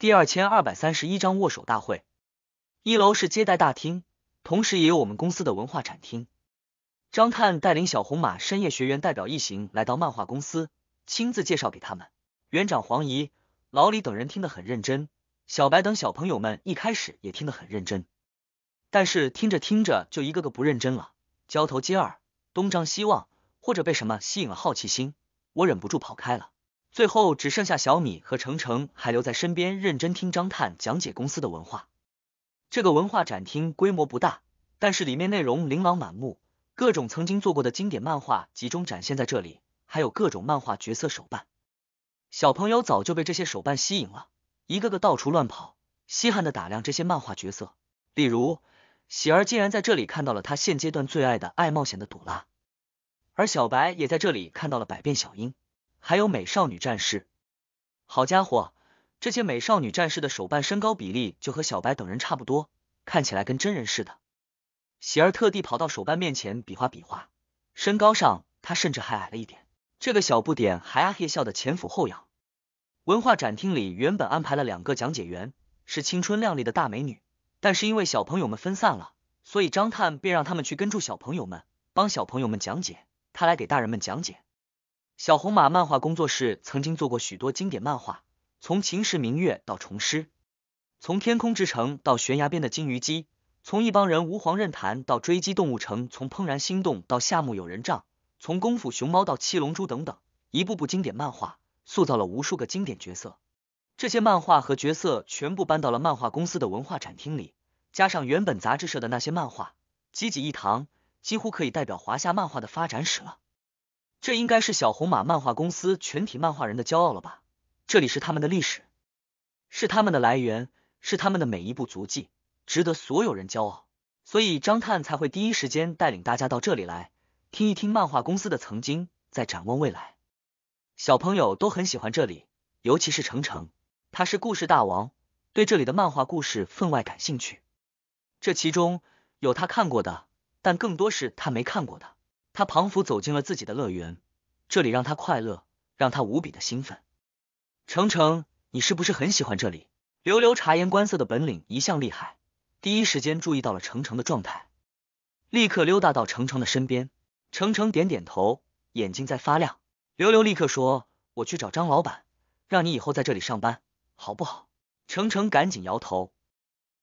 第二千二百三十一章握手大会。一楼是接待大厅，同时也有我们公司的文化展厅。张探带领小红马深夜学员代表一行来到漫画公司，亲自介绍给他们。园长黄姨、老李等人听得很认真，小白等小朋友们一开始也听得很认真，但是听着听着就一个个不认真了，交头接耳，东张西望，或者被什么吸引了好奇心，我忍不住跑开了。最后只剩下小米和程程还留在身边，认真听张探讲解公司的文化。这个文化展厅规模不大，但是里面内容琳琅满目，各种曾经做过的经典漫画集中展现在这里，还有各种漫画角色手办。小朋友早就被这些手办吸引了，一个个到处乱跑，稀罕的打量这些漫画角色。例如，喜儿竟然在这里看到了他现阶段最爱的《爱冒险的朵拉》，而小白也在这里看到了《百变小樱》。还有美少女战士，好家伙，这些美少女战士的手办身高比例就和小白等人差不多，看起来跟真人似的。喜儿特地跑到手办面前比划比划，身高上她甚至还矮了一点。这个小不点还阿嘿笑的前俯后仰。文化展厅里原本安排了两个讲解员，是青春靓丽的大美女，但是因为小朋友们分散了，所以张探便让他们去跟住小朋友们，帮小朋友们讲解，他来给大人们讲解。小红马漫画工作室曾经做过许多经典漫画，从《秦时明月》到《虫师》，从《天空之城》到《悬崖边的金鱼姬》，从《一帮人吾皇任谈》到《追击动物城》，从《怦然心动》到《夏目友人帐》，从《功夫熊猫》到《七龙珠》等等，一步步经典漫画塑造了无数个经典角色。这些漫画和角色全部搬到了漫画公司的文化展厅里，加上原本杂志社的那些漫画，集集一堂，几乎可以代表华夏漫画的发展史了。这应该是小红马漫画公司全体漫画人的骄傲了吧？这里是他们的历史，是他们的来源，是他们的每一步足迹，值得所有人骄傲。所以张探才会第一时间带领大家到这里来，听一听漫画公司的曾经，在展望未来。小朋友都很喜欢这里，尤其是程程，他是故事大王，对这里的漫画故事分外感兴趣。这其中有他看过的，但更多是他没看过的。他仿佛走进了自己的乐园，这里让他快乐，让他无比的兴奋。程程，你是不是很喜欢这里？刘刘察言观色的本领一向厉害，第一时间注意到了程程的状态，立刻溜达到程程的身边。程程点点头，眼睛在发亮。刘刘立刻说：“我去找张老板，让你以后在这里上班，好不好？”程程赶紧摇头。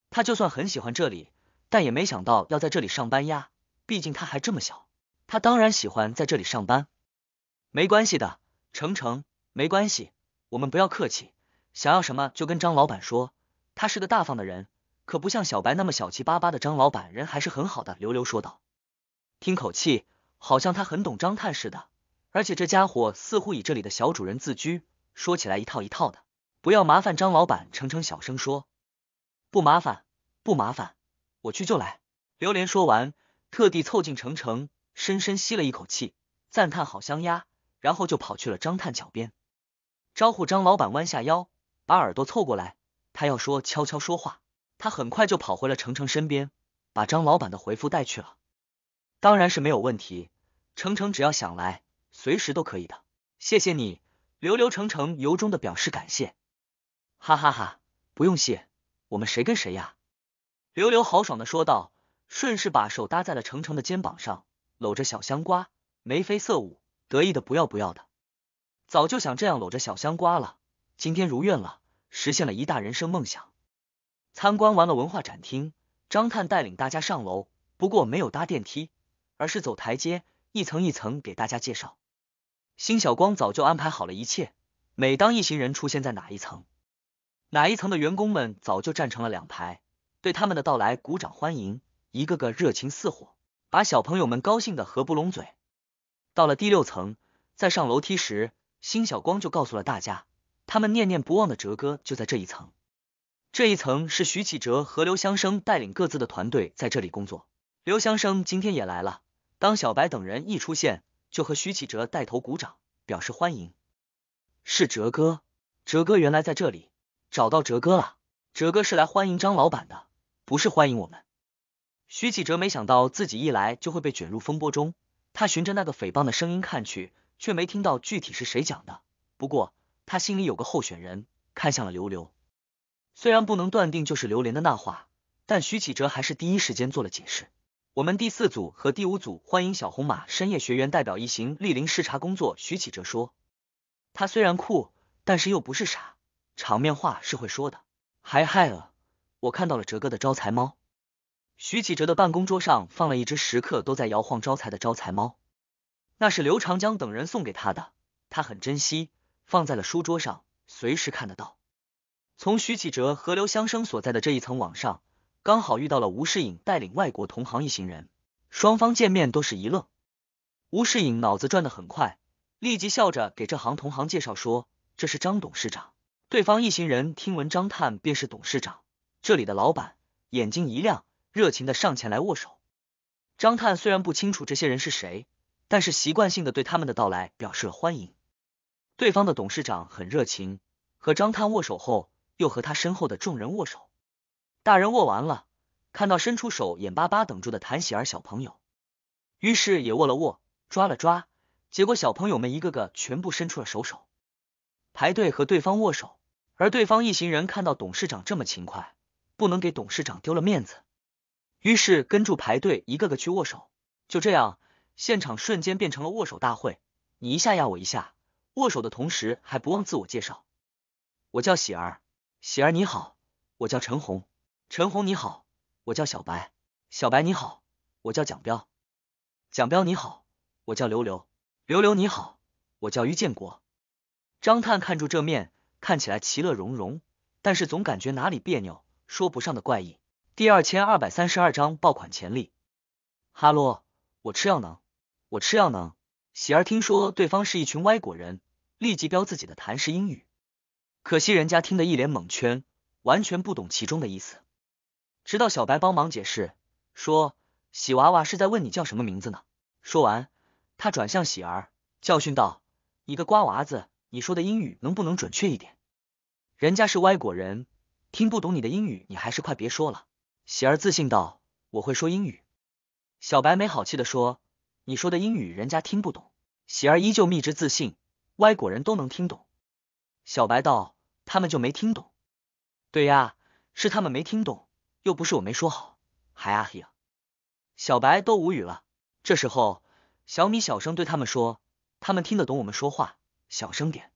他就算很喜欢这里，但也没想到要在这里上班呀，毕竟他还这么小。他当然喜欢在这里上班，没关系的，程程，没关系，我们不要客气，想要什么就跟张老板说，他是个大方的人，可不像小白那么小气巴巴的。张老板人还是很好的，刘刘说道。听口气，好像他很懂张探似的，而且这家伙似乎以这里的小主人自居，说起来一套一套的。不要麻烦张老板，程程小声说。不麻烦，不麻烦，我去就来。刘莲说完，特地凑近程程，深深吸了一口气，赞叹好香呀，然后就跑去了张探脚边，招呼张老板弯下腰，把耳朵凑过来。他要说悄悄说话。他很快就跑回了程程身边，把张老板的回复带去了。当然是没有问题，程程只要想来，随时都可以的。谢谢你，刘刘程程由衷的表示感谢。哈哈哈，不用谢，我们谁跟谁呀？刘刘豪爽的说道，顺势把手搭在了程程的肩膀上。搂着小香瓜，眉飞色舞，得意的不要不要的。早就想这样搂着小香瓜了，今天如愿了，实现了一大人生梦想。参观完了文化展厅，张探带领大家上楼，不过没有搭电梯，而是走台阶，一层一层给大家介绍。辛晓光早就安排好了一切，每当一行人出现在哪一层，哪一层的员工们早就站成了两排，对他们的到来鼓掌欢迎，一个个热情似火。把小朋友们高兴的合不拢嘴。到了第六层，在上楼梯时，辛晓光就告诉了大家，他们念念不忘的哲哥就在这一层。这一层是徐启哲和刘湘生带领各自的团队在这里工作。刘湘生今天也来了。当小白等人一出现，就和徐启哲带头鼓掌，表示欢迎。是哲哥，哲哥原来在这里，找到哲哥了。哲哥是来欢迎张老板的，不是欢迎我们。徐启哲没想到自己一来就会被卷入风波中，他循着那个诽谤的声音看去，却没听到具体是谁讲的。不过他心里有个候选人，看向了刘刘。虽然不能断定就是刘莲的那话，但徐启哲还是第一时间做了解释。我们第四组和第五组欢迎小红马深夜学员代表一行莅临视察工作。徐启哲说：“他虽然酷，但是又不是傻，场面话是会说的。”嗨嗨了，我看到了哲哥的招财猫。徐启哲的办公桌上放了一只时刻都在摇晃招财的招财猫，那是刘长江等人送给他的，他很珍惜，放在了书桌上，随时看得到。从徐启哲和刘香生所在的这一层网上，刚好遇到了吴世颖带领外国同行一行人，双方见面都是一愣。吴世颖脑子转得很快，立即笑着给这行同行介绍说：“这是张董事长。”对方一行人听闻张探便是董事长，这里的老板，眼睛一亮。热情的上前来握手，张探虽然不清楚这些人是谁，但是习惯性的对他们的到来表示了欢迎。对方的董事长很热情，和张探握手后，又和他身后的众人握手。大人握完了，看到伸出手眼巴巴等住的谭喜儿小朋友，于是也握了握，抓了抓。结果小朋友们一个个全部伸出了手手，排队和对方握手。而对方一行人看到董事长这么勤快，不能给董事长丢了面子。于是跟住排队，一个个去握手。就这样，现场瞬间变成了握手大会。你一下压我一下，握手的同时还不忘自我介绍。我叫喜儿，喜儿你好；我叫陈红，陈红你好；我叫小白，小白你好；我叫蒋彪，蒋彪你好；我叫刘刘，刘刘你好；我叫于建国。张探看住这面，看起来其乐融融，但是总感觉哪里别扭，说不上的怪异。第二千二百三十二章爆款潜力。哈喽，我吃药呢，我吃药呢。喜儿听说对方是一群歪果人，立即飙自己的痰湿英语，可惜人家听得一脸懵圈，完全不懂其中的意思。直到小白帮忙解释，说：“喜娃娃是在问你叫什么名字呢。”说完，他转向喜儿教训道：“你个瓜娃子，你说的英语能不能准确一点？人家是歪果人，听不懂你的英语，你还是快别说了。”喜儿自信道：“我会说英语。”小白没好气的说：“你说的英语人家听不懂。”喜儿依旧蜜汁自信：“歪果人都能听懂。”小白道：“他们就没听懂。”“对呀，是他们没听懂，又不是我没说好，还啊嘿呀，小白都无语了。这时候，小米小声对他们说：“他们听得懂我们说话，小声点。”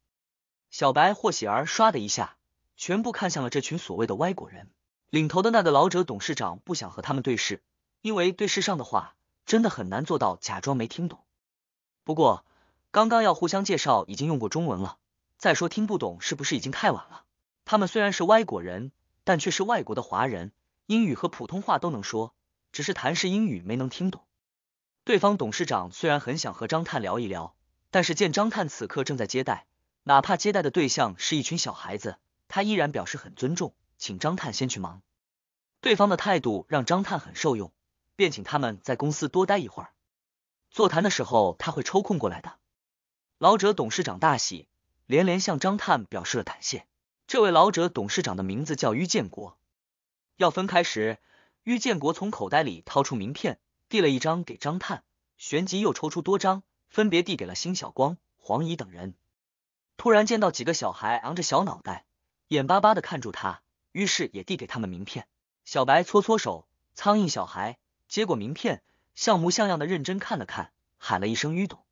小白或喜儿唰的一下，全部看向了这群所谓的歪果人。领头的那个老者董事长不想和他们对视，因为对视上的话，真的很难做到假装没听懂。不过刚刚要互相介绍已经用过中文了，再说听不懂是不是已经太晚了？他们虽然是歪国人，但却是外国的华人，英语和普通话都能说，只是谈是英语没能听懂。对方董事长虽然很想和张探聊一聊，但是见张探此刻正在接待，哪怕接待的对象是一群小孩子，他依然表示很尊重。请张探先去忙，对方的态度让张探很受用，便请他们在公司多待一会儿。座谈的时候他会抽空过来的。老者董事长大喜，连连向张探表示了感谢。这位老者董事长的名字叫于建国。要分开时，于建国从口袋里掏出名片，递了一张给张探，旋即又抽出多张，分别递给了辛小光、黄姨等人。突然见到几个小孩昂着小脑袋，眼巴巴的看住他。于是也递给他们名片。小白搓搓手，苍蝇小孩接过名片，像模像样的认真看了看，喊了一声“于董”，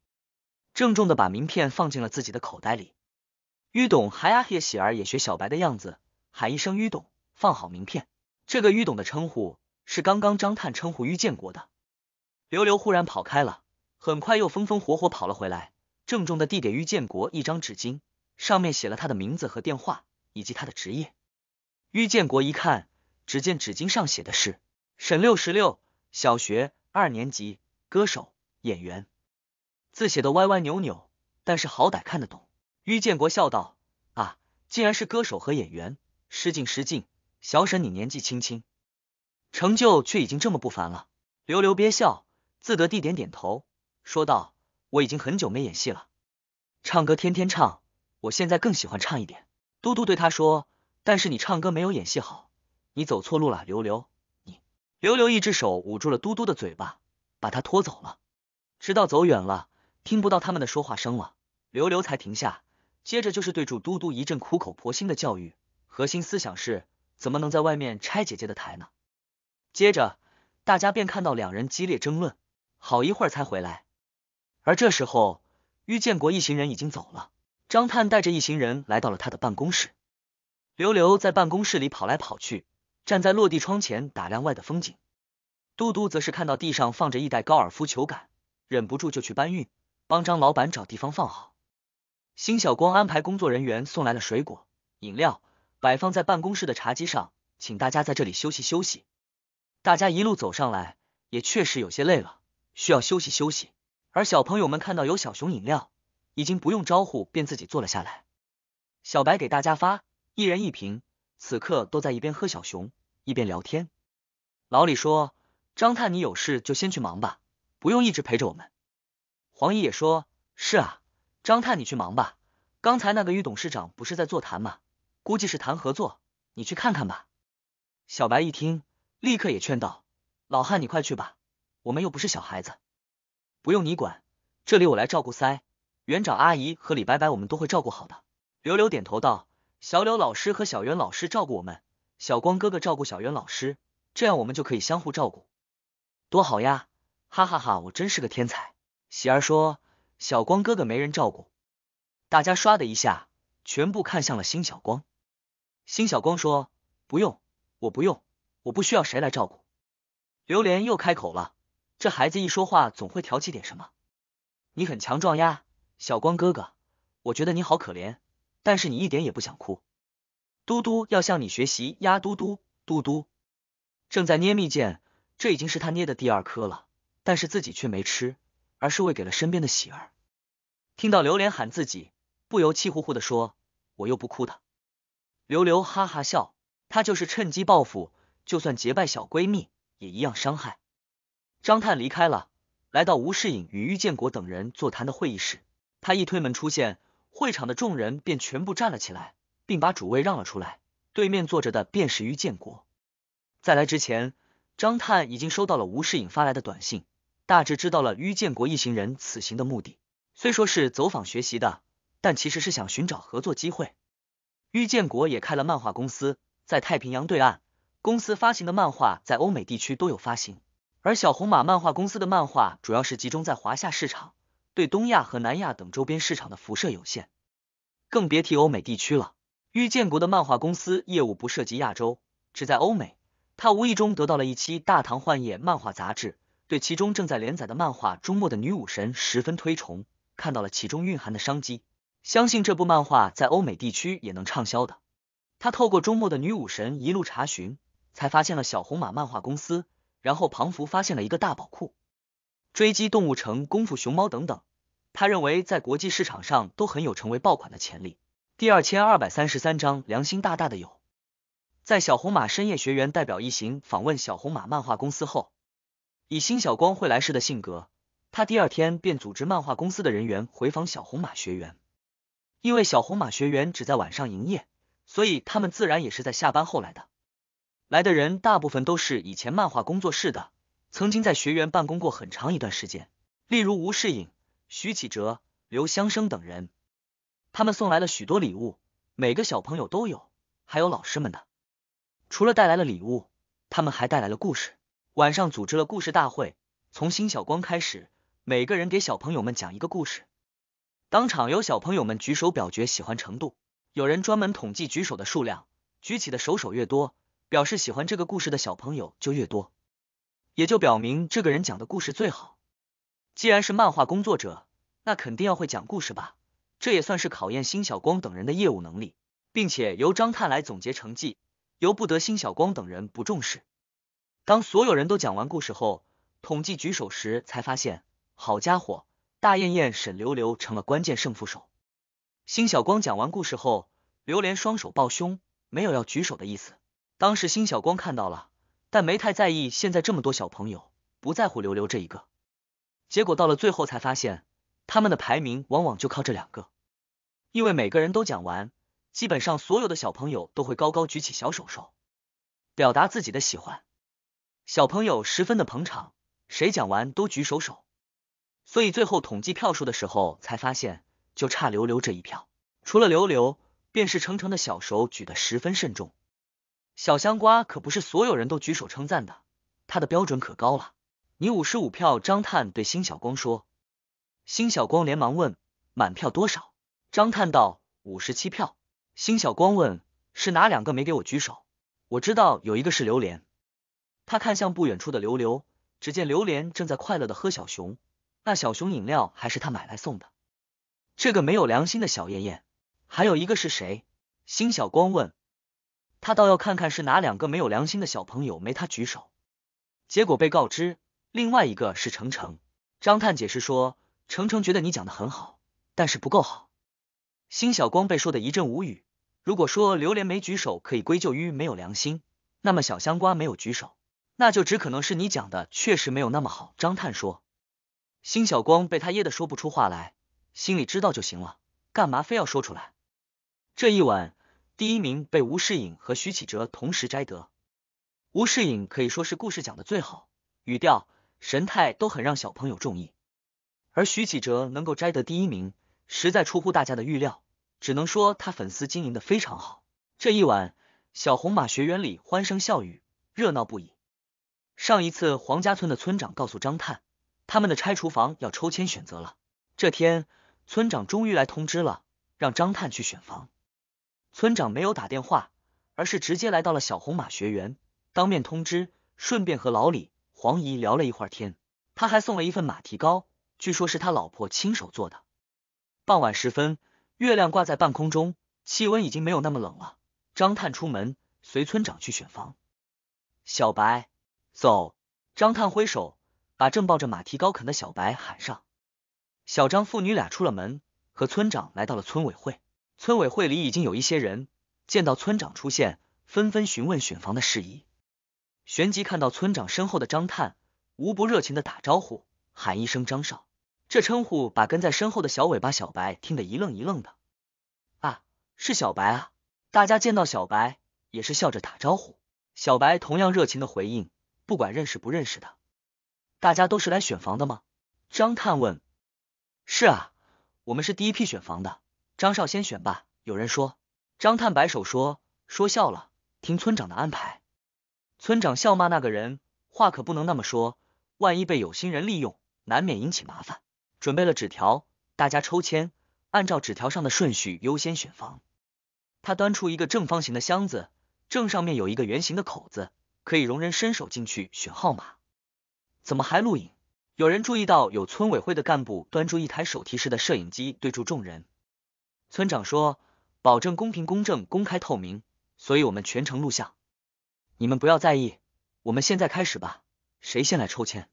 郑重的把名片放进了自己的口袋里。于董，还阿嘿，喜儿也学小白的样子，喊一声“于董”，放好名片。这个“于董”的称呼是刚刚张探称呼于建国的。刘刘忽然跑开了，很快又风风火火跑了回来，郑重的递给于建国一张纸巾，上面写了他的名字和电话，以及他的职业。于建国一看，只见纸巾上写的是“沈六十六小学二年级歌手演员”，字写的歪歪扭扭，但是好歹看得懂。于建国笑道：“啊，竟然是歌手和演员，失敬失敬。小沈你年纪轻轻，成就却已经这么不凡了。”刘刘憋笑，自得地点点头，说道：“我已经很久没演戏了，唱歌天天唱，我现在更喜欢唱一点。”嘟嘟对他说。但是你唱歌没有演戏好，你走错路了，刘刘，你刘刘一只手捂住了嘟嘟的嘴巴，把他拖走了，直到走远了，听不到他们的说话声了，刘刘才停下，接着就是对住嘟嘟一阵苦口婆心的教育，核心思想是怎么能在外面拆姐姐的台呢？接着大家便看到两人激烈争论，好一会儿才回来，而这时候于建国一行人已经走了，张探带着一行人来到了他的办公室。刘刘在办公室里跑来跑去，站在落地窗前打量外的风景。嘟嘟则是看到地上放着一袋高尔夫球杆，忍不住就去搬运，帮张老板找地方放好。辛晓光安排工作人员送来了水果、饮料，摆放在办公室的茶几上，请大家在这里休息休息。大家一路走上来，也确实有些累了，需要休息休息。而小朋友们看到有小熊饮料，已经不用招呼便自己坐了下来。小白给大家发。一人一瓶，此刻都在一边喝小熊，一边聊天。老李说：“张探，你有事就先去忙吧，不用一直陪着我们。”黄姨也说：“是啊，张探，你去忙吧。刚才那个于董事长不是在座谈吗？估计是谈合作，你去看看吧。”小白一听，立刻也劝道：“老汉，你快去吧，我们又不是小孩子，不用你管，这里我来照顾塞园长阿姨和李白白，我们都会照顾好的。”刘刘点头道。小柳老师和小袁老师照顾我们，小光哥哥照顾小袁老师，这样我们就可以相互照顾，多好呀！哈哈哈，我真是个天才。喜儿说，小光哥哥没人照顾，大家唰的一下全部看向了辛小光。辛小光说，不用，我不用，我不需要谁来照顾。榴莲又开口了，这孩子一说话总会挑起点什么。你很强壮呀，小光哥哥，我觉得你好可怜。但是你一点也不想哭，嘟嘟要向你学习。鸭嘟嘟嘟嘟正在捏蜜饯，这已经是他捏的第二颗了，但是自己却没吃，而是喂给了身边的喜儿。听到榴莲喊自己，不由气呼呼的说：“我又不哭的。”刘刘哈哈笑，她就是趁机报复，就算结拜小闺蜜也一样伤害。张探离开了，来到吴世颖与郁建国等人座谈的会议室，他一推门出现。会场的众人便全部站了起来，并把主位让了出来。对面坐着的便是于建国。在来之前，张探已经收到了吴世颖发来的短信，大致知道了于建国一行人此行的目的。虽说是走访学习的，但其实是想寻找合作机会。于建国也开了漫画公司，在太平洋对岸，公司发行的漫画在欧美地区都有发行，而小红马漫画公司的漫画主要是集中在华夏市场。对东亚和南亚等周边市场的辐射有限，更别提欧美地区了。郁建国的漫画公司业务不涉及亚洲，只在欧美。他无意中得到了一期《大唐幻夜》漫画杂志，对其中正在连载的漫画《中末的女武神》十分推崇，看到了其中蕴含的商机，相信这部漫画在欧美地区也能畅销的。他透过《周末的女武神》一路查询，才发现了小红马漫画公司，然后庞福发现了一个大宝库，《追击动物城》《功夫熊猫》等等。他认为，在国际市场上都很有成为爆款的潜力。第二千二百三十三章良心大大的有。在小红马深夜学员代表一行访问小红马漫画公司后，以辛小光会来时的性格，他第二天便组织漫画公司的人员回访小红马学员。因为小红马学员只在晚上营业，所以他们自然也是在下班后来的。来的人大部分都是以前漫画工作室的，曾经在学员办公过很长一段时间，例如吴世颖。徐启哲、刘香生等人，他们送来了许多礼物，每个小朋友都有，还有老师们的。除了带来了礼物，他们还带来了故事。晚上组织了故事大会，从辛晓光开始，每个人给小朋友们讲一个故事。当场有小朋友们举手表决喜欢程度，有人专门统计举手的数量，举起的手手越多，表示喜欢这个故事的小朋友就越多，也就表明这个人讲的故事最好。既然是漫画工作者，那肯定要会讲故事吧？这也算是考验辛小光等人的业务能力，并且由张探来总结成绩，由不得辛小光等人不重视。当所有人都讲完故事后，统计举手时，才发现，好家伙，大燕燕、沈流流成了关键胜负手。辛小光讲完故事后，刘莲双手抱胸，没有要举手的意思。当时辛小光看到了，但没太在意。现在这么多小朋友，不在乎刘流这一个。结果到了最后才发现，他们的排名往往就靠这两个，因为每个人都讲完，基本上所有的小朋友都会高高举起小手手，表达自己的喜欢。小朋友十分的捧场，谁讲完都举手手，所以最后统计票数的时候才发现，就差刘刘这一票，除了刘刘，便是程程的小手举得十分慎重。小香瓜可不是所有人都举手称赞的，他的标准可高了。你五十五票，张探对辛小光说。辛小光连忙问：“满票多少？”张探道：“五十七票。”辛小光问：“是哪两个没给我举手？”我知道有一个是榴莲，他看向不远处的刘刘，只见榴莲正在快乐的喝小熊，那小熊饮料还是他买来送的。这个没有良心的小艳艳，还有一个是谁？辛小光问。他倒要看看是哪两个没有良心的小朋友没他举手，结果被告知。另外一个是程程，张探解释说，程程觉得你讲的很好，但是不够好。辛小光被说的一阵无语。如果说榴莲没举手可以归咎于没有良心，那么小香瓜没有举手，那就只可能是你讲的确实没有那么好。张探说，辛小光被他噎得说不出话来，心里知道就行了，干嘛非要说出来？这一晚，第一名被吴世颖和徐启哲同时摘得。吴世颖可以说是故事讲的最好，语调。神态都很让小朋友中意，而徐启哲能够摘得第一名，实在出乎大家的预料，只能说他粉丝经营的非常好。这一晚，小红马学员里欢声笑语，热闹不已。上一次黄家村的村长告诉张探，他们的拆除房要抽签选择了。这天，村长终于来通知了，让张探去选房。村长没有打电话，而是直接来到了小红马学员，当面通知，顺便和老李。黄姨聊了一会儿天，他还送了一份马蹄糕，据说是他老婆亲手做的。傍晚时分，月亮挂在半空中，气温已经没有那么冷了。张探出门，随村长去选房。小白，走！张探挥手，把正抱着马蹄糕啃的小白喊上。小张父女俩出了门，和村长来到了村委会。村委会里已经有一些人，见到村长出现，纷纷询问选房的事宜。旋即看到村长身后的张探，无不热情的打招呼，喊一声“张少”，这称呼把跟在身后的小尾巴小白听得一愣一愣的。啊，是小白啊！大家见到小白也是笑着打招呼，小白同样热情的回应，不管认识不认识的，大家都是来选房的吗？张探问。是啊，我们是第一批选房的。张少先选吧。有人说，张探摆手说：“说笑了，听村长的安排。”村长笑骂那个人：“话可不能那么说，万一被有心人利用，难免引起麻烦。”准备了纸条，大家抽签，按照纸条上的顺序优先选房。他端出一个正方形的箱子，正上面有一个圆形的口子，可以容人伸手进去选号码。怎么还录影？有人注意到有村委会的干部端出一台手提式的摄影机对住众人。村长说：“保证公平、公正、公开、透明，所以我们全程录像。”你们不要在意，我们现在开始吧。谁先来抽签？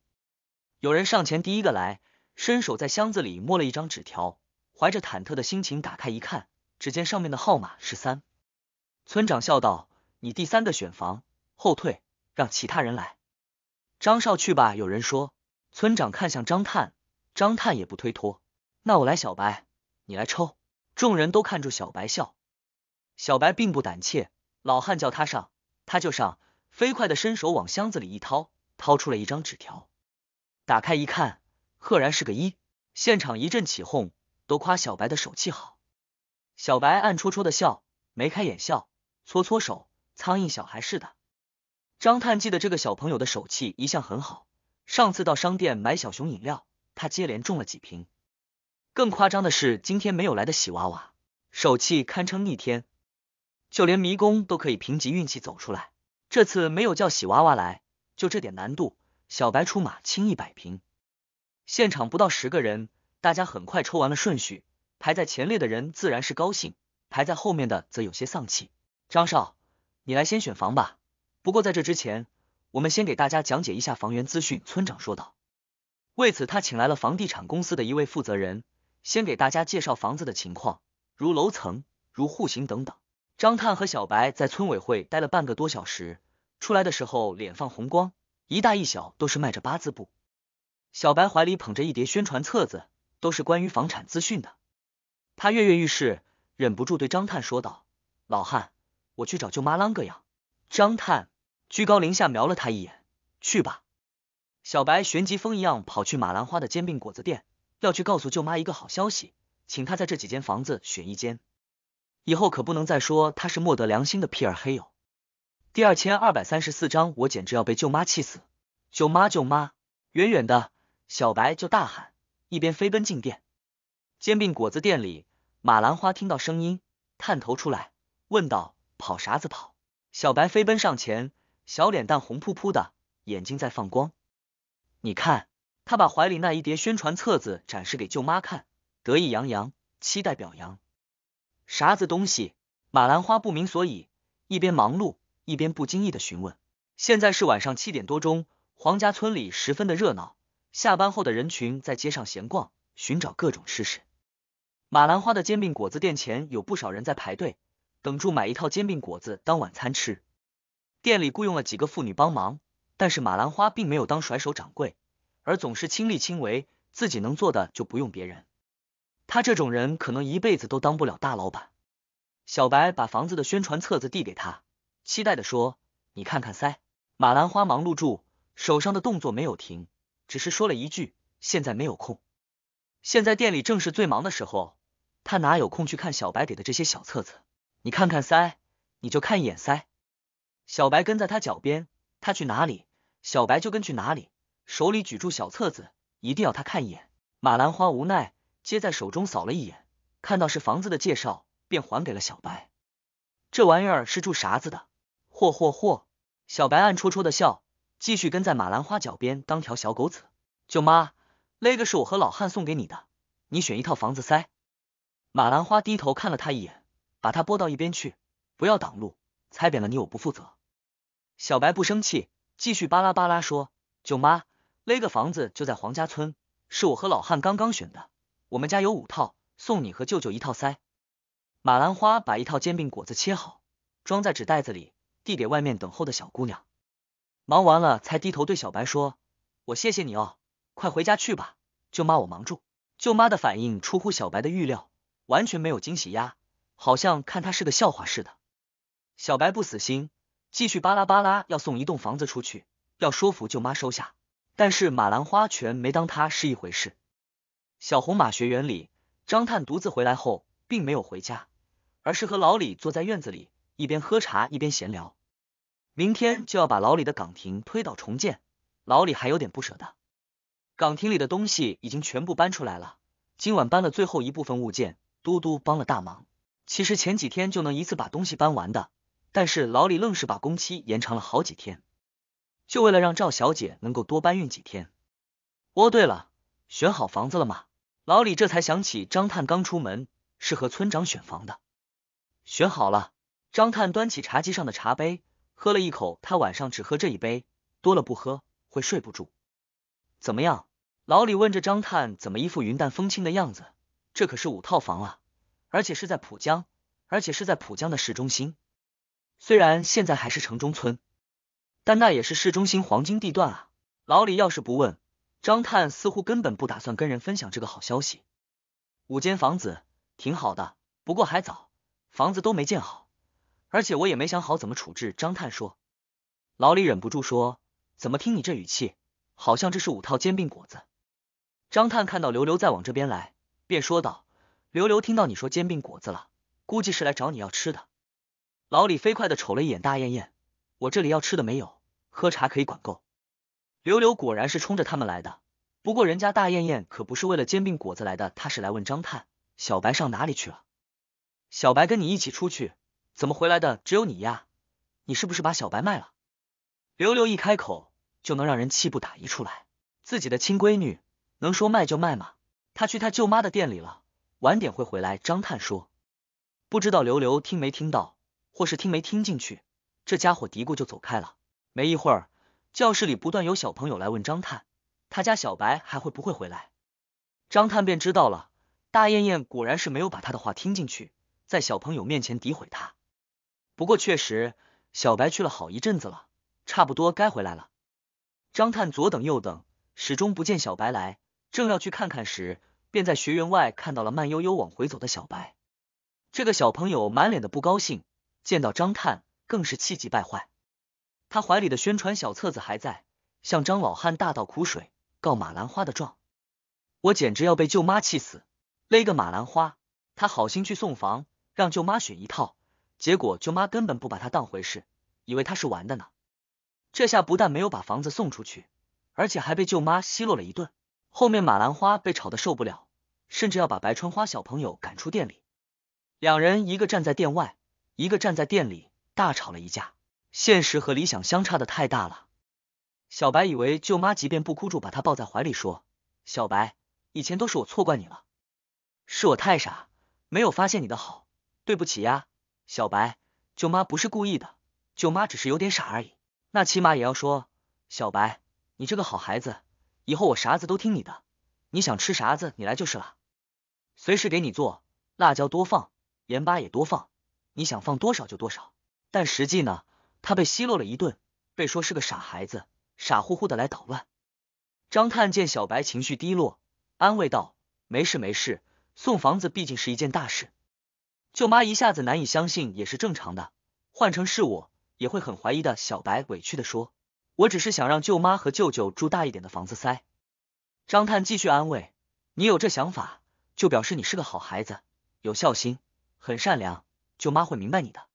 有人上前，第一个来，伸手在箱子里摸了一张纸条，怀着忐忑的心情打开一看，只见上面的号码是三。村长笑道：“你第三个选房，后退，让其他人来。”张少去吧。有人说。村长看向张探，张探也不推脱，那我来。小白，你来抽。众人都看着小白笑。小白并不胆怯，老汉叫他上。他就上，飞快的伸手往箱子里一掏，掏出了一张纸条，打开一看，赫然是个一，现场一阵起哄，都夸小白的手气好。小白暗戳戳的笑，眉开眼笑，搓搓手，苍蝇小孩似的。张探记得这个小朋友的手气一向很好，上次到商店买小熊饮料，他接连中了几瓶。更夸张的是，今天没有来的喜娃娃，手气堪称逆天。就连迷宫都可以凭借运气走出来。这次没有叫喜娃娃来，就这点难度，小白出马轻易摆平。现场不到十个人，大家很快抽完了顺序。排在前列的人自然是高兴，排在后面的则有些丧气。张少，你来先选房吧。不过在这之前，我们先给大家讲解一下房源资讯。村长说道。为此，他请来了房地产公司的一位负责人，先给大家介绍房子的情况，如楼层、如户型等等。张探和小白在村委会待了半个多小时，出来的时候脸放红光，一大一小都是迈着八字步。小白怀里捧着一叠宣传册子，都是关于房产资讯的。他跃跃欲试，忍不住对张探说道：“老汉，我去找舅妈啷个样？”张探居高临下瞄了他一眼：“去吧。”小白旋即风一样跑去马兰花的煎饼果子店，要去告诉舅妈一个好消息，请她在这几间房子选一间。以后可不能再说他是莫得良心的屁儿黑哟！第二千二百三十四章，我简直要被舅妈气死！舅妈，舅妈，远远的小白就大喊，一边飞奔进店。煎饼果子店里，马兰花听到声音，探头出来，问道：“跑啥子跑？”小白飞奔上前，小脸蛋红扑扑的，眼睛在放光。你看，他把怀里那一叠宣传册子展示给舅妈看，得意洋洋，期待表扬。啥子东西？马兰花不明所以，一边忙碌，一边不经意的询问。现在是晚上七点多钟，黄家村里十分的热闹，下班后的人群在街上闲逛，寻找各种吃食。马兰花的煎饼果子店前有不少人在排队，等住买一套煎饼果子当晚餐吃。店里雇佣了几个妇女帮忙，但是马兰花并没有当甩手掌柜，而总是亲力亲为，自己能做的就不用别人。他这种人可能一辈子都当不了大老板。小白把房子的宣传册子递给他，期待的说：“你看看噻。”马兰花忙碌住，手上的动作没有停，只是说了一句：“现在没有空。”现在店里正是最忙的时候，他哪有空去看小白给的这些小册子？你看看噻，你就看一眼噻。小白跟在他脚边，他去哪里，小白就跟去哪里，手里举住小册子，一定要他看一眼。马兰花无奈。接在手中扫了一眼，看到是房子的介绍，便还给了小白。这玩意儿是住啥子的？嚯嚯嚯！小白暗戳戳的笑，继续跟在马兰花脚边当条小狗子。舅妈，那个是我和老汉送给你的，你选一套房子塞。马兰花低头看了他一眼，把他拨到一边去，不要挡路，踩扁了你我不负责。小白不生气，继续巴拉巴拉说：“舅妈，那个房子就在黄家村，是我和老汉刚刚选的。”我们家有五套，送你和舅舅一套塞。马兰花把一套煎饼果子切好，装在纸袋子里，递给外面等候的小姑娘。忙完了才低头对小白说：“我谢谢你哦，快回家去吧，舅妈我忙住。”舅妈的反应出乎小白的预料，完全没有惊喜呀，好像看他是个笑话似的。小白不死心，继续巴拉巴拉要送一栋房子出去，要说服舅妈收下，但是马兰花全没当他是一回事。小红马学园里，张探独自回来后，并没有回家，而是和老李坐在院子里，一边喝茶一边闲聊。明天就要把老李的岗亭推倒重建，老李还有点不舍得。岗亭里的东西已经全部搬出来了，今晚搬了最后一部分物件，嘟嘟帮了大忙。其实前几天就能一次把东西搬完的，但是老李愣是把工期延长了好几天，就为了让赵小姐能够多搬运几天。哦，对了，选好房子了吗？老李这才想起，张探刚出门是和村长选房的，选好了。张探端起茶几上的茶杯，喝了一口，他晚上只喝这一杯，多了不喝会睡不住。怎么样？老李问着张探，怎么一副云淡风轻的样子？这可是五套房了，而且是在浦江，而且是在浦江的市中心。虽然现在还是城中村，但那也是市中心黄金地段啊！老李要是不问。张探似乎根本不打算跟人分享这个好消息，五间房子挺好的，不过还早，房子都没建好，而且我也没想好怎么处置。张探说，老李忍不住说，怎么听你这语气，好像这是五套煎饼果子。张探看到刘刘在往这边来，便说道，刘刘听到你说煎饼果子了，估计是来找你要吃的。老李飞快的瞅了一眼大艳艳，我这里要吃的没有，喝茶可以管够。刘刘果然是冲着他们来的，不过人家大燕燕可不是为了煎饼果子来的，她是来问张探小白上哪里去了。小白跟你一起出去，怎么回来的只有你呀？你是不是把小白卖了？刘刘一开口就能让人气不打一处来，自己的亲闺女能说卖就卖吗？他去他舅妈的店里了，晚点会回来。张探说，不知道刘刘听没听到，或是听没听进去，这家伙嘀咕就走开了。没一会儿。教室里不断有小朋友来问张探，他家小白还会不会回来？张探便知道了，大燕燕果然是没有把他的话听进去，在小朋友面前诋毁他。不过确实，小白去了好一阵子了，差不多该回来了。张探左等右等，始终不见小白来，正要去看看时，便在学员外看到了慢悠悠往回走的小白。这个小朋友满脸的不高兴，见到张探更是气急败坏。他怀里的宣传小册子还在，向张老汉大倒苦水，告马兰花的状。我简直要被舅妈气死！勒个马兰花，他好心去送房，让舅妈选一套，结果舅妈根本不把他当回事，以为他是玩的呢。这下不但没有把房子送出去，而且还被舅妈奚落了一顿。后面马兰花被吵得受不了，甚至要把白春花小朋友赶出店里，两人一个站在店外，一个站在店里，大吵了一架。现实和理想相差的太大了。小白以为舅妈即便不哭住，把他抱在怀里说：“小白，以前都是我错怪你了，是我太傻，没有发现你的好，对不起呀，小白。舅妈不是故意的，舅妈只是有点傻而已。那起码也要说，小白，你这个好孩子，以后我啥子都听你的，你想吃啥子你来就是了，随时给你做，辣椒多放，盐巴也多放，你想放多少就多少。但实际呢？”他被奚落了一顿，被说是个傻孩子，傻乎乎的来捣乱。张探见小白情绪低落，安慰道：“没事没事，送房子毕竟是一件大事，舅妈一下子难以相信也是正常的。换成是我，也会很怀疑的。”小白委屈的说：“我只是想让舅妈和舅舅住大一点的房子塞。”张探继续安慰：“你有这想法，就表示你是个好孩子，有孝心，很善良，舅妈会明白你的。”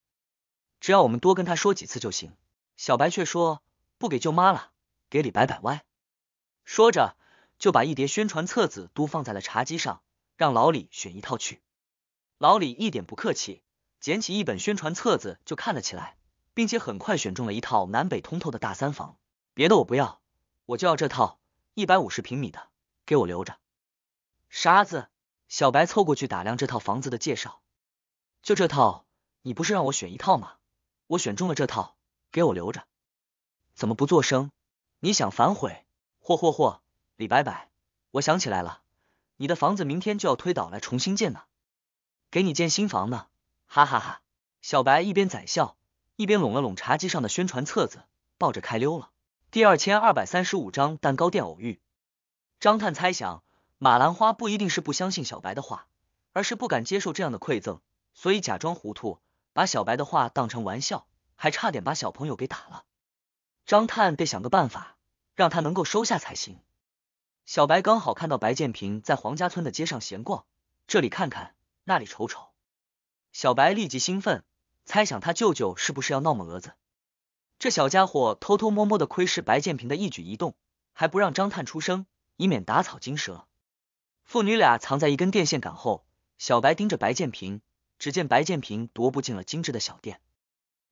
只要我们多跟他说几次就行。小白却说：“不给舅妈了，给李白摆歪。”说着就把一叠宣传册子都放在了茶几上，让老李选一套去。老李一点不客气，捡起一本宣传册子就看了起来，并且很快选中了一套南北通透的大三房。别的我不要，我就要这套一百五十平米的，给我留着。傻子！小白凑过去打量这套房子的介绍。就这套，你不是让我选一套吗？我选中了这套，给我留着。怎么不作声？你想反悔？嚯嚯嚯！李白白，我想起来了，你的房子明天就要推倒来重新建呢，给你建新房呢！哈哈哈！小白一边在笑，一边拢了拢茶几上的宣传册子，抱着开溜了。第二千二百三十五章蛋糕店偶遇。张探猜想，马兰花不一定是不相信小白的话，而是不敢接受这样的馈赠，所以假装糊涂。把小白的话当成玩笑，还差点把小朋友给打了。张探得想个办法，让他能够收下才行。小白刚好看到白建平在黄家村的街上闲逛，这里看看，那里瞅瞅。小白立即兴奋，猜想他舅舅是不是要闹么蛾子？这小家伙偷偷摸摸的窥视白建平的一举一动，还不让张探出声，以免打草惊蛇。父女俩藏在一根电线杆后，小白盯着白建平。只见白建平踱步进了精致的小店，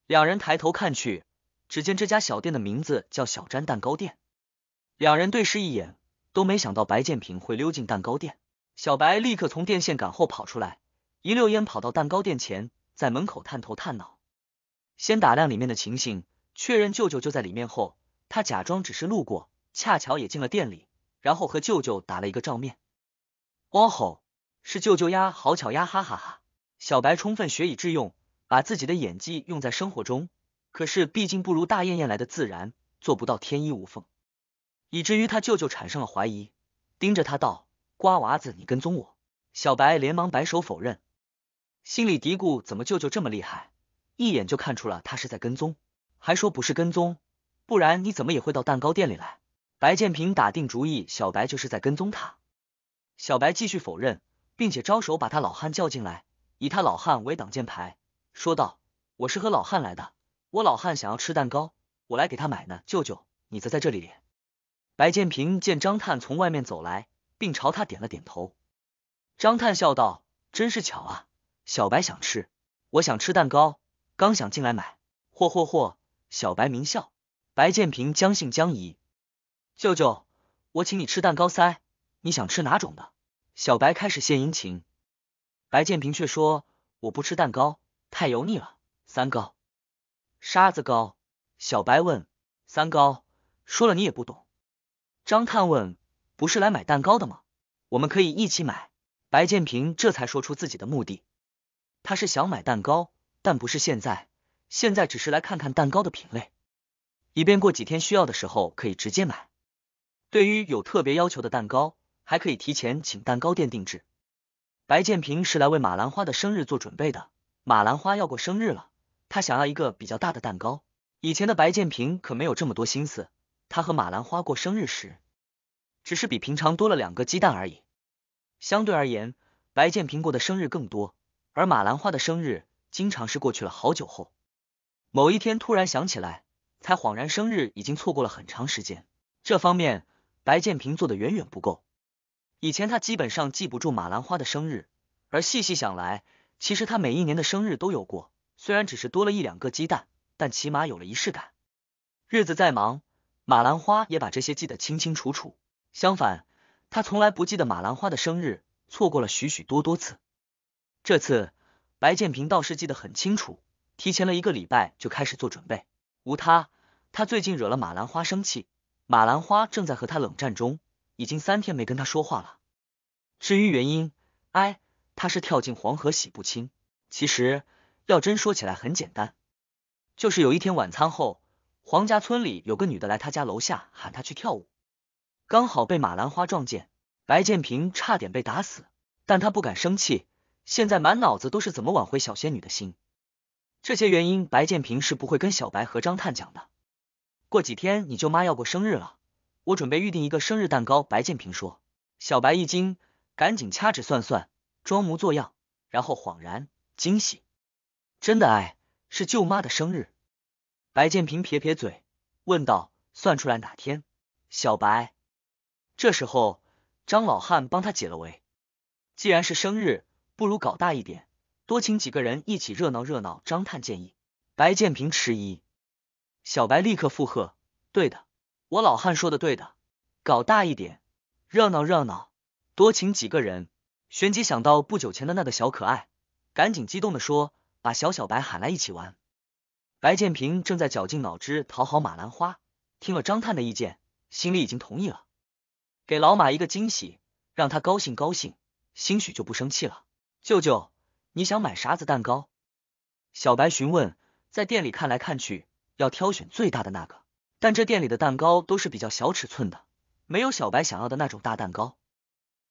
两人抬头看去，只见这家小店的名字叫小詹蛋糕店。两人对视一眼，都没想到白建平会溜进蛋糕店。小白立刻从电线杆后跑出来，一溜烟跑到蛋糕店前，在门口探头探脑，先打量里面的情形，确认舅舅就在里面后，他假装只是路过，恰巧也进了店里，然后和舅舅打了一个照面。哦吼，是舅舅呀，好巧呀，哈哈哈。小白充分学以致用，把自己的演技用在生活中，可是毕竟不如大艳艳来的自然，做不到天衣无缝，以至于他舅舅产生了怀疑，盯着他道：“瓜娃子，你跟踪我？”小白连忙摆手否认，心里嘀咕：“怎么舅舅这么厉害，一眼就看出了他是在跟踪，还说不是跟踪，不然你怎么也会到蛋糕店里来？”白建平打定主意，小白就是在跟踪他。小白继续否认，并且招手把他老汉叫进来。以他老汉为挡箭牌，说道：“我是和老汉来的，我老汉想要吃蛋糕，我来给他买呢。舅舅，你则在这里。”白建平见张探从外面走来，并朝他点了点头。张探笑道：“真是巧啊，小白想吃，我想吃蛋糕，刚想进来买。”嚯嚯嚯！小白明笑。白建平将信将疑：“舅舅，我请你吃蛋糕塞，你想吃哪种的？”小白开始献殷勤。白建平却说：“我不吃蛋糕，太油腻了。三高，沙子高。”小白问：“三高？”说了你也不懂。张探问：“不是来买蛋糕的吗？我们可以一起买。”白建平这才说出自己的目的，他是想买蛋糕，但不是现在，现在只是来看看蛋糕的品类，以便过几天需要的时候可以直接买。对于有特别要求的蛋糕，还可以提前请蛋糕店定制。白建平是来为马兰花的生日做准备的。马兰花要过生日了，她想要一个比较大的蛋糕。以前的白建平可没有这么多心思，他和马兰花过生日时，只是比平常多了两个鸡蛋而已。相对而言，白建平过的生日更多，而马兰花的生日经常是过去了好久后，某一天突然想起来，才恍然生日已经错过了很长时间。这方面，白建平做的远远不够。以前他基本上记不住马兰花的生日，而细细想来，其实他每一年的生日都有过，虽然只是多了一两个鸡蛋，但起码有了仪式感。日子再忙，马兰花也把这些记得清清楚楚。相反，他从来不记得马兰花的生日，错过了许许多多次。这次白建平倒是记得很清楚，提前了一个礼拜就开始做准备。无他，他最近惹了马兰花生气，马兰花正在和他冷战中。已经三天没跟他说话了。至于原因，哎，他是跳进黄河洗不清。其实要真说起来很简单，就是有一天晚餐后，黄家村里有个女的来他家楼下喊他去跳舞，刚好被马兰花撞见，白建平差点被打死，但他不敢生气，现在满脑子都是怎么挽回小仙女的心。这些原因，白建平是不会跟小白和张探讲的。过几天你舅妈要过生日了。我准备预定一个生日蛋糕，白建平说。小白一惊，赶紧掐指算算，装模作样，然后恍然惊喜，真的哎，是舅妈的生日。白建平撇撇嘴，问道：“算出来哪天？”小白这时候张老汉帮他解了围，既然是生日，不如搞大一点，多请几个人一起热闹热闹。张探建议，白建平迟疑，小白立刻附和：“对的。”我老汉说的对的，搞大一点，热闹热闹，多请几个人。旋即想到不久前的那个小可爱，赶紧激动的说：“把小小白喊来一起玩。”白建平正在绞尽脑汁讨好马兰花，听了张探的意见，心里已经同意了，给老马一个惊喜，让他高兴高兴，兴许就不生气了。舅舅，你想买啥子蛋糕？小白询问，在店里看来看去，要挑选最大的那个。但这店里的蛋糕都是比较小尺寸的，没有小白想要的那种大蛋糕。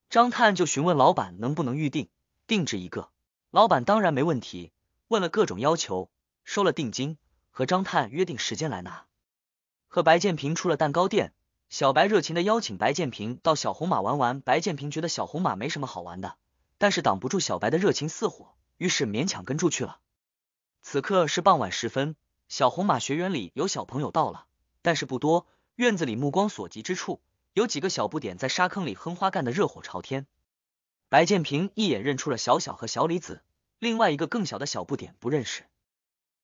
张探就询问老板能不能预定定制一个，老板当然没问题，问了各种要求，收了定金，和张探约定时间来拿。和白建平出了蛋糕店，小白热情的邀请白建平到小红马玩玩。白建平觉得小红马没什么好玩的，但是挡不住小白的热情似火，于是勉强跟住去了。此刻是傍晚时分，小红马学员里有小朋友到了。但是不多，院子里目光所及之处，有几个小不点在沙坑里哼花干的热火朝天。白建平一眼认出了小小和小李子，另外一个更小的小不点不认识。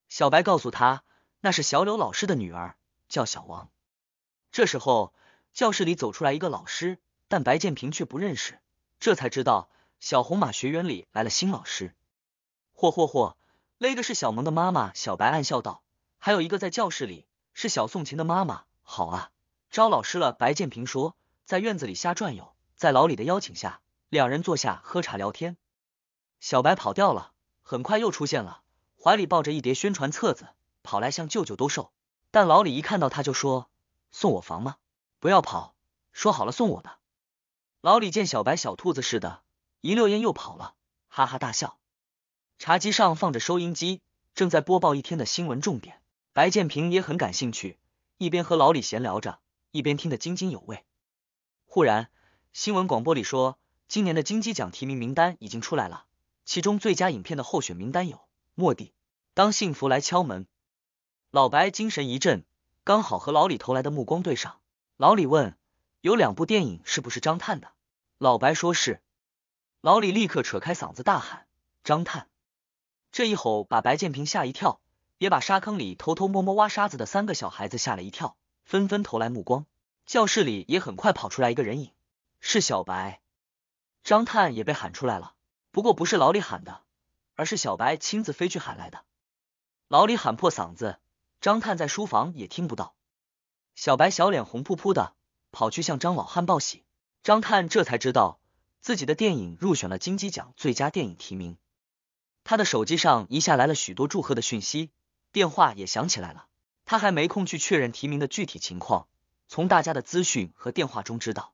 小白告诉他，那是小柳老师的女儿，叫小王。这时候，教室里走出来一个老师，但白建平却不认识，这才知道小红马学员里来了新老师。嚯嚯嚯，勒个是小萌的妈妈。小白暗笑道，还有一个在教室里。是小宋琴的妈妈，好啊，招老师了。白建平说，在院子里瞎转悠。在老李的邀请下，两人坐下喝茶聊天。小白跑掉了，很快又出现了，怀里抱着一叠宣传册子，跑来向舅舅兜售。但老李一看到他就说，送我房吗？不要跑，说好了送我的。老李见小白小兔子似的，一溜烟又跑了，哈哈大笑。茶几上放着收音机，正在播报一天的新闻重点。白建平也很感兴趣，一边和老李闲聊着，一边听得津津有味。忽然，新闻广播里说，今年的金鸡奖提名名单已经出来了，其中最佳影片的候选名单有《莫蒂》《当幸福来敲门》。老白精神一振，刚好和老李投来的目光对上。老李问：“有两部电影是不是张探的？”老白说：“是。”老李立刻扯开嗓子大喊：“张探！”这一吼把白建平吓一跳。也把沙坑里偷偷摸摸挖沙子的三个小孩子吓了一跳，纷纷投来目光。教室里也很快跑出来一个人影，是小白。张探也被喊出来了，不过不是老李喊的，而是小白亲自飞去喊来的。老李喊破嗓子，张探在书房也听不到。小白小脸红扑扑的，跑去向张老汉报喜。张探这才知道自己的电影入选了金鸡奖最佳电影提名。他的手机上一下来了许多祝贺的讯息。电话也响起来了，他还没空去确认提名的具体情况。从大家的资讯和电话中知道，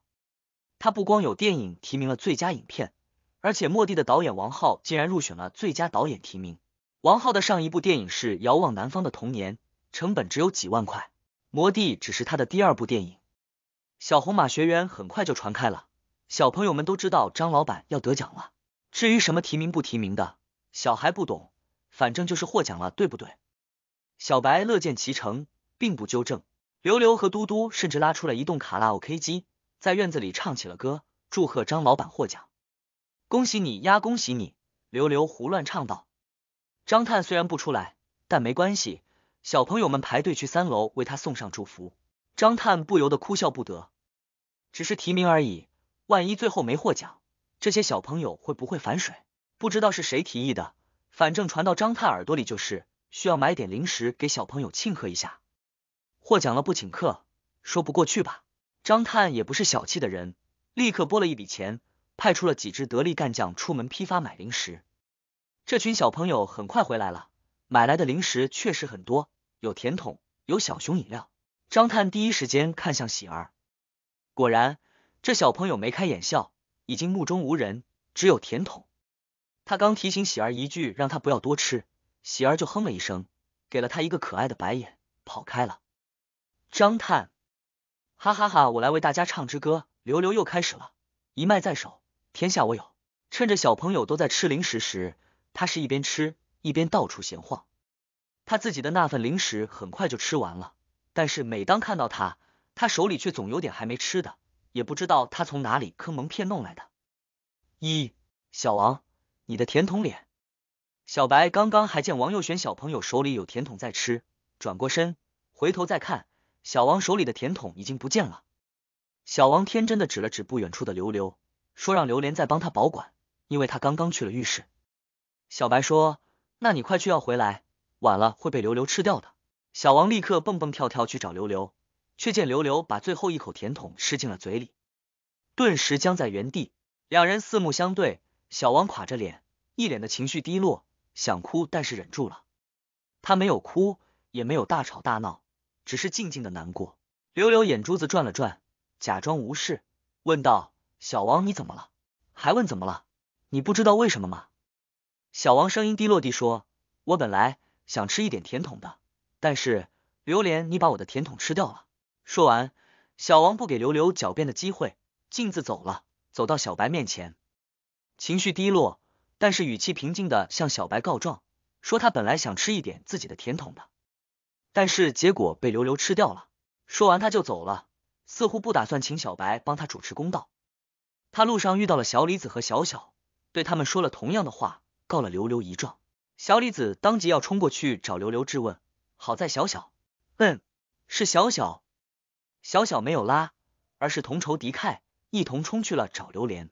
他不光有电影提名了最佳影片，而且莫蒂的导演王浩竟然入选了最佳导演提名。王浩的上一部电影是《遥望南方的童年》，成本只有几万块，魔地只是他的第二部电影。小红马学员很快就传开了，小朋友们都知道张老板要得奖了。至于什么提名不提名的，小孩不懂，反正就是获奖了，对不对？小白乐见其成，并不纠正。刘刘和嘟嘟甚至拉出了一栋卡拉 OK 机，在院子里唱起了歌，祝贺张老板获奖。恭喜你呀，恭喜你！刘刘胡乱唱道。张探虽然不出来，但没关系。小朋友们排队去三楼为他送上祝福。张探不由得哭笑不得。只是提名而已，万一最后没获奖，这些小朋友会不会反水？不知道是谁提议的，反正传到张探耳朵里就是。需要买点零食给小朋友庆贺一下，获奖了不请客说不过去吧。张探也不是小气的人，立刻拨了一笔钱，派出了几支得力干将出门批发买零食。这群小朋友很快回来了，买来的零食确实很多，有甜筒，有小熊饮料。张探第一时间看向喜儿，果然这小朋友眉开眼笑，已经目中无人。只有甜筒，他刚提醒喜儿一句，让他不要多吃。喜儿就哼了一声，给了他一个可爱的白眼，跑开了。张探，哈哈哈，我来为大家唱支歌。刘刘又开始了，一脉在手，天下我有。趁着小朋友都在吃零食时，他是一边吃一边到处闲晃。他自己的那份零食很快就吃完了，但是每当看到他，他手里却总有点还没吃的，也不知道他从哪里坑蒙骗弄来的。一，小王，你的甜筒脸。小白刚刚还见王佑选小朋友手里有甜筒在吃，转过身回头再看，小王手里的甜筒已经不见了。小王天真的指了指不远处的刘刘，说让刘莲再帮他保管，因为他刚刚去了浴室。小白说：“那你快去，要回来晚了会被刘刘吃掉的。”小王立刻蹦蹦跳跳去找刘刘，却见刘刘把最后一口甜筒吃进了嘴里，顿时僵在原地。两人四目相对，小王垮着脸，一脸的情绪低落。想哭，但是忍住了。他没有哭，也没有大吵大闹，只是静静的难过。刘刘眼珠子转了转，假装无事，问道：“小王，你怎么了？”还问怎么了？你不知道为什么吗？”小王声音低落地说：“我本来想吃一点甜筒的，但是榴莲，你把我的甜筒吃掉了。”说完，小王不给刘刘狡辩的机会，径自走了，走到小白面前，情绪低落。但是语气平静的向小白告状，说他本来想吃一点自己的甜筒的，但是结果被刘刘吃掉了。说完他就走了，似乎不打算请小白帮他主持公道。他路上遇到了小李子和小小，对他们说了同样的话，告了刘刘一状。小李子当即要冲过去找刘刘质问，好在小小，嗯，是小小，小小没有拉，而是同仇敌忾，一同冲去了找榴莲。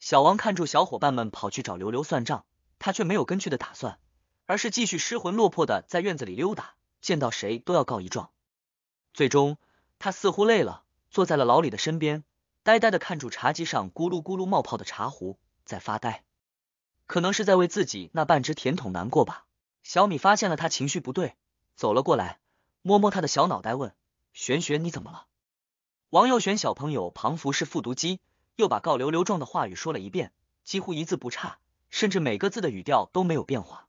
小王看住小伙伴们跑去找刘刘算账，他却没有跟去的打算，而是继续失魂落魄的在院子里溜达，见到谁都要告一状。最终，他似乎累了，坐在了老李的身边，呆呆的看住茶几上咕噜咕噜冒泡的茶壶，在发呆。可能是在为自己那半只甜筒难过吧。小米发现了他情绪不对，走了过来，摸摸他的小脑袋，问：“玄玄你怎么了？”王又玄小朋友，庞福是复读机。又把告刘刘状的话语说了一遍，几乎一字不差，甚至每个字的语调都没有变化。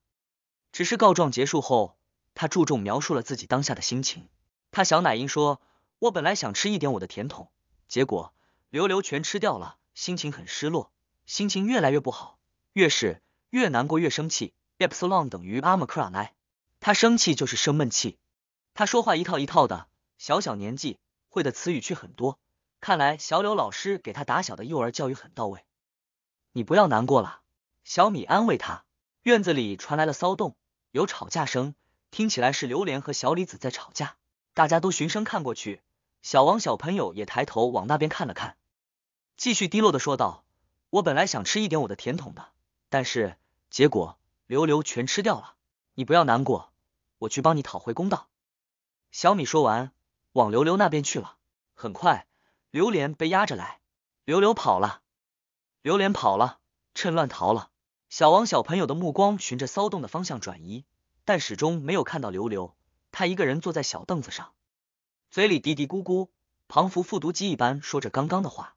只是告状结束后，他注重描述了自己当下的心情。他小奶音说：“我本来想吃一点我的甜筒，结果刘刘全吃掉了，心情很失落，心情越来越不好，越是越难过越生气。” epsilon 等于阿姆克拉奈，他生气就是生闷气。他说话一套一套的，小小年纪会的词语却很多。看来小柳老师给他打小的幼儿教育很到位，你不要难过了。小米安慰他。院子里传来了骚动，有吵架声，听起来是榴莲和小李子在吵架。大家都循声看过去，小王小朋友也抬头往那边看了看，继续低落的说道：“我本来想吃一点我的甜筒的，但是结果刘刘全吃掉了。你不要难过，我去帮你讨回公道。”小米说完，往刘刘那边去了。很快。榴莲被压着来，刘刘跑了，榴莲跑了，趁乱逃了。小王小朋友的目光循着骚动的方向转移，但始终没有看到刘刘。他一个人坐在小凳子上，嘴里嘀嘀咕咕，仿佛复读机一般说着刚刚的话。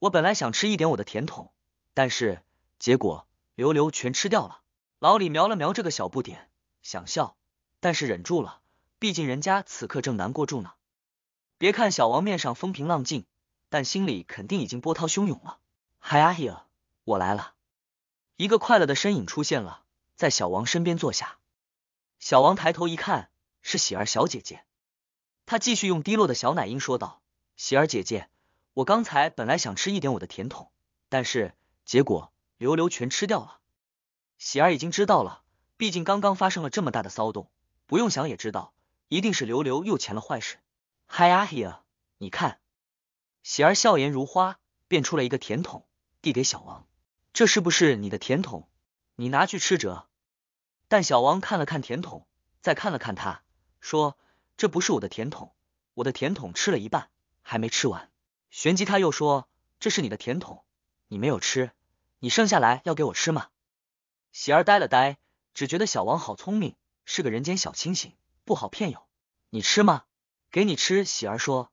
我本来想吃一点我的甜筒，但是结果刘刘全吃掉了。老李瞄了瞄这个小不点，想笑，但是忍住了，毕竟人家此刻正难过住呢。别看小王面上风平浪静，但心里肯定已经波涛汹涌了。嗨呀嘿，我来了！一个快乐的身影出现了，在小王身边坐下。小王抬头一看，是喜儿小姐姐。他继续用低落的小奶音说道：“喜儿姐姐，我刚才本来想吃一点我的甜筒，但是结果刘刘全吃掉了。”喜儿已经知道了，毕竟刚刚发生了这么大的骚动，不用想也知道，一定是刘刘又干了坏事。嗨呀，嘿呀，你看，喜儿笑颜如花，变出了一个甜筒，递给小王，这是不是你的甜筒？你拿去吃着。但小王看了看甜筒，再看了看他，说这不是我的甜筒，我的甜筒吃了一半，还没吃完。旋即他又说这是你的甜筒，你没有吃，你剩下来要给我吃吗？喜儿呆了呆，只觉得小王好聪明，是个人间小清醒，不好骗哟。你吃吗？给你吃，喜儿说。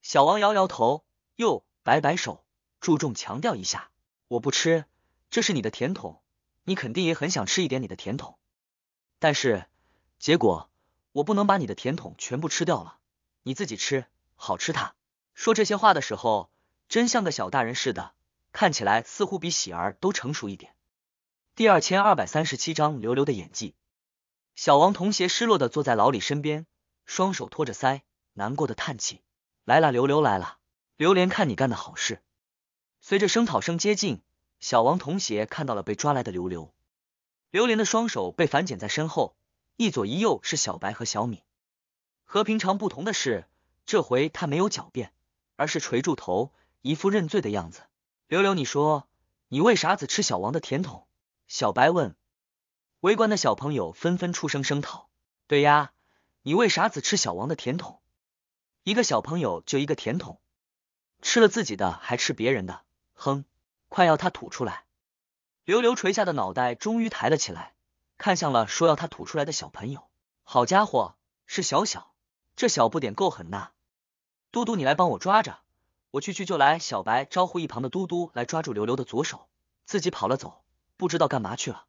小王摇摇头，又摆摆手，注重强调一下，我不吃，这是你的甜筒，你肯定也很想吃一点你的甜筒。但是，结果我不能把你的甜筒全部吃掉了，你自己吃，好吃它。说这些话的时候，真像个小大人似的，看起来似乎比喜儿都成熟一点。第二千二百三十七章刘刘的演技。小王童鞋失落的坐在老李身边。双手托着腮，难过的叹气。来了，刘刘来了。刘莲，看你干的好事。随着声讨声接近，小王同学看到了被抓来的刘刘。刘莲的双手被反剪在身后，一左一右是小白和小米。和平常不同的是，这回他没有狡辩，而是垂住头，一副认罪的样子。刘刘，你说你为啥子吃小王的甜筒？小白问。围观的小朋友纷纷出声声讨。对呀。你为啥子吃小王的甜筒？一个小朋友就一个甜筒，吃了自己的还吃别人的，哼！快要他吐出来。刘刘垂下的脑袋终于抬了起来，看向了说要他吐出来的小朋友。好家伙，是小小，这小不点够狠呐！嘟嘟，你来帮我抓着，我去去就来。小白招呼一旁的嘟嘟来抓住刘刘的左手，自己跑了走，不知道干嘛去了。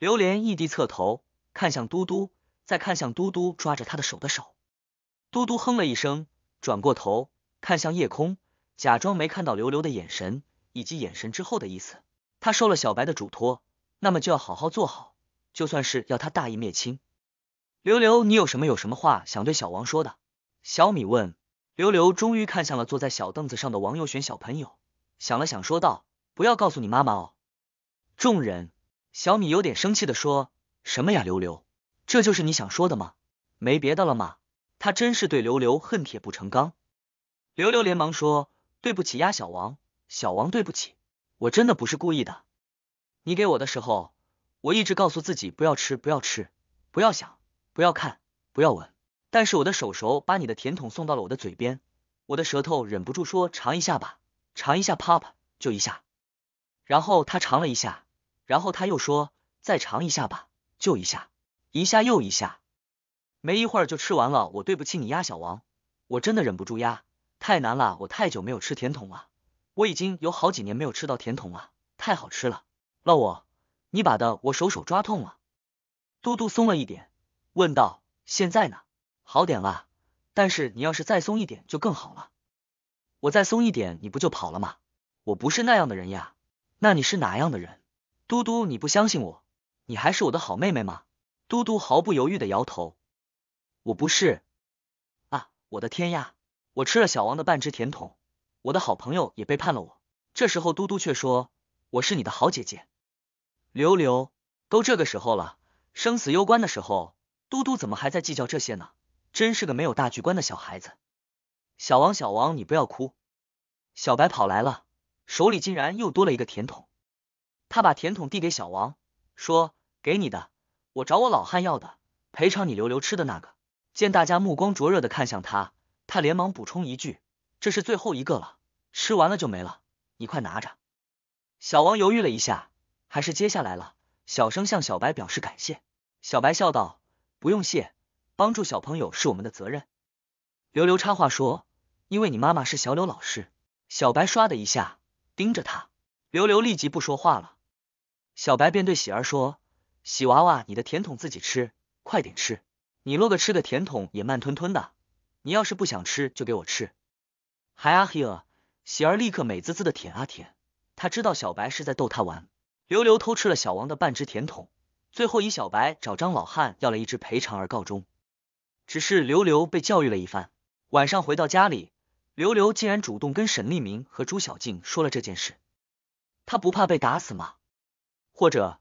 榴莲一地侧头看向嘟嘟。再看向嘟嘟抓着他的手的手，嘟嘟哼了一声，转过头看向夜空，假装没看到刘刘的眼神以及眼神之后的意思。他受了小白的嘱托，那么就要好好做好，就算是要他大义灭亲。刘刘，你有什么有什么话想对小王说的？小米问。刘刘终于看向了坐在小凳子上的王佑选小朋友，想了想说道：“不要告诉你妈妈哦。”众人，小米有点生气的说：“什么呀，刘刘？”这就是你想说的吗？没别的了吗？他真是对刘刘恨铁不成钢。刘刘连忙说：“对不起呀，小王，小王对不起，我真的不是故意的。你给我的时候，我一直告诉自己不要吃，不要吃，不要想，不要看，不要闻。但是我的手手把你的甜筒送到了我的嘴边，我的舌头忍不住说尝一下吧，尝一下，啪啪，就一下。然后他尝了一下，然后他又说再尝一下吧，就一下。”一下又一下，没一会儿就吃完了。我对不起你呀，小王，我真的忍不住呀，太难了，我太久没有吃甜筒了，我已经有好几年没有吃到甜筒了，太好吃了。老我，你把的我手手抓痛了。嘟嘟松了一点，问道：“现在呢？好点了，但是你要是再松一点就更好了。我再松一点，你不就跑了吗？我不是那样的人呀。那你是哪样的人？嘟嘟，你不相信我，你还是我的好妹妹吗？”嘟嘟毫不犹豫的摇头，我不是啊！我的天呀，我吃了小王的半只甜筒，我的好朋友也背叛了我。这时候，嘟嘟却说：“我是你的好姐姐。”刘刘，都这个时候了，生死攸关的时候，嘟嘟怎么还在计较这些呢？真是个没有大局观的小孩子。小王，小王，你不要哭。小白跑来了，手里竟然又多了一个甜筒。他把甜筒递给小王，说：“给你的。”我找我老汉要的赔偿你刘刘吃的那个，见大家目光灼热的看向他，他连忙补充一句：“这是最后一个了，吃完了就没了，你快拿着。”小王犹豫了一下，还是接下来了，小声向小白表示感谢。小白笑道：“不用谢，帮助小朋友是我们的责任。”刘刘插话说：“因为你妈妈是小柳老师。”小白唰的一下盯着他，刘刘立即不说话了，小白便对喜儿说。喜娃娃，你的甜筒自己吃，快点吃！你落个吃的甜筒也慢吞吞的。你要是不想吃，就给我吃。还啊嘿饿，喜儿立刻美滋滋的舔啊舔。他知道小白是在逗他玩。刘刘偷吃了小王的半只甜筒，最后以小白找张老汉要了一只赔偿而告终。只是刘刘被教育了一番。晚上回到家里，刘刘竟然主动跟沈立明和朱小静说了这件事。他不怕被打死吗？或者？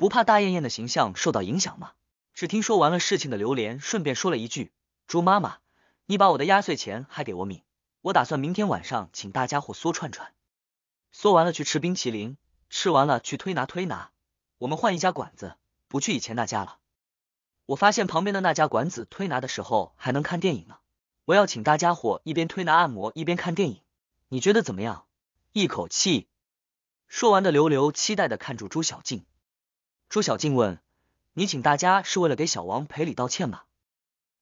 不怕大艳艳的形象受到影响吗？只听说完了事情的榴莲顺便说了一句：“猪妈妈，你把我的压岁钱还给我，敏，我打算明天晚上请大家伙嗦串串，嗦完了去吃冰淇淋，吃完了去推拿推拿。我们换一家馆子，不去以前那家了。我发现旁边的那家馆子推拿的时候还能看电影呢。我要请大家伙一边推拿按摩一边看电影，你觉得怎么样？”一口气说完的刘刘期待的看住朱小静。朱小静问：“你请大家是为了给小王赔礼道歉吗？”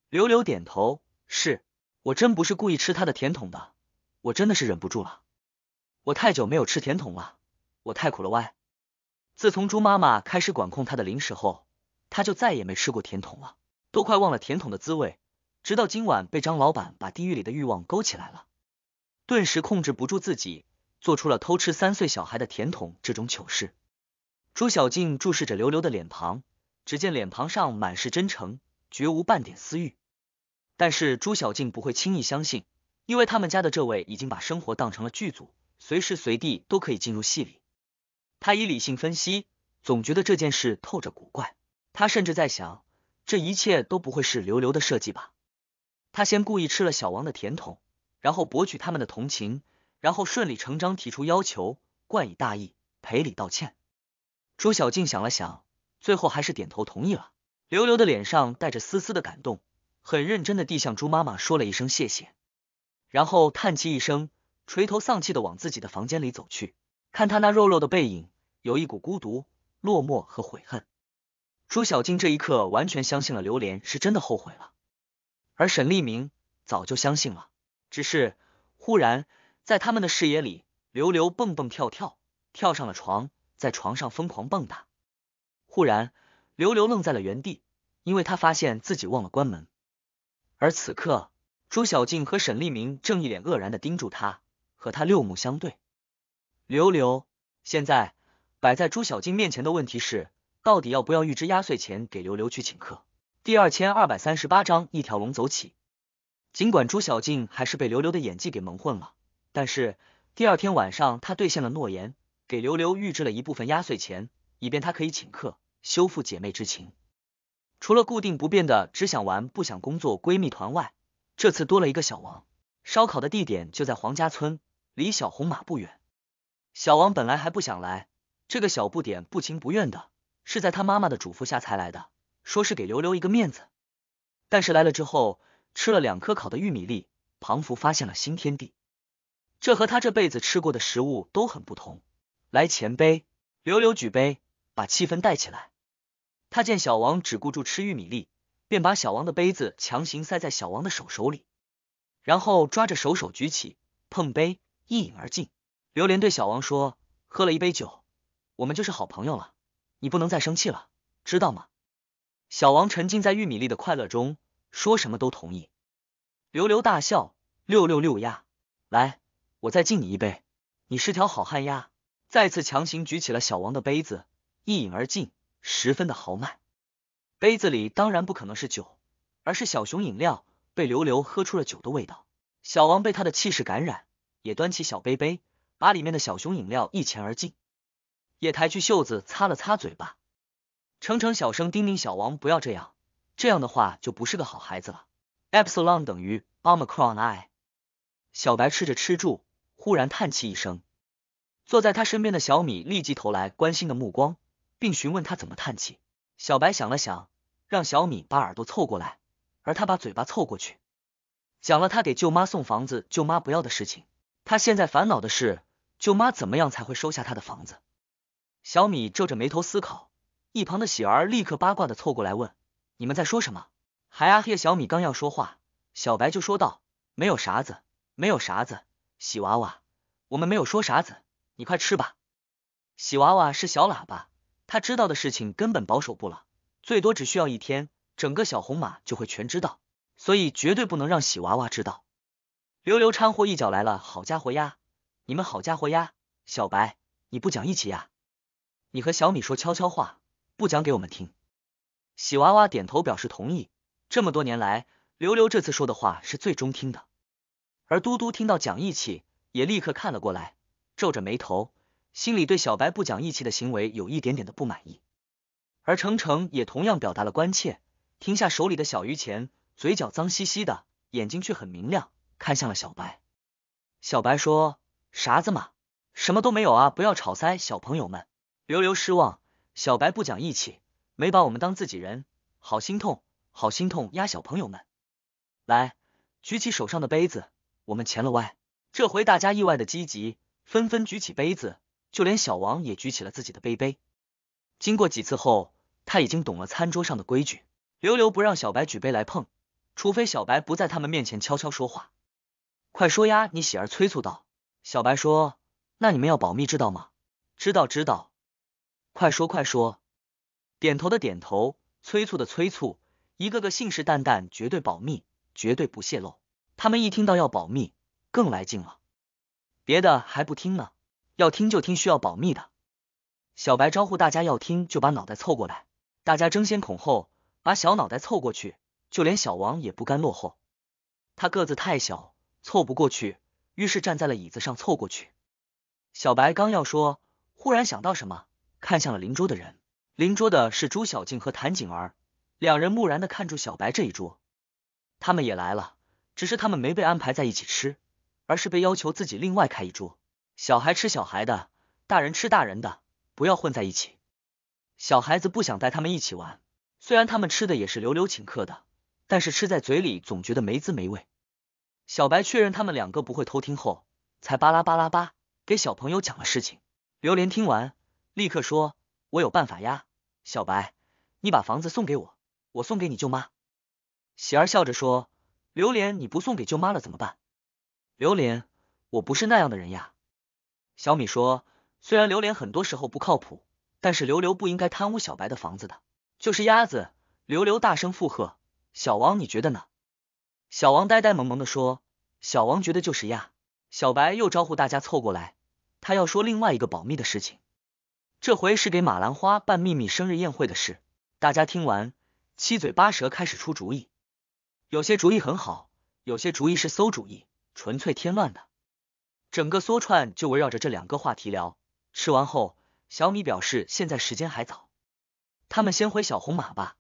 刘刘点头：“是我真不是故意吃他的甜筒的，我真的是忍不住了。我太久没有吃甜筒了，我太苦了。喂，自从朱妈妈开始管控他的零食后，他就再也没吃过甜筒了，都快忘了甜筒的滋味。直到今晚被张老板把地狱里的欲望勾起来了，顿时控制不住自己，做出了偷吃三岁小孩的甜筒这种糗事。”朱小静注视着刘刘的脸庞，只见脸庞上满是真诚，绝无半点私欲。但是朱小静不会轻易相信，因为他们家的这位已经把生活当成了剧组，随时随地都可以进入戏里。他以理性分析，总觉得这件事透着古怪。他甚至在想，这一切都不会是刘刘的设计吧？他先故意吃了小王的甜筒，然后博取他们的同情，然后顺理成章提出要求，冠以大义，赔礼道歉。朱小静想了想，最后还是点头同意了。刘刘的脸上带着丝丝的感动，很认真的地向朱妈妈说了一声谢谢，然后叹气一声，垂头丧气的往自己的房间里走去。看他那肉肉的背影，有一股孤独、落寞和悔恨。朱小静这一刻完全相信了刘莲是真的后悔了，而沈立明早就相信了。只是忽然在他们的视野里，刘刘蹦蹦跳跳，跳上了床。在床上疯狂蹦跶，忽然，刘刘愣在了原地，因为他发现自己忘了关门。而此刻，朱小静和沈立明正一脸愕然的盯住他，和他六目相对。刘刘，现在摆在朱小静面前的问题是，到底要不要预支压岁钱给刘刘去请客？第二千二百三十八章一条龙走起。尽管朱小静还是被刘刘的演技给蒙混了，但是第二天晚上，他兑现了诺言。给刘刘预支了一部分压岁钱，以便她可以请客修复姐妹之情。除了固定不变的只想玩不想工作闺蜜团外，这次多了一个小王。烧烤的地点就在黄家村，离小红马不远。小王本来还不想来，这个小不点不情不愿的，是在他妈妈的嘱咐下才来的，说是给刘刘一个面子。但是来了之后，吃了两颗烤的玉米粒，庞福发现了新天地，这和他这辈子吃过的食物都很不同。来，前杯，刘刘举杯，把气氛带起来。他见小王只顾住吃玉米粒，便把小王的杯子强行塞在小王的手手里，然后抓着手手举起，碰杯，一饮而尽。刘莲对小王说：“喝了一杯酒，我们就是好朋友了，你不能再生气了，知道吗？”小王沉浸在玉米粒的快乐中，说什么都同意。刘刘大笑，六六六呀！来，我再敬你一杯，你是条好汉呀！再次强行举起了小王的杯子，一饮而尽，十分的豪迈。杯子里当然不可能是酒，而是小熊饮料，被刘刘喝出了酒的味道。小王被他的气势感染，也端起小杯杯，把里面的小熊饮料一前而尽，也抬去袖子擦了擦嘴巴。程程小声叮咛小王不要这样，这样的话就不是个好孩子了。epsilon 等于 omicron i。小白吃着吃住，忽然叹气一声。坐在他身边的小米立即投来关心的目光，并询问他怎么叹气。小白想了想，让小米把耳朵凑过来，而他把嘴巴凑过去，讲了他给舅妈送房子，舅妈不要的事情。他现在烦恼的是，舅妈怎么样才会收下他的房子。小米皱着眉头思考，一旁的喜儿立刻八卦的凑过来问：“你们在说什么？”还阿黑小米刚要说话，小白就说道：“没有啥子，没有啥子，喜娃娃，我们没有说啥子。”你快吃吧，喜娃娃是小喇叭，他知道的事情根本保守不了，最多只需要一天，整个小红马就会全知道，所以绝对不能让喜娃娃知道。刘刘掺和一脚来了，好家伙呀！你们好家伙呀！小白，你不讲义气呀？你和小米说悄悄话，不讲给我们听。喜娃娃点头表示同意，这么多年来，刘刘这次说的话是最中听的。而嘟嘟听到讲义气，也立刻看了过来。皱着眉头，心里对小白不讲义气的行为有一点点的不满意，而程程也同样表达了关切，停下手里的小鱼钱，嘴角脏兮兮的，眼睛却很明亮，看向了小白。小白说啥子嘛，什么都没有啊，不要吵塞，小朋友们。刘刘失望，小白不讲义气，没把我们当自己人，好心痛，好心痛，压小朋友们。来，举起手上的杯子，我们前了歪。这回大家意外的积极。纷纷举起杯子，就连小王也举起了自己的杯杯。经过几次后，他已经懂了餐桌上的规矩：刘刘不让小白举杯来碰，除非小白不在他们面前悄悄说话。快说呀！你喜儿催促道。小白说：“那你们要保密，知道吗？”“知道，知道。”“快说，快说！”点头的点头，催促的催促，一个个信誓旦旦，绝对保密，绝对不泄露。他们一听到要保密，更来劲了。别的还不听呢，要听就听需要保密的。小白招呼大家要听，就把脑袋凑过来，大家争先恐后把小脑袋凑过去，就连小王也不甘落后。他个子太小，凑不过去，于是站在了椅子上凑过去。小白刚要说，忽然想到什么，看向了邻桌的人。邻桌的是朱小静和谭景儿，两人木然的看住小白这一桌，他们也来了，只是他们没被安排在一起吃。而是被要求自己另外开一桌，小孩吃小孩的，大人吃大人的，不要混在一起。小孩子不想带他们一起玩，虽然他们吃的也是刘刘请客的，但是吃在嘴里总觉得没滋没味。小白确认他们两个不会偷听后，才巴拉巴拉巴给小朋友讲了事情。榴莲听完，立刻说：“我有办法呀，小白，你把房子送给我，我送给你舅妈。”喜儿笑着说：“榴莲，你不送给舅妈了怎么办？”榴莲，我不是那样的人呀。小米说，虽然榴莲很多时候不靠谱，但是刘刘不应该贪污小白的房子的。就是鸭子，刘刘大声附和。小王，你觉得呢？小王呆呆萌萌的说，小王觉得就是鸭。小白又招呼大家凑过来，他要说另外一个保密的事情，这回是给马兰花办秘密生日宴会的事。大家听完，七嘴八舌开始出主意，有些主意很好，有些主意是馊主意。纯粹添乱的，整个嗦串就围绕着这两个话题聊。吃完后，小米表示现在时间还早，他们先回小红马吧。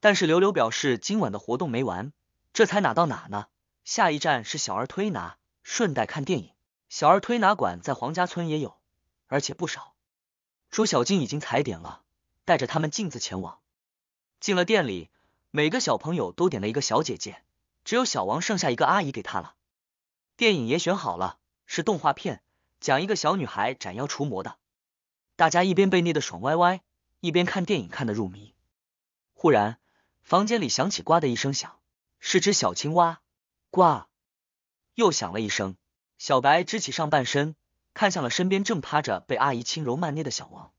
但是刘刘表示今晚的活动没完，这才哪到哪呢？下一站是小儿推拿，顺带看电影。小儿推拿馆在黄家村也有，而且不少。朱小静已经踩点了，带着他们径自前往。进了店里，每个小朋友都点了一个小姐姐，只有小王剩下一个阿姨给他了。电影也选好了，是动画片，讲一个小女孩斩妖除魔的。大家一边被捏的爽歪歪，一边看电影看得入迷。忽然，房间里响起呱的一声响，是只小青蛙。呱，又响了一声。小白支起上半身，看向了身边正趴着被阿姨轻柔慢捏的小王。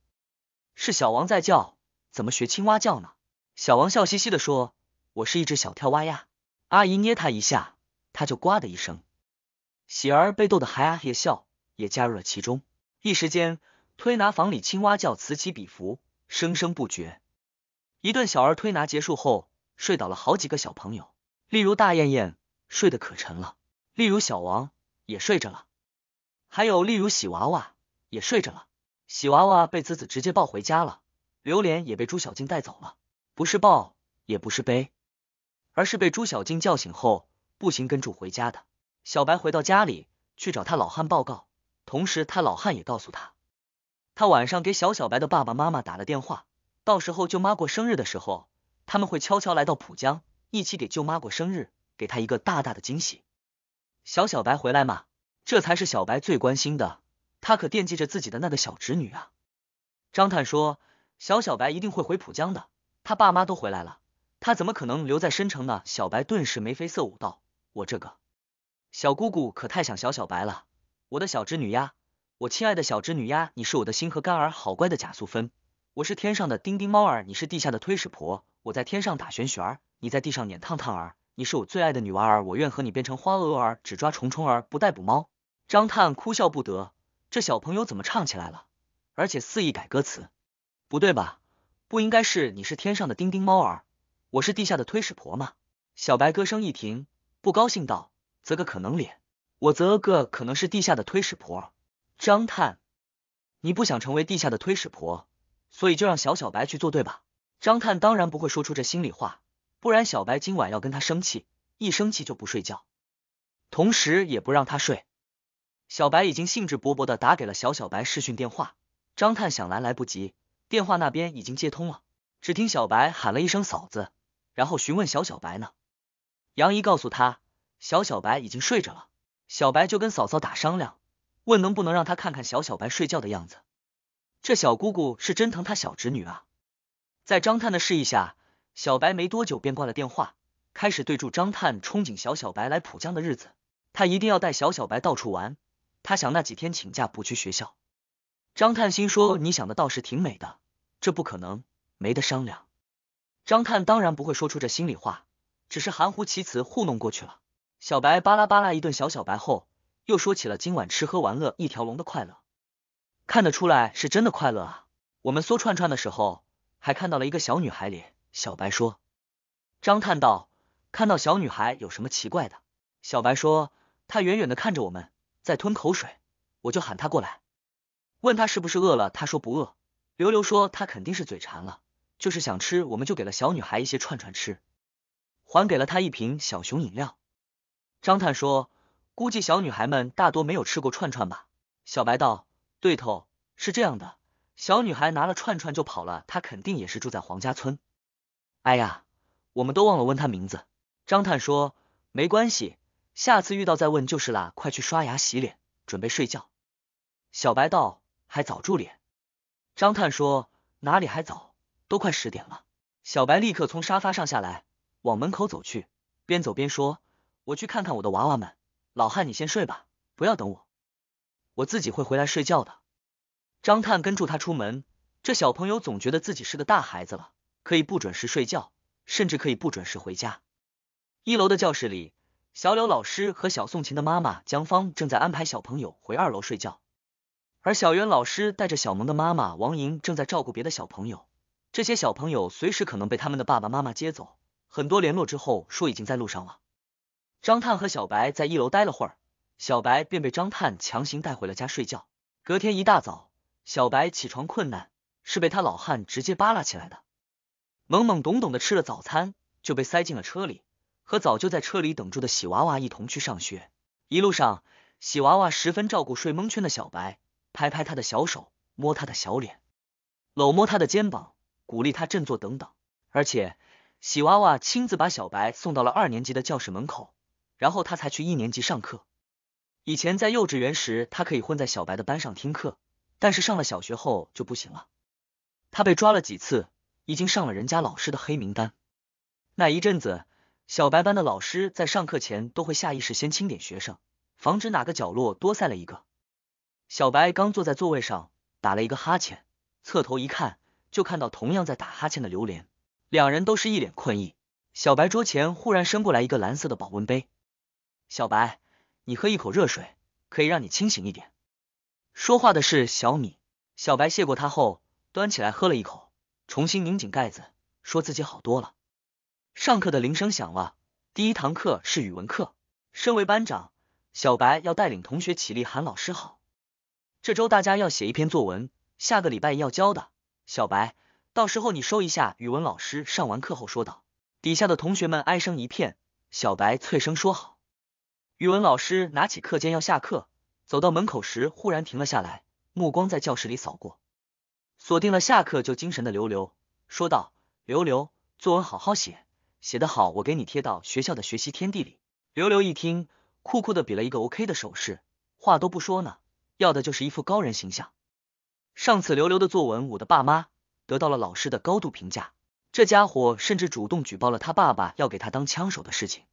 是小王在叫，怎么学青蛙叫呢？小王笑嘻嘻的说：“我是一只小跳蛙呀，阿姨捏它一下，它就呱的一声。”喜儿被逗得哈哈嘿笑，也加入了其中。一时间，推拿房里青蛙叫此起彼伏，声声不绝。一顿小儿推拿结束后，睡倒了好几个小朋友，例如大燕燕睡得可沉了，例如小王也睡着了，还有例如喜娃娃也睡着了。喜娃娃被子子直接抱回家了，榴莲也被朱小静带走了，不是抱，也不是背，而是被朱小静叫醒后步行跟住回家的。小白回到家里去找他老汉报告，同时他老汉也告诉他，他晚上给小小白的爸爸妈妈打了电话，到时候舅妈过生日的时候，他们会悄悄来到浦江，一起给舅妈过生日，给他一个大大的惊喜。小小白回来吗？这才是小白最关心的，他可惦记着自己的那个小侄女啊。张探说，小小白一定会回浦江的，他爸妈都回来了，他怎么可能留在申城呢？小白顿时眉飞色舞道：“我这个。”小姑姑可太想小小白了，我的小织女呀，我亲爱的小织女呀，你是我的心和肝儿，好乖的贾素芬，我是天上的丁丁猫儿，你是地下的推屎婆，我在天上打旋旋，儿，你在地上撵烫烫儿，你是我最爱的女娃儿，我愿和你变成花鹅儿，只抓虫虫儿，不逮捕猫。张探哭笑不得，这小朋友怎么唱起来了，而且肆意改歌词，不对吧？不应该是你是天上的丁丁猫儿，我是地下的推屎婆吗？小白歌声一停，不高兴道。则个可能脸，我则个可能是地下的推屎婆。张探，你不想成为地下的推屎婆，所以就让小小白去做对吧？张探当然不会说出这心里话，不然小白今晚要跟他生气，一生气就不睡觉，同时也不让他睡。小白已经兴致勃勃的打给了小小白视讯电话，张探想来来不及，电话那边已经接通了。只听小白喊了一声嫂子，然后询问小小白呢？杨姨告诉他。小小白已经睡着了，小白就跟嫂嫂打商量，问能不能让他看看小小白睡觉的样子。这小姑姑是真疼她小侄女啊。在张探的示意下，小白没多久便挂了电话，开始对住张探憧憬小小白来浦江的日子，他一定要带小小白到处玩。他想那几天请假不去学校。张探心说你想的倒是挺美的，这不可能，没得商量。张探当然不会说出这心里话，只是含糊其辞糊弄过去了。小白巴拉巴拉一顿小小白后，又说起了今晚吃喝玩乐一条龙的快乐，看得出来是真的快乐啊！我们嗦串串的时候，还看到了一个小女孩脸。小白说，张探道，看到小女孩有什么奇怪的？小白说，她远远的看着我们在吞口水，我就喊她过来，问她是不是饿了，她说不饿。刘刘说，她肯定是嘴馋了，就是想吃，我们就给了小女孩一些串串吃，还给了她一瓶小熊饮料。张探说：“估计小女孩们大多没有吃过串串吧。”小白道：“对头，是这样的。小女孩拿了串串就跑了，她肯定也是住在黄家村。哎呀，我们都忘了问她名字。”张探说：“没关系，下次遇到再问就是啦。”快去刷牙洗脸，准备睡觉。小白道：“还早，住脸。”张探说：“哪里还早，都快十点了。”小白立刻从沙发上下来，往门口走去，边走边说。我去看看我的娃娃们，老汉你先睡吧，不要等我，我自己会回来睡觉的。张探跟住他出门，这小朋友总觉得自己是个大孩子了，可以不准时睡觉，甚至可以不准时回家。一楼的教室里，小柳老师和小宋琴的妈妈江芳正在安排小朋友回二楼睡觉，而小袁老师带着小萌的妈妈王莹正在照顾别的小朋友。这些小朋友随时可能被他们的爸爸妈妈接走，很多联络之后说已经在路上了。张探和小白在一楼待了会儿，小白便被张探强行带回了家睡觉。隔天一大早，小白起床困难，是被他老汉直接扒拉起来的。懵懵懂懂的吃了早餐，就被塞进了车里，和早就在车里等住的喜娃娃一同去上学。一路上，喜娃娃十分照顾睡蒙圈的小白，拍拍他的小手，摸他的小脸，搂摸他的肩膀，鼓励他振作等等。而且，喜娃娃亲自把小白送到了二年级的教室门口。然后他才去一年级上课。以前在幼稚园时，他可以混在小白的班上听课，但是上了小学后就不行了。他被抓了几次，已经上了人家老师的黑名单。那一阵子，小白班的老师在上课前都会下意识先清点学生，防止哪个角落多塞了一个。小白刚坐在座位上打了一个哈欠，侧头一看，就看到同样在打哈欠的榴莲，两人都是一脸困意。小白桌前忽然伸过来一个蓝色的保温杯。小白，你喝一口热水，可以让你清醒一点。说话的是小米。小白谢过他后，端起来喝了一口，重新拧紧盖子，说自己好多了。上课的铃声响了，第一堂课是语文课。身为班长，小白要带领同学起立喊老师好。这周大家要写一篇作文，下个礼拜要交的。小白，到时候你收一下。语文老师上完课后说道。底下的同学们哀声一片。小白脆声说好。语文老师拿起课件要下课，走到门口时忽然停了下来，目光在教室里扫过，锁定了下课就精神的刘刘，说道：“刘刘，作文好好写，写得好我给你贴到学校的学习天地里。”刘刘一听，酷酷的比了一个 OK 的手势，话都不说呢，要的就是一副高人形象。上次刘刘的作文《我的爸妈》得到了老师的高度评价，这家伙甚至主动举报了他爸爸要给他当枪手的事情。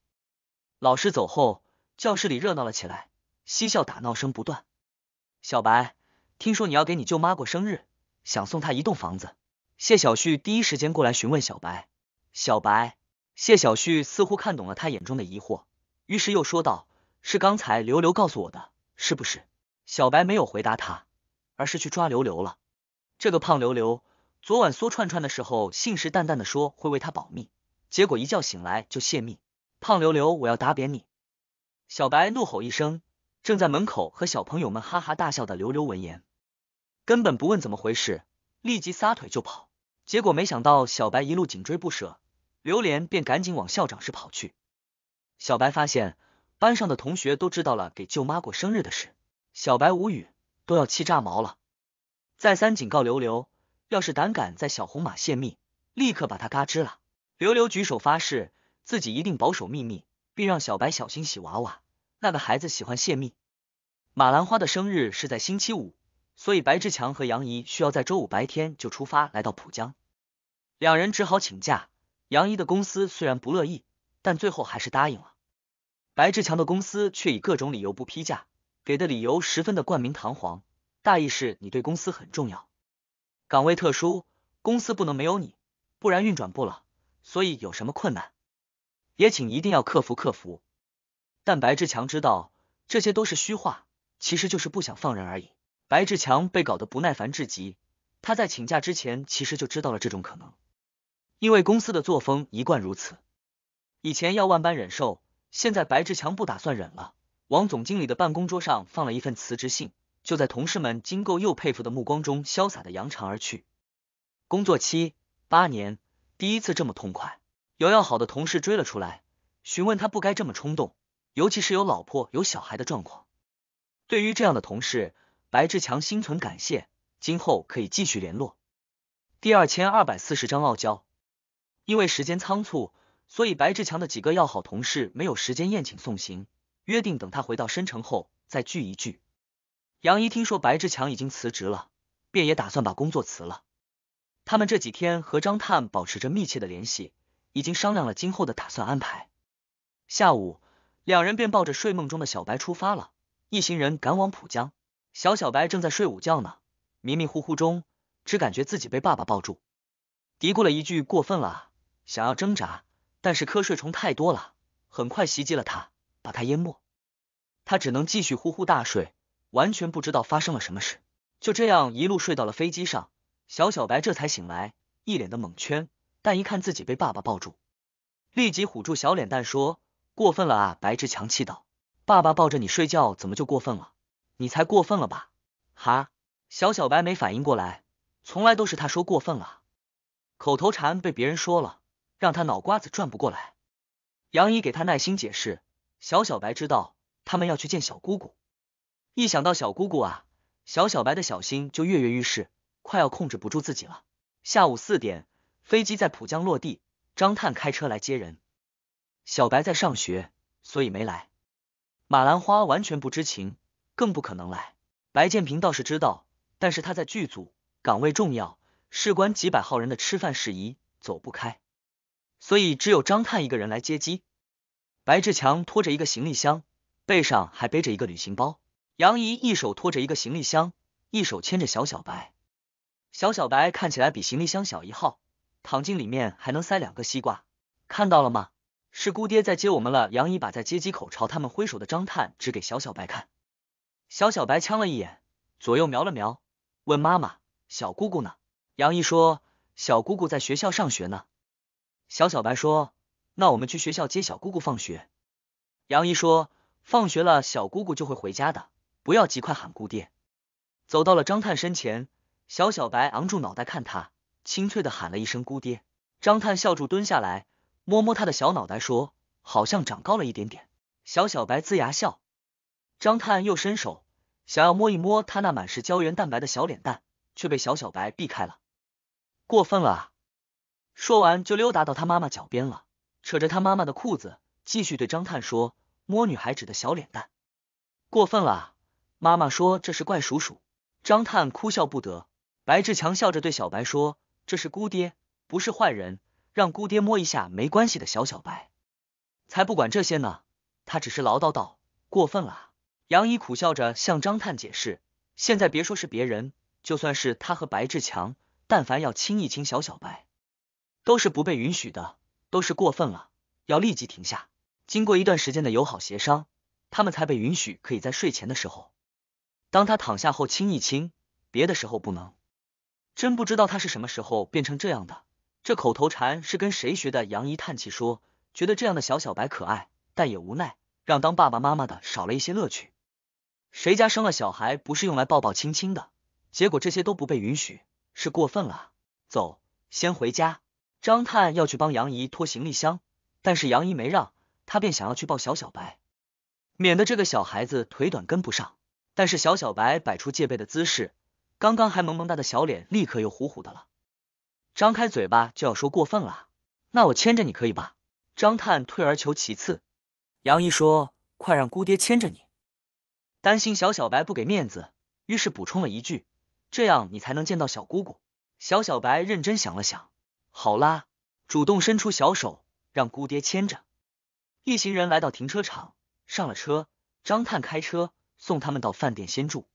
老师走后。教室里热闹了起来，嬉笑打闹声不断。小白，听说你要给你舅妈过生日，想送她一栋房子。谢小旭第一时间过来询问小白。小白，谢小旭似乎看懂了他眼中的疑惑，于是又说道：“是刚才刘刘告诉我的，是不是？”小白没有回答他，而是去抓刘刘了。这个胖刘刘，昨晚嗦串串的时候信誓旦旦的说会为他保密，结果一觉醒来就泄密。胖刘刘，我要打扁你！小白怒吼一声，正在门口和小朋友们哈哈大笑的刘刘闻言，根本不问怎么回事，立即撒腿就跑。结果没想到小白一路紧追不舍，刘莲便赶紧往校长室跑去。小白发现班上的同学都知道了给舅妈过生日的事，小白无语，都要气炸毛了。再三警告刘刘，要是胆敢在小红马泄密，立刻把他嘎吱了。刘刘举手发誓，自己一定保守秘密。并让小白小心洗娃娃，那个孩子喜欢泄密。马兰花的生日是在星期五，所以白志强和杨怡需要在周五白天就出发来到浦江，两人只好请假。杨怡的公司虽然不乐意，但最后还是答应了。白志强的公司却以各种理由不批假，给的理由十分的冠冕堂皇，大意是你对公司很重要，岗位特殊，公司不能没有你，不然运转不了，所以有什么困难？也请一定要克服克服，但白志强知道这些都是虚话，其实就是不想放人而已。白志强被搞得不耐烦至极，他在请假之前其实就知道了这种可能，因为公司的作风一贯如此。以前要万般忍受，现在白志强不打算忍了。王总经理的办公桌上放了一份辞职信，就在同事们惊够又佩服的目光中，潇洒的扬长而去。工作期八年，第一次这么痛快。有要好的同事追了出来，询问他不该这么冲动，尤其是有老婆有小孩的状况。对于这样的同事，白志强心存感谢，今后可以继续联络。第二千二百四十章傲娇。因为时间仓促，所以白志强的几个要好同事没有时间宴请送行，约定等他回到深城后再聚一聚。杨一听说白志强已经辞职了，便也打算把工作辞了。他们这几天和张探保持着密切的联系。已经商量了今后的打算安排，下午两人便抱着睡梦中的小白出发了。一行人赶往浦江，小小白正在睡午觉呢，迷迷糊糊中只感觉自己被爸爸抱住，嘀咕了一句“过分了”，想要挣扎，但是瞌睡虫太多了，很快袭击了他，把他淹没，他只能继续呼呼大睡，完全不知道发生了什么事。就这样一路睡到了飞机上，小小白这才醒来，一脸的懵圈。但一看自己被爸爸抱住，立即捂住小脸蛋说：“过分了啊！”白志强气道：“爸爸抱着你睡觉，怎么就过分了？你才过分了吧？”哈，小小白没反应过来，从来都是他说过分了，口头禅被别人说了，让他脑瓜子转不过来。杨姨给他耐心解释，小小白知道他们要去见小姑姑，一想到小姑姑啊，小小白的小心就跃跃欲试，快要控制不住自己了。下午四点。飞机在浦江落地，张探开车来接人。小白在上学，所以没来。马兰花完全不知情，更不可能来。白建平倒是知道，但是他在剧组岗位重要，事关几百号人的吃饭事宜，走不开。所以只有张探一个人来接机。白志强拖着一个行李箱，背上还背着一个旅行包。杨怡一手拖着一个行李箱，一手牵着小小白。小小白看起来比行李箱小一号。躺进里面还能塞两个西瓜，看到了吗？是姑爹在接我们了。杨姨把在街机口朝他们挥手的张探指给小小白看。小小白呛了一眼，左右瞄了瞄，问妈妈：“小姑姑呢？”杨姨说：“小姑姑在学校上学呢。”小小白说：“那我们去学校接小姑姑放学。”杨姨说：“放学了，小姑姑就会回家的，不要急，快喊姑爹。”走到了张探身前，小小白昂住脑袋看他。清脆的喊了一声“姑爹”，张探笑住蹲下来，摸摸他的小脑袋，说：“好像长高了一点点。”小小白龇牙笑。张探又伸手想要摸一摸他那满是胶原蛋白的小脸蛋，却被小小白避开了。过分了！啊！说完就溜达到他妈妈脚边了，扯着他妈妈的裤子，继续对张探说：“摸女孩纸的小脸蛋，过分了！”啊！妈妈说：“这是怪叔叔。”张探哭笑不得。白志强笑着对小白说。这是姑爹，不是坏人，让姑爹摸一下没关系的。小小白才不管这些呢，他只是唠叨道，过分了。杨姨苦笑着向张探解释，现在别说是别人，就算是他和白志强，但凡要亲一亲小小白，都是不被允许的，都是过分了，要立即停下。经过一段时间的友好协商，他们才被允许可以在睡前的时候，当他躺下后亲一亲，别的时候不能。真不知道他是什么时候变成这样的，这口头禅是跟谁学的？杨姨叹气说，觉得这样的小小白可爱，但也无奈，让当爸爸妈妈的少了一些乐趣。谁家生了小孩不是用来抱抱亲亲的？结果这些都不被允许，是过分了。走，先回家。张探要去帮杨姨拖行李箱，但是杨姨没让他，便想要去抱小小白，免得这个小孩子腿短跟不上。但是小小白摆出戒备的姿势。刚刚还萌萌哒的小脸，立刻又虎虎的了。张开嘴巴就要说过分了，那我牵着你可以吧？张探退而求其次，杨毅说：“快让姑爹牵着你。”担心小小白不给面子，于是补充了一句：“这样你才能见到小姑姑。”小小白认真想了想，好啦，主动伸出小手让姑爹牵着。一行人来到停车场，上了车，张探开车送他们到饭店先住。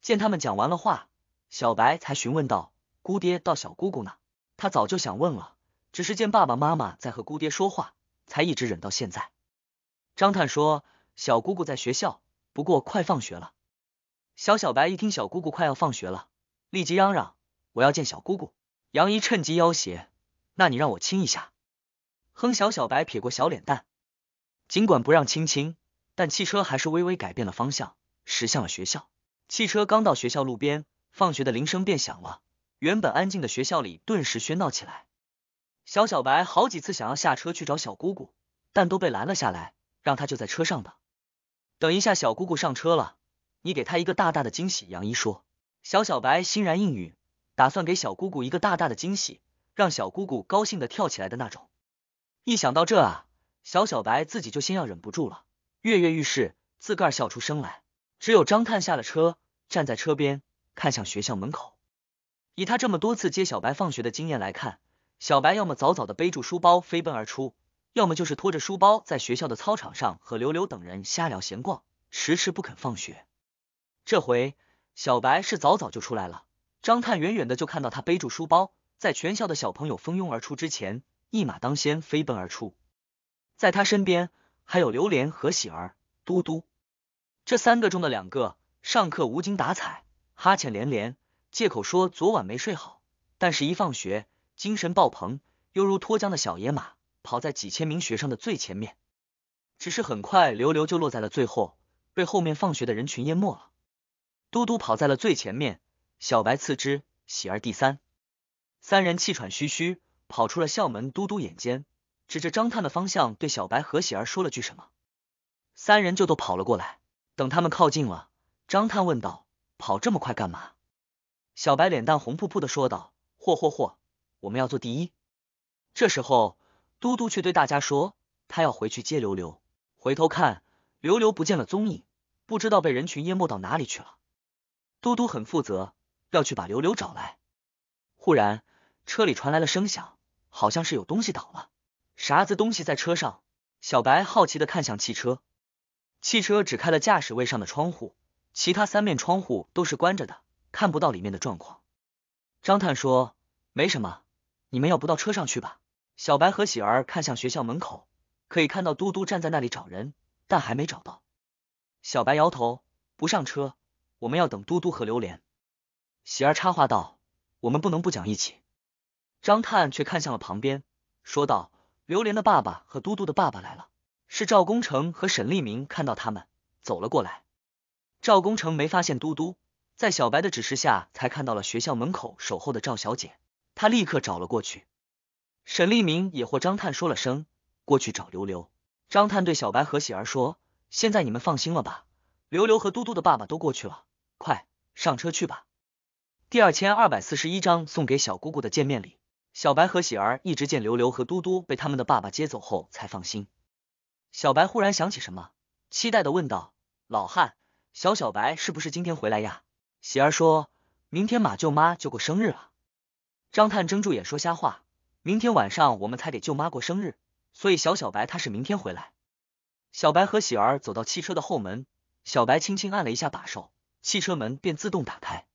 见他们讲完了话，小白才询问道：“姑爹到小姑姑那？”他早就想问了，只是见爸爸妈妈在和姑爹说话，才一直忍到现在。张探说：“小姑姑在学校，不过快放学了。”小小白一听小姑姑快要放学了，立即嚷嚷：“我要见小姑姑！”杨姨趁机要挟：“那你让我亲一下？”哼，小小白撇过小脸蛋，尽管不让亲亲，但汽车还是微微改变了方向，驶向了学校。汽车刚到学校路边，放学的铃声便响了。原本安静的学校里顿时喧闹起来。小小白好几次想要下车去找小姑姑，但都被拦了下来，让他就在车上等。等一下，小姑姑上车了，你给她一个大大的惊喜。杨一说，小小白欣然应允，打算给小姑姑一个大大的惊喜，让小姑姑高兴的跳起来的那种。一想到这啊，小小白自己就先要忍不住了，跃跃欲试，自个儿笑出声来。只有张探下了车，站在车边，看向学校门口。以他这么多次接小白放学的经验来看，小白要么早早的背住书包飞奔而出，要么就是拖着书包在学校的操场上和刘刘等人瞎聊闲逛，迟迟不肯放学。这回小白是早早就出来了，张探远远的就看到他背住书包，在全校的小朋友蜂拥而出之前，一马当先飞奔而出。在他身边还有榴莲和喜儿、嘟嘟。这三个中的两个上课无精打采，哈欠连连，借口说昨晚没睡好。但是一放学，精神爆棚，犹如脱缰的小野马，跑在几千名学生的最前面。只是很快，刘刘就落在了最后，被后面放学的人群淹没了。嘟嘟跑在了最前面，小白次之，喜儿第三。三人气喘吁吁跑出了校门，嘟嘟眼尖，指着张探的方向，对小白和喜儿说了句什么，三人就都跑了过来。等他们靠近了，张探问道：“跑这么快干嘛？”小白脸蛋红扑扑的说道：“嚯嚯嚯，我们要做第一。”这时候，嘟嘟却对大家说：“他要回去接刘刘。”回头看，刘刘不见了踪影，不知道被人群淹没到哪里去了。嘟嘟很负责，要去把刘刘找来。忽然，车里传来了声响，好像是有东西倒了。啥子东西在车上？小白好奇的看向汽车。汽车只开了驾驶位上的窗户，其他三面窗户都是关着的，看不到里面的状况。张探说：“没什么，你们要不到车上去吧。”小白和喜儿看向学校门口，可以看到嘟嘟站在那里找人，但还没找到。小白摇头，不上车，我们要等嘟嘟和榴莲。喜儿插话道：“我们不能不讲义气。”张探却看向了旁边，说道：“榴莲的爸爸和嘟嘟的爸爸来了。”是赵工程和沈立明看到他们走了过来，赵工程没发现嘟嘟，在小白的指示下才看到了学校门口守候的赵小姐，他立刻找了过去。沈立明也和张探说了声过去找刘刘，张探对小白和喜儿说：“现在你们放心了吧？刘刘和嘟嘟的爸爸都过去了，快上车去吧。”第二千二百四十一章送给小姑姑的见面礼。小白和喜儿一直见刘刘和嘟嘟被他们的爸爸接走后才放心。小白忽然想起什么，期待的问道：“老汉，小小白是不是今天回来呀？”喜儿说：“明天马舅妈就过生日了。”张探睁住眼说瞎话：“明天晚上我们才给舅妈过生日，所以小小白他是明天回来。”小白和喜儿走到汽车的后门，小白轻轻按了一下把手，汽车门便自动打开。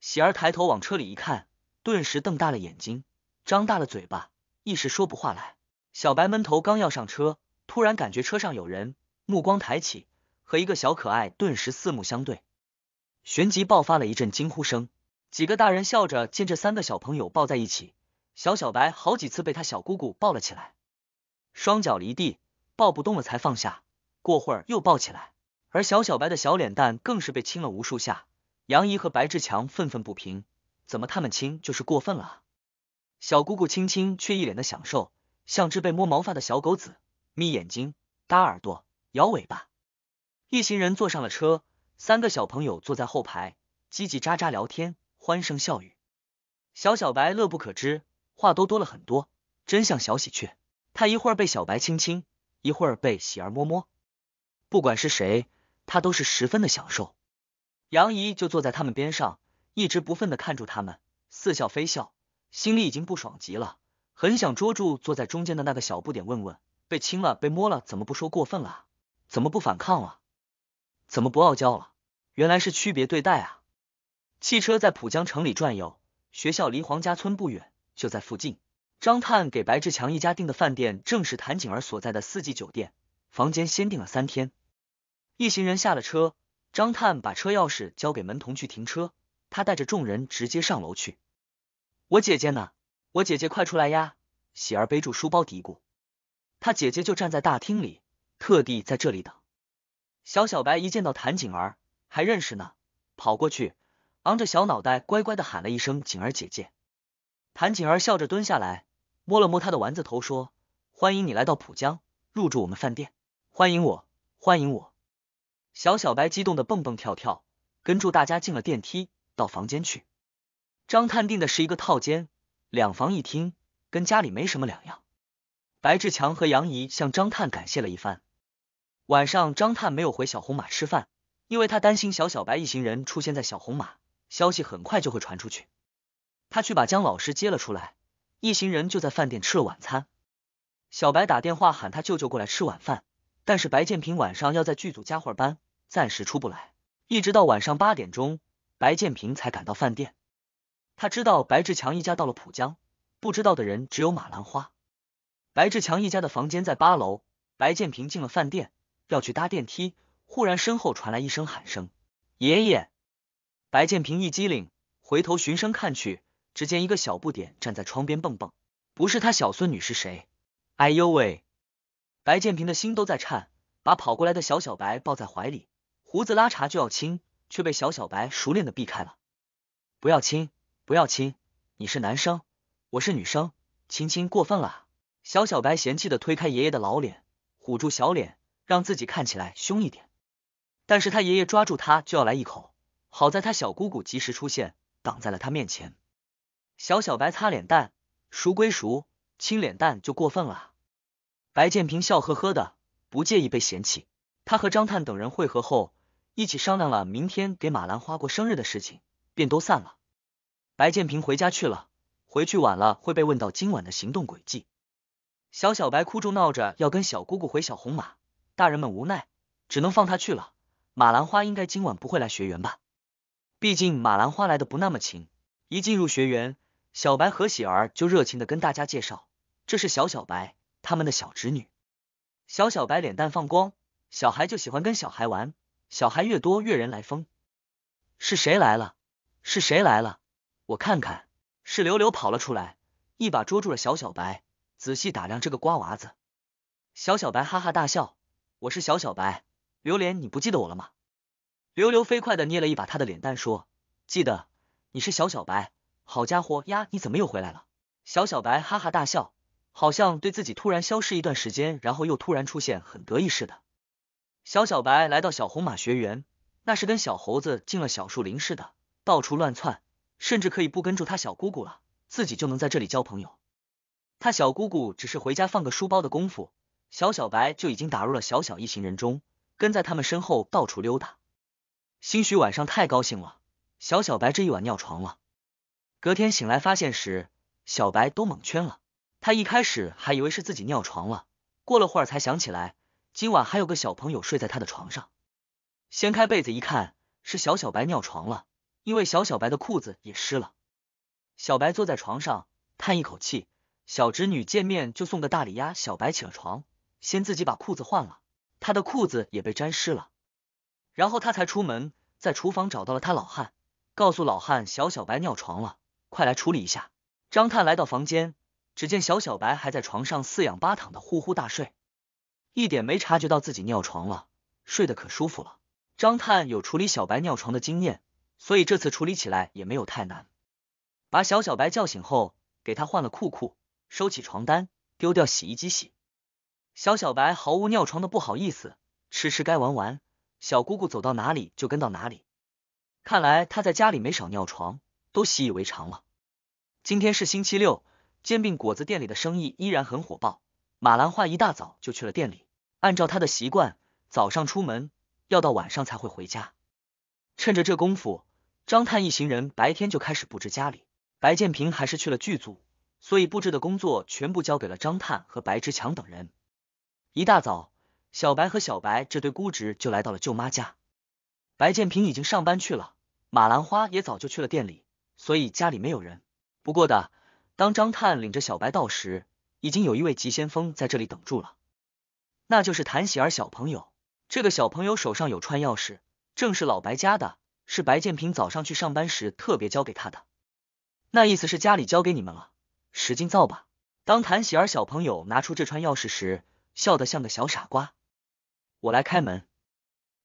喜儿抬头往车里一看，顿时瞪大了眼睛，张大了嘴巴，一时说不话来。小白闷头刚要上车。突然感觉车上有人，目光抬起，和一个小可爱顿时四目相对，旋即爆发了一阵惊呼声。几个大人笑着见这三个小朋友抱在一起，小小白好几次被他小姑姑抱了起来，双脚离地，抱不动了才放下，过会儿又抱起来。而小小白的小脸蛋更是被亲了无数下。杨怡和白志强愤愤不平，怎么他们亲就是过分了？小姑姑亲亲却一脸的享受，像只被摸毛发的小狗子。眯眼睛，搭耳朵，摇尾巴，一行人坐上了车。三个小朋友坐在后排，叽叽喳喳聊天，欢声笑语。小小白乐不可支，话都多了很多，真像小喜鹊。他一会儿被小白亲亲，一会儿被喜儿摸摸，不管是谁，他都是十分的享受。杨姨就坐在他们边上，一直不忿的看住他们，似笑非笑，心里已经不爽极了，很想捉住坐在中间的那个小不点问问。被亲了，被摸了，怎么不说过分了？怎么不反抗了？怎么不傲娇了？原来是区别对待啊！汽车在浦江城里转悠，学校离黄家村不远，就在附近。张探给白志强一家订的饭店正是谭景儿所在的四季酒店，房间先订了三天。一行人下了车，张探把车钥匙交给门童去停车，他带着众人直接上楼去。我姐姐呢？我姐姐快出来呀！喜儿背住书包嘀咕。他姐姐就站在大厅里，特地在这里等。小小白一见到谭景儿，还认识呢，跑过去，昂着小脑袋，乖乖的喊了一声“景儿姐姐”。谭景儿笑着蹲下来，摸了摸他的丸子头，说：“欢迎你来到浦江，入住我们饭店。欢迎我，欢迎我。”小小白激动的蹦蹦跳跳，跟住大家进了电梯，到房间去。张探定的是一个套间，两房一厅，跟家里没什么两样。白志强和杨怡向张探感谢了一番。晚上，张探没有回小红马吃饭，因为他担心小小白一行人出现在小红马，消息很快就会传出去。他去把姜老师接了出来，一行人就在饭店吃了晚餐。小白打电话喊他舅舅过来吃晚饭，但是白建平晚上要在剧组加会班，暂时出不来。一直到晚上八点钟，白建平才赶到饭店。他知道白志强一家到了浦江，不知道的人只有马兰花。白志强一家的房间在八楼。白建平进了饭店，要去搭电梯，忽然身后传来一声喊声：“爷爷！”白建平一激灵，回头循声看去，只见一个小不点站在窗边蹦蹦，不是他小孙女是谁？哎呦喂！白建平的心都在颤，把跑过来的小小白抱在怀里，胡子拉碴就要亲，却被小小白熟练的避开了：“不要亲，不要亲，你是男生，我是女生，亲亲过分了。”小小白嫌弃的推开爷爷的老脸，捂住小脸，让自己看起来凶一点。但是他爷爷抓住他就要来一口，好在他小姑姑及时出现，挡在了他面前。小小白擦脸蛋，熟归熟，亲脸蛋就过分了。白建平笑呵呵的，不介意被嫌弃。他和张探等人会合后，一起商量了明天给马兰花过生日的事情，便都散了。白建平回家去了，回去晚了会被问到今晚的行动轨迹。小小白哭着闹着要跟小姑姑回小红马，大人们无奈，只能放他去了。马兰花应该今晚不会来学员吧？毕竟马兰花来的不那么勤。一进入学园，小白和喜儿就热情的跟大家介绍，这是小小白，他们的小侄女。小小白脸蛋放光，小孩就喜欢跟小孩玩，小孩越多越人来疯。是谁来了？是谁来了？我看看，是刘刘跑了出来，一把捉住了小小白。仔细打量这个瓜娃子，小小白哈哈大笑。我是小小白，榴莲，你不记得我了吗？刘刘飞快的捏了一把他的脸蛋，说：“记得，你是小小白。好家伙呀，你怎么又回来了？”小小白哈哈大笑，好像对自己突然消失一段时间，然后又突然出现很得意似的。小小白来到小红马学园，那是跟小猴子进了小树林似的，到处乱窜，甚至可以不跟住他小姑姑了，自己就能在这里交朋友。他小姑姑只是回家放个书包的功夫，小小白就已经打入了小小一行人中，跟在他们身后到处溜达。兴许晚上太高兴了，小小白这一晚尿床了。隔天醒来发现时，小白都蒙圈了。他一开始还以为是自己尿床了，过了会儿才想起来，今晚还有个小朋友睡在他的床上。掀开被子一看，是小小白尿床了，因为小小白的裤子也湿了。小白坐在床上叹一口气。小侄女见面就送个大礼呀，小白起了床，先自己把裤子换了，他的裤子也被沾湿了。然后他才出门，在厨房找到了他老汉，告诉老汉小小白尿床了，快来处理一下。张探来到房间，只见小小白还在床上四仰八躺的呼呼大睡，一点没察觉到自己尿床了，睡得可舒服了。张探有处理小白尿床的经验，所以这次处理起来也没有太难。把小小白叫醒后，给他换了裤裤。收起床单，丢掉洗衣机洗。小小白毫无尿床的不好意思，吃吃该玩玩。小姑姑走到哪里就跟到哪里，看来他在家里没少尿床，都习以为常了。今天是星期六，煎饼果子店里的生意依然很火爆。马兰花一大早就去了店里，按照她的习惯，早上出门要到晚上才会回家。趁着这功夫，张探一行人白天就开始布置家里。白建平还是去了剧组。所以布置的工作全部交给了张探和白志强等人。一大早，小白和小白这对姑侄就来到了舅妈家。白建平已经上班去了，马兰花也早就去了店里，所以家里没有人。不过的，当张探领着小白到时，已经有一位急先锋在这里等住了，那就是谭喜儿小朋友。这个小朋友手上有串钥匙，正是老白家的，是白建平早上去上班时特别交给他的，那意思是家里交给你们了。使劲造吧！当谭喜儿小朋友拿出这串钥匙时，笑得像个小傻瓜。我来开门。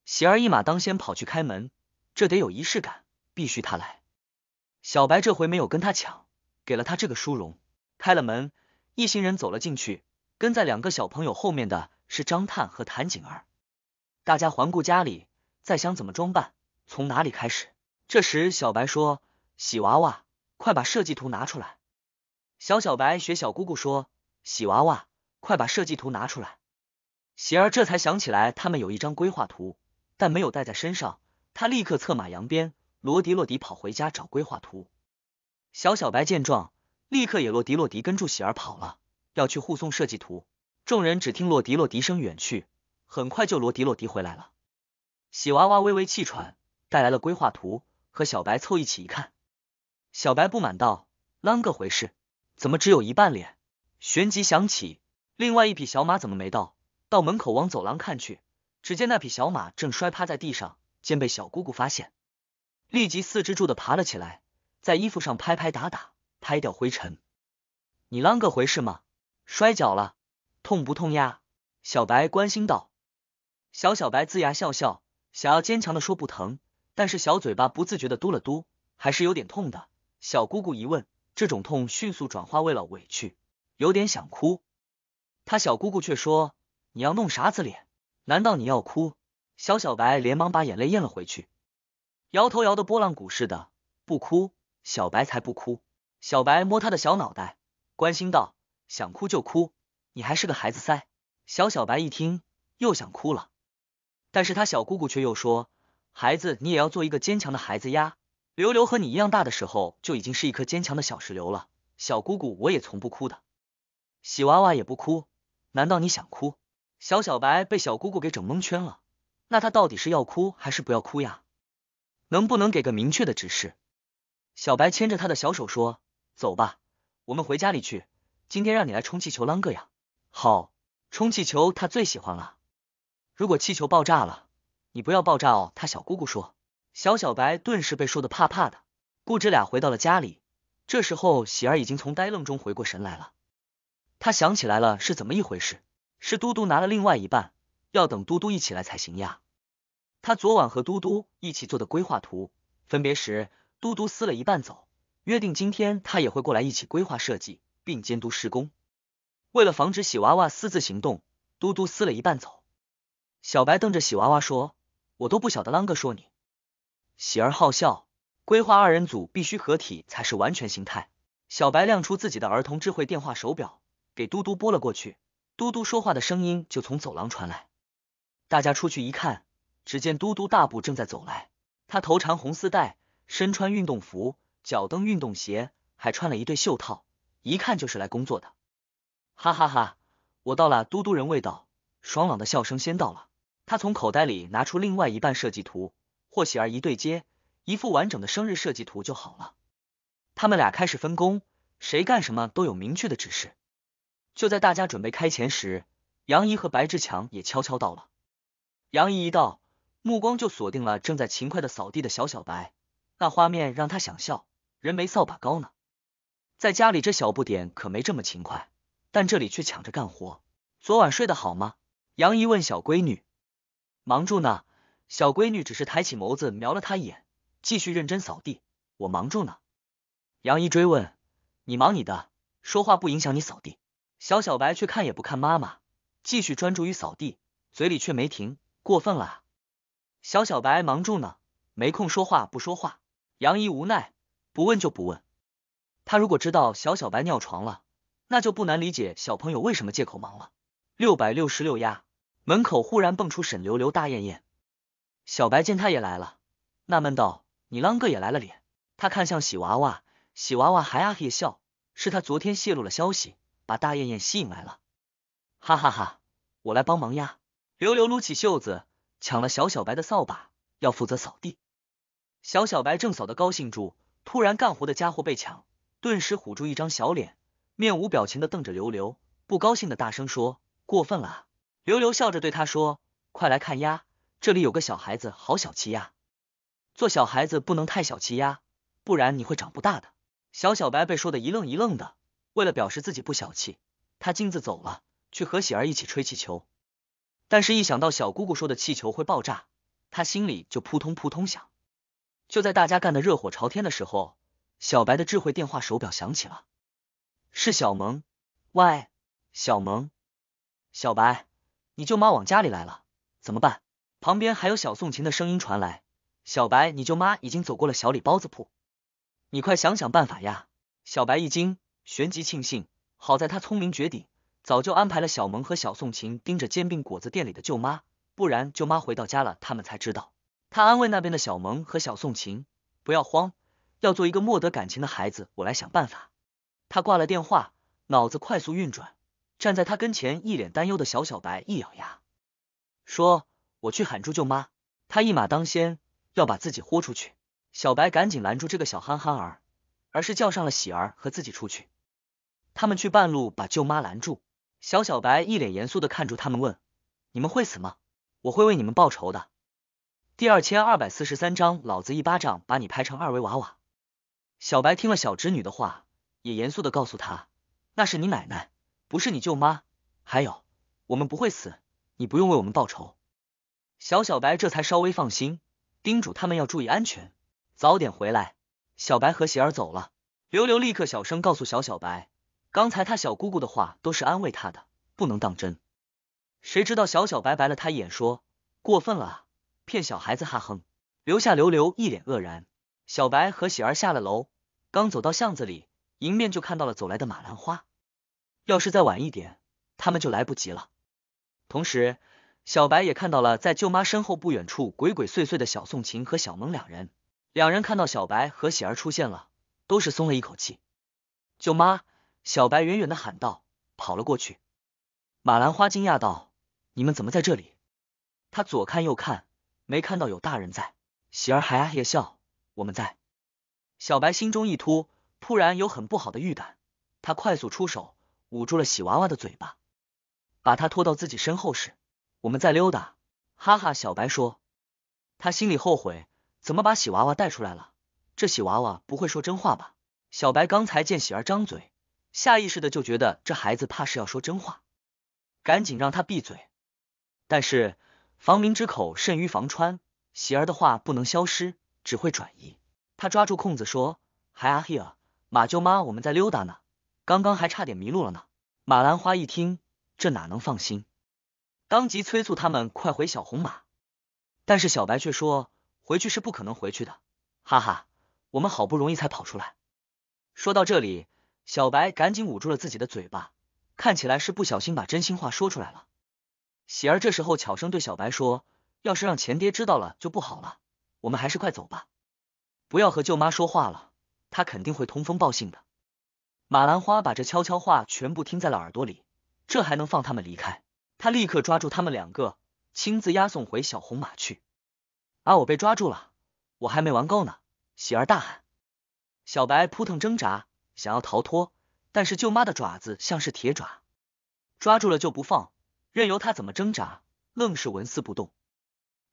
喜儿一马当先跑去开门，这得有仪式感，必须他来。小白这回没有跟他抢，给了他这个殊荣。开了门，一行人走了进去。跟在两个小朋友后面的是张探和谭景儿。大家环顾家里，在想怎么装扮，从哪里开始。这时，小白说：“喜娃娃，快把设计图拿出来。”小小白学小姑姑说：“喜娃娃，快把设计图拿出来。”喜儿这才想起来，他们有一张规划图，但没有带在身上。他立刻策马扬鞭，罗迪洛迪跑回家找规划图。小小白见状，立刻也罗迪洛迪跟住喜儿跑了，要去护送设计图。众人只听罗迪洛迪声远去，很快就罗迪洛迪回来了。喜娃娃微微气喘，带来了规划图，和小白凑一起一看，小白不满道：“啷个回事？”怎么只有一半脸？旋即想起另外一匹小马怎么没到？到门口往走廊看去，只见那匹小马正摔趴在地上，见被小姑姑发现，立即四肢柱的爬了起来，在衣服上拍拍打打，拍掉灰尘。你啷个回事嘛？摔脚了，痛不痛呀？小白关心道。小小白龇牙笑笑，想要坚强的说不疼，但是小嘴巴不自觉的嘟了嘟，还是有点痛的。小姑姑一问。这种痛迅速转化为了委屈，有点想哭。他小姑姑却说：“你要弄啥子脸？难道你要哭？”小小白连忙把眼泪咽了回去，摇头摇得拨浪鼓似的，不哭。小白才不哭。小白摸他的小脑袋，关心道：“想哭就哭，你还是个孩子噻。”小小白一听又想哭了，但是他小姑姑却又说：“孩子，你也要做一个坚强的孩子呀。”刘刘和你一样大的时候就已经是一颗坚强的小石榴了，小姑姑我也从不哭的，喜娃娃也不哭，难道你想哭？小小白被小姑姑给整蒙圈了，那他到底是要哭还是不要哭呀？能不能给个明确的指示？小白牵着他的小手说：“走吧，我们回家里去，今天让你来充气球啷个呀？”好，充气球他最喜欢了，如果气球爆炸了，你不要爆炸哦。”他小姑姑说。小小白顿时被说的怕怕的。姑侄俩回到了家里，这时候喜儿已经从呆愣中回过神来了。他想起来了是怎么一回事，是嘟嘟拿了另外一半，要等嘟嘟一起来才行呀。他昨晚和嘟嘟一起做的规划图，分别时嘟嘟撕了一半走，约定今天他也会过来一起规划设计并监督施工。为了防止喜娃娃私自行动，嘟嘟撕了一半走。小白瞪着喜娃娃说：“我都不晓得啷个说你。”喜儿好笑，规划二人组必须合体才是完全形态。小白亮出自己的儿童智慧电话手表，给嘟嘟拨了过去。嘟嘟说话的声音就从走廊传来。大家出去一看，只见嘟嘟大步正在走来。他头缠红丝带，身穿运动服，脚蹬运动鞋，还穿了一对袖套，一看就是来工作的。哈哈哈，我到了，嘟嘟人未到，爽朗的笑声先到了。他从口袋里拿出另外一半设计图。霍喜儿一对接，一副完整的生日设计图就好了。他们俩开始分工，谁干什么都有明确的指示。就在大家准备开钱时，杨怡和白志强也悄悄到了。杨怡一到，目光就锁定了正在勤快的扫地的小小白，那画面让他想笑，人没扫把高呢。在家里这小不点可没这么勤快，但这里却抢着干活。昨晚睡得好吗？杨怡问小闺女。忙住呢。小闺女只是抬起眸子瞄了他一眼，继续认真扫地。我忙住呢。杨姨追问：“你忙你的，说话不影响你扫地。”小小白却看也不看妈妈，继续专注于扫地，嘴里却没停。过分了！小小白忙住呢，没空说话，不说话。杨姨无奈，不问就不问。他如果知道小小白尿床了，那就不难理解小朋友为什么借口忙了。六百六十六呀！门口忽然蹦出沈流流大艳艳。小白见他也来了，纳闷道：“你浪哥也来了？”脸。他看向喜娃娃，喜娃娃还啊嘿笑。是他昨天泄露了消息，把大燕燕吸引来了。哈哈哈，我来帮忙呀！刘刘撸起袖子，抢了小小白的扫把，要负责扫地。小小白正扫的高兴住，突然干活的家伙被抢，顿时唬住一张小脸，面无表情的瞪着刘刘，不高兴的大声说：“过分了！”刘刘笑着对他说：“快来看呀！”这里有个小孩子，好小气呀！做小孩子不能太小气呀，不然你会长不大的。小小白被说的一愣一愣的，为了表示自己不小气，他径自走了，去和喜儿一起吹气球。但是，一想到小姑姑说的气球会爆炸，他心里就扑通扑通响。就在大家干得热火朝天的时候，小白的智慧电话手表响起了，是小萌。喂，小萌，小白，你舅妈往家里来了，怎么办？旁边还有小宋琴的声音传来：“小白，你舅妈已经走过了小李包子铺，你快想想办法呀！”小白一惊，旋即庆幸，好在他聪明绝顶，早就安排了小萌和小宋琴盯着煎饼果子店里的舅妈，不然舅妈回到家了，他们才知道。他安慰那边的小萌和小宋琴：“不要慌，要做一个莫得感情的孩子，我来想办法。”他挂了电话，脑子快速运转。站在他跟前一脸担忧的小小白一咬牙说。我去喊住舅妈，他一马当先要把自己豁出去。小白赶紧拦住这个小憨憨儿，而是叫上了喜儿和自己出去。他们去半路把舅妈拦住，小小白一脸严肃的看住他们问：“你们会死吗？我会为你们报仇的。”第二千二百四十三章老子一巴掌把你拍成二维娃娃。小白听了小侄女的话，也严肃的告诉他：“那是你奶奶，不是你舅妈。还有，我们不会死，你不用为我们报仇。”小小白这才稍微放心，叮嘱他们要注意安全，早点回来。小白和喜儿走了，刘刘立刻小声告诉小小白，刚才他小姑姑的话都是安慰他的，不能当真。谁知道小小白白了他一眼，说过分了，骗小孩子哈哼。留下刘刘一脸愕然。小白和喜儿下了楼，刚走到巷子里，迎面就看到了走来的马兰花。要是再晚一点，他们就来不及了。同时。小白也看到了，在舅妈身后不远处鬼鬼祟祟的小宋琴和小萌两人。两人看到小白和喜儿出现了，都是松了一口气。舅妈，小白远远的喊道，跑了过去。马兰花惊讶道：“你们怎么在这里？”他左看右看，没看到有大人在。喜儿还啊也笑：“我们在。”小白心中一突，突然有很不好的预感。他快速出手，捂住了喜娃娃的嘴巴，把他拖到自己身后时。我们在溜达，哈哈！小白说，他心里后悔怎么把喜娃娃带出来了，这喜娃娃不会说真话吧？小白刚才见喜儿张嘴，下意识的就觉得这孩子怕是要说真话，赶紧让他闭嘴。但是防民之口甚于防川，喜儿的话不能消失，只会转移。他抓住空子说，Hi here，马舅妈，我们在溜达呢，刚刚还差点迷路了呢。马兰花一听，这哪能放心？当即催促他们快回小红马，但是小白却说回去是不可能回去的，哈哈，我们好不容易才跑出来。说到这里，小白赶紧捂住了自己的嘴巴，看起来是不小心把真心话说出来了。喜儿这时候悄声对小白说：“要是让钱爹知道了就不好了，我们还是快走吧，不要和舅妈说话了，她肯定会通风报信的。”马兰花把这悄悄话全部听在了耳朵里，这还能放他们离开？他立刻抓住他们两个，亲自押送回小红马去。啊！我被抓住了，我还没玩够呢！喜儿大喊。小白扑腾挣扎，想要逃脱，但是舅妈的爪子像是铁爪，抓住了就不放，任由他怎么挣扎，愣是纹丝不动。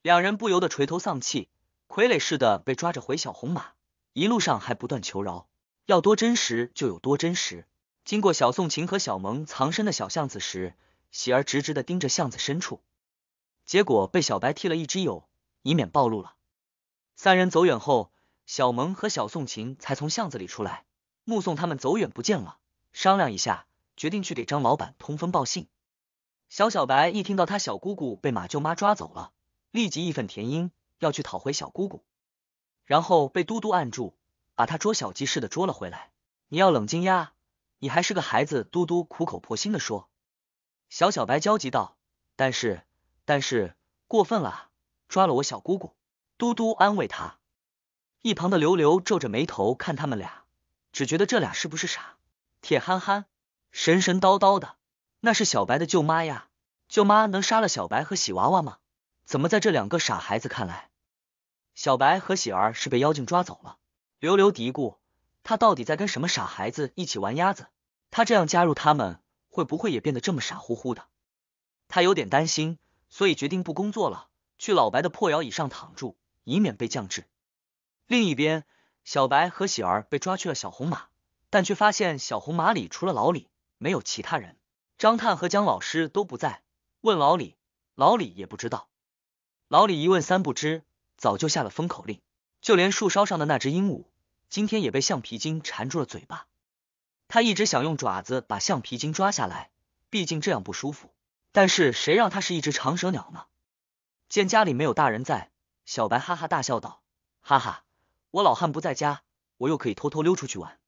两人不由得垂头丧气，傀儡似的被抓着回小红马，一路上还不断求饶，要多真实就有多真实。经过小宋琴和小萌藏身的小巷子时。喜儿直直的盯着巷子深处，结果被小白踢了一只友，以免暴露了。三人走远后，小萌和小宋晴才从巷子里出来，目送他们走远不见了。商量一下，决定去给张老板通风报信。小小白一听到他小姑姑被马舅妈抓走了，立即义愤填膺，要去讨回小姑姑，然后被嘟嘟按住，把他捉小鸡似的捉了回来。你要冷静呀，你还是个孩子。嘟嘟苦口婆心的说。小小白焦急道：“但是，但是过分了，抓了我小姑姑。”嘟嘟安慰他。一旁的刘刘皱着眉头看他们俩，只觉得这俩是不是傻？铁憨憨，神神叨叨的，那是小白的舅妈呀，舅妈能杀了小白和喜娃娃吗？怎么在这两个傻孩子看来，小白和喜儿是被妖精抓走了？刘刘嘀咕，他到底在跟什么傻孩子一起玩鸭子？他这样加入他们。会不会也变得这么傻乎乎的？他有点担心，所以决定不工作了，去老白的破摇椅上躺住，以免被降智。另一边，小白和喜儿被抓去了小红马，但却发现小红马里除了老李，没有其他人。张探和江老师都不在，问老李，老李也不知道。老李一问三不知，早就下了封口令，就连树梢上的那只鹦鹉，今天也被橡皮筋缠住了嘴巴。他一直想用爪子把橡皮筋抓下来，毕竟这样不舒服。但是谁让他是一只长舌鸟呢？见家里没有大人在，小白哈哈大笑道：“哈哈，我老汉不在家，我又可以偷偷溜出去玩。”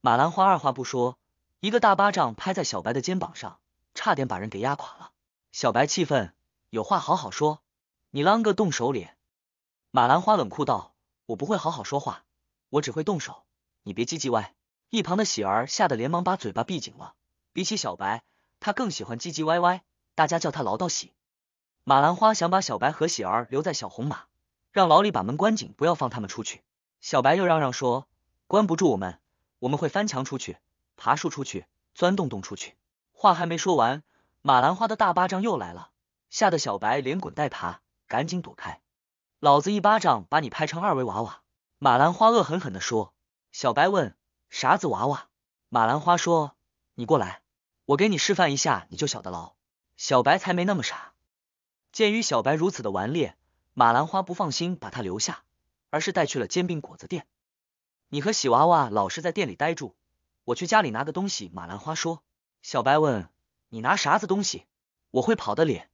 马兰花二话不说，一个大巴掌拍在小白的肩膀上，差点把人给压垮了。小白气愤：“有话好好说，你啷个动手脸？”马兰花冷酷道：“我不会好好说话，我只会动手，你别唧唧歪。”一旁的喜儿吓得连忙把嘴巴闭紧了。比起小白，他更喜欢唧唧歪歪，大家叫他唠叨喜。马兰花想把小白和喜儿留在小红马，让老李把门关紧，不要放他们出去。小白又嚷嚷说：“关不住我们，我们会翻墙出去，爬树出去，钻洞洞出去。”话还没说完，马兰花的大巴掌又来了，吓得小白连滚带爬，赶紧躲开。老子一巴掌把你拍成二维娃娃！马兰花恶狠狠的说。小白问。傻子娃娃，马兰花说：“你过来，我给你示范一下，你就晓得喽。”小白才没那么傻。鉴于小白如此的顽劣，马兰花不放心把他留下，而是带去了煎饼果子店。你和喜娃娃老是在店里呆住，我去家里拿个东西。马兰花说：“小白问你拿啥子东西？我会跑的咧。”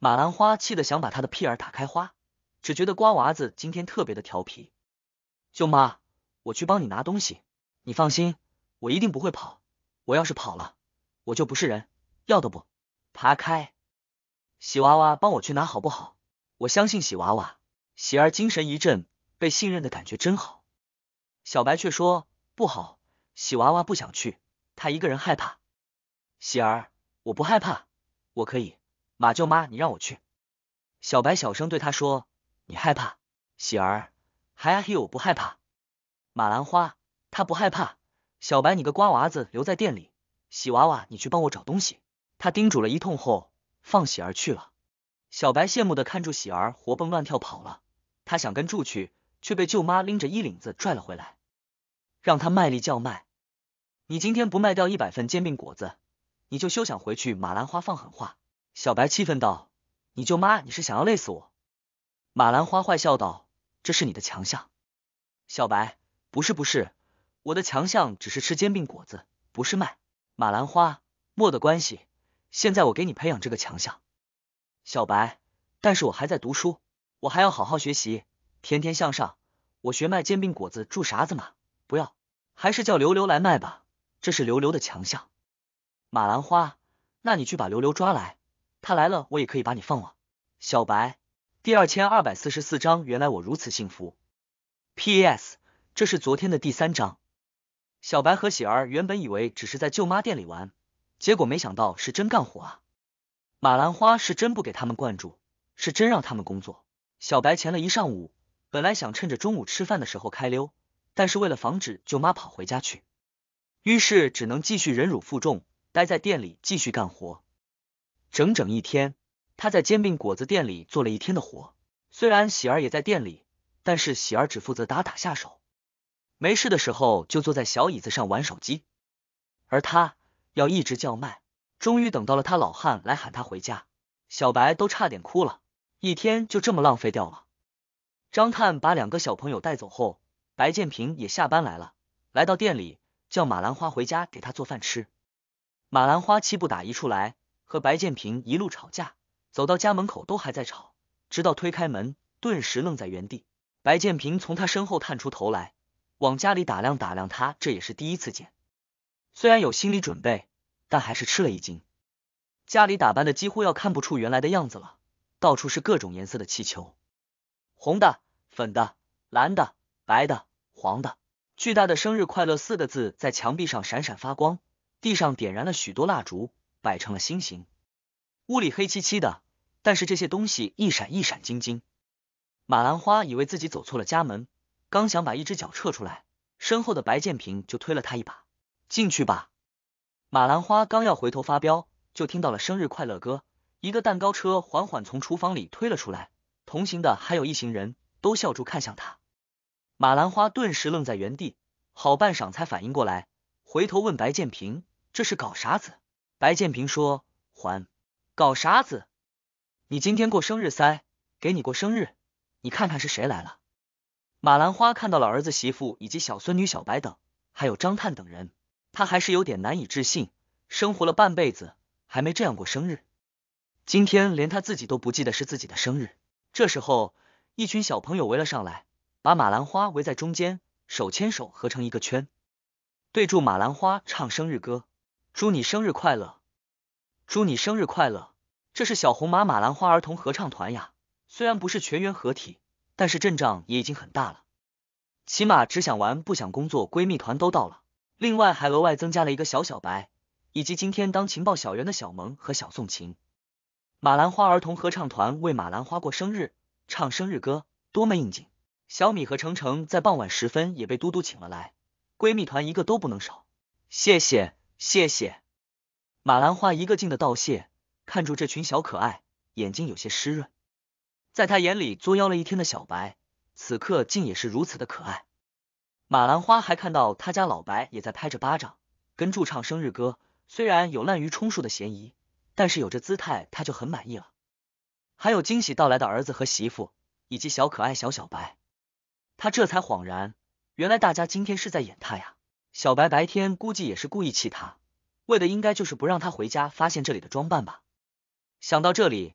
马兰花气得想把他的屁儿打开花，只觉得瓜娃子今天特别的调皮。舅妈，我去帮你拿东西。你放心，我一定不会跑。我要是跑了，我就不是人，要得不？爬开，喜娃娃，帮我去拿，好不好？我相信喜娃娃。喜儿精神一振，被信任的感觉真好。小白却说不好，喜娃娃不想去，他一个人害怕。喜儿，我不害怕，我可以。马舅妈，你让我去。小白小声对他说：“你害怕？”喜儿，还嘿，我不害怕。马兰花。他不害怕，小白，你个瓜娃子，留在店里。喜娃娃，你去帮我找东西。他叮嘱了一通后，放喜儿去了。小白羡慕的看住喜儿活蹦乱跳跑了，他想跟住去，却被舅妈拎着衣领子拽了回来，让他卖力叫卖。你今天不卖掉一百份煎饼果子，你就休想回去。马兰花放狠话。小白气愤道：“你舅妈，你是想要累死我？”马兰花坏笑道：“这是你的强项。”小白，不是不是。我的强项只是吃煎饼果子，不是卖马兰花。莫的关系，现在我给你培养这个强项，小白。但是我还在读书，我还要好好学习，天天向上。我学卖煎饼果子，住啥子嘛？不要，还是叫刘刘来卖吧，这是刘刘的强项。马兰花，那你去把刘刘抓来，他来了，我也可以把你放了。小白第二千二百四十四章，原来我如此幸福。P.S. 这是昨天的第三章。小白和喜儿原本以为只是在舅妈店里玩，结果没想到是真干活啊！马兰花是真不给他们灌注，是真让他们工作。小白前了一上午，本来想趁着中午吃饭的时候开溜，但是为了防止舅妈跑回家去，于是只能继续忍辱负重，待在店里继续干活。整整一天，他在煎饼果子店里做了一天的活。虽然喜儿也在店里，但是喜儿只负责打打下手。没事的时候就坐在小椅子上玩手机，而他要一直叫卖。终于等到了他老汉来喊他回家，小白都差点哭了。一天就这么浪费掉了。张探把两个小朋友带走后，白建平也下班来了，来到店里叫马兰花回家给他做饭吃。马兰花气不打一处来，和白建平一路吵架，走到家门口都还在吵，直到推开门，顿时愣在原地。白建平从他身后探出头来。往家里打量打量，他这也是第一次见，虽然有心理准备，但还是吃了一惊。家里打扮的几乎要看不出原来的样子了，到处是各种颜色的气球，红的、粉的、蓝的、白的、黄的，巨大的“生日快乐”四个字在墙壁上闪闪发光，地上点燃了许多蜡烛，摆成了心形。屋里黑漆漆的，但是这些东西一闪一闪晶晶。马兰花以为自己走错了家门。刚想把一只脚撤出来，身后的白建平就推了他一把：“进去吧。”马兰花刚要回头发飙，就听到了生日快乐歌，一个蛋糕车缓缓从厨房里推了出来，同行的还有一行人都笑住看向他。马兰花顿时愣在原地，好半晌才反应过来，回头问白建平：“这是搞啥子？”白建平说：“还搞啥子？你今天过生日噻，给你过生日，你看看是谁来了。”马兰花看到了儿子、媳妇以及小孙女小白等，还有张探等人，她还是有点难以置信。生活了半辈子，还没这样过生日，今天连他自己都不记得是自己的生日。这时候，一群小朋友围了上来，把马兰花围在中间，手牵手合成一个圈，对祝马兰花唱生日歌：祝你生日快乐，祝你生日快乐。这是小红马马兰花儿童合唱团呀，虽然不是全员合体。但是阵仗也已经很大了，起码只想玩不想工作，闺蜜团都到了，另外还额外增加了一个小小白，以及今天当情报小员的小萌和小宋晴。马兰花儿童合唱团为马兰花过生日，唱生日歌，多么应景！小米和程程在傍晚时分也被嘟嘟请了来，闺蜜团一个都不能少，谢谢谢谢！马兰花一个劲的道谢，看住这群小可爱，眼睛有些湿润。在他眼里，作妖了一天的小白，此刻竟也是如此的可爱。马兰花还看到他家老白也在拍着巴掌，跟住唱生日歌。虽然有滥竽充数的嫌疑，但是有这姿态，他就很满意了。还有惊喜到来的儿子和媳妇，以及小可爱小小白，他这才恍然，原来大家今天是在演他呀。小白白天估计也是故意气他，为的应该就是不让他回家发现这里的装扮吧。想到这里。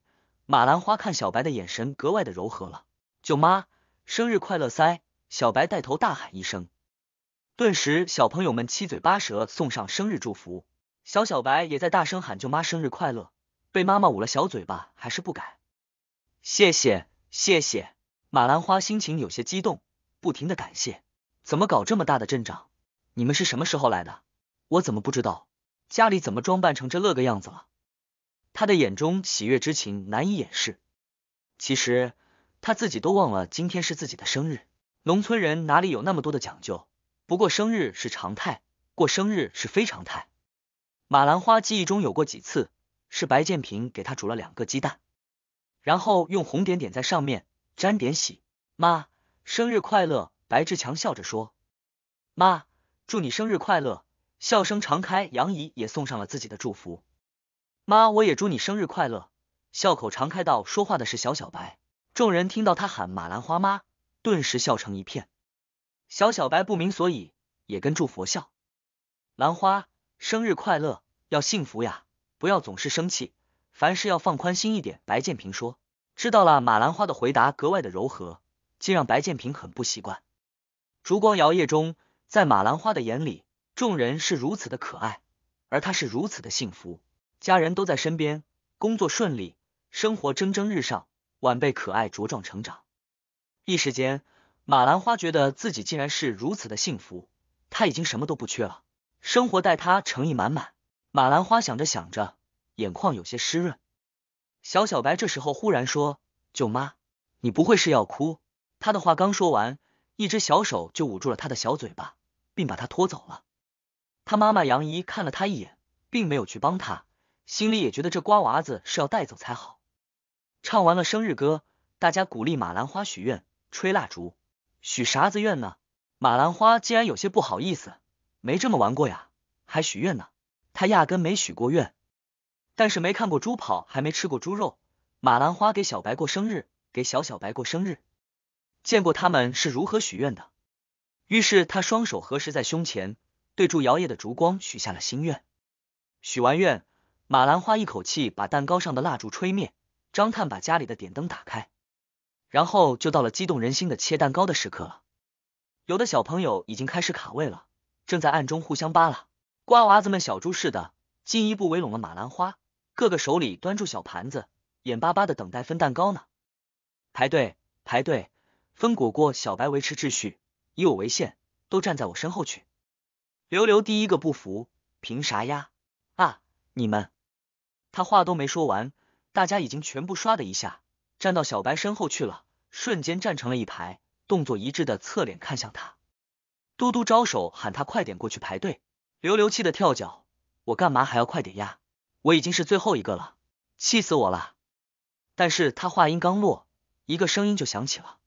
马兰花看小白的眼神格外的柔和了。舅妈，生日快乐！塞，小白带头大喊一声，顿时小朋友们七嘴八舌送上生日祝福。小小白也在大声喊舅妈生日快乐，被妈妈捂了小嘴巴，还是不改。谢谢，谢谢。马兰花心情有些激动，不停的感谢。怎么搞这么大的阵仗？你们是什么时候来的？我怎么不知道？家里怎么装扮成这乐个样子了？他的眼中喜悦之情难以掩饰，其实他自己都忘了今天是自己的生日。农村人哪里有那么多的讲究？不过生日是常态，过生日是非常态。马兰花记忆中有过几次，是白建平给他煮了两个鸡蛋，然后用红点点在上面沾点喜。妈，生日快乐！白志强笑着说。妈，祝你生日快乐，笑声常开。杨怡也送上了自己的祝福。妈，我也祝你生日快乐，笑口常开。道说话的是小小白，众人听到他喊马兰花妈，顿时笑成一片。小小白不明所以，也跟祝佛笑。兰花生日快乐，要幸福呀，不要总是生气，凡事要放宽心一点。白建平说：“知道了。”马兰花的回答格外的柔和，竟让白建平很不习惯。烛光摇曳中，在马兰花的眼里，众人是如此的可爱，而她是如此的幸福。家人都在身边，工作顺利，生活蒸蒸日上，晚辈可爱茁壮成长。一时间，马兰花觉得自己竟然是如此的幸福，她已经什么都不缺了，生活待她诚意满满。马兰花想着想着，眼眶有些湿润。小小白这时候忽然说：“舅妈，你不会是要哭？”他的话刚说完，一只小手就捂住了他的小嘴巴，并把他拖走了。他妈妈杨姨看了他一眼，并没有去帮他。心里也觉得这瓜娃子是要带走才好。唱完了生日歌，大家鼓励马兰花许愿、吹蜡烛。许啥子愿呢？马兰花竟然有些不好意思，没这么玩过呀，还许愿呢？他压根没许过愿，但是没看过猪跑，还没吃过猪肉。马兰花给小白过生日，给小小白过生日，见过他们是如何许愿的。于是他双手合十在胸前，对住摇曳的烛光许下了心愿。许完愿。马兰花一口气把蛋糕上的蜡烛吹灭，张探把家里的点灯打开，然后就到了激动人心的切蛋糕的时刻了。有的小朋友已经开始卡位了，正在暗中互相扒拉。瓜娃子们小猪似的，进一步围拢了马兰花，个个手里端住小盘子，眼巴巴的等待分蛋糕呢。排队排队，分果果、小白维持秩序，以我为限，都站在我身后去。刘刘第一个不服，凭啥呀？啊，你们。他话都没说完，大家已经全部刷的一下站到小白身后去了，瞬间站成了一排，动作一致的侧脸看向他。嘟嘟招手喊他快点过去排队，刘刘气的跳脚，我干嘛还要快点呀？我已经是最后一个了，气死我了！但是他话音刚落，一个声音就响起了，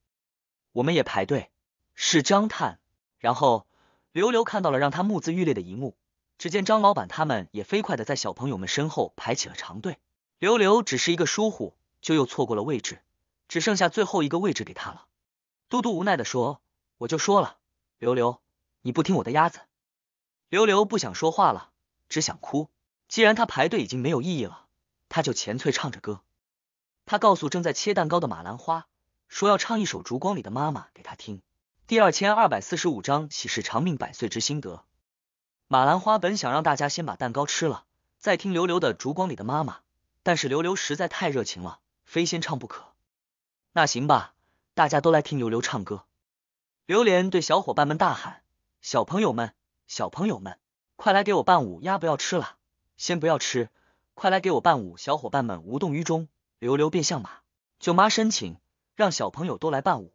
我们也排队，是张探。然后刘刘看到了让他目眦欲裂的一幕。只见张老板他们也飞快的在小朋友们身后排起了长队。刘刘只是一个疏忽，就又错过了位置，只剩下最后一个位置给他了。嘟嘟无奈的说：“我就说了，刘刘，你不听我的鸭子。”刘刘不想说话了，只想哭。既然他排队已经没有意义了，他就前脆唱着歌。他告诉正在切蛋糕的马兰花，说要唱一首《烛光里的妈妈》给他听。第二千二百四十五章喜事长命百岁之心得。马兰花本想让大家先把蛋糕吃了，再听刘刘的《烛光里的妈妈》，但是刘刘实在太热情了，非先唱不可。那行吧，大家都来听刘刘唱歌。榴莲对小伙伴们大喊：“小朋友们，小朋友们，快来给我伴舞！呀，不要吃了，先不要吃，快来给我伴舞！”小伙伴们无动于衷。刘刘便向马舅妈申请，让小朋友都来伴舞，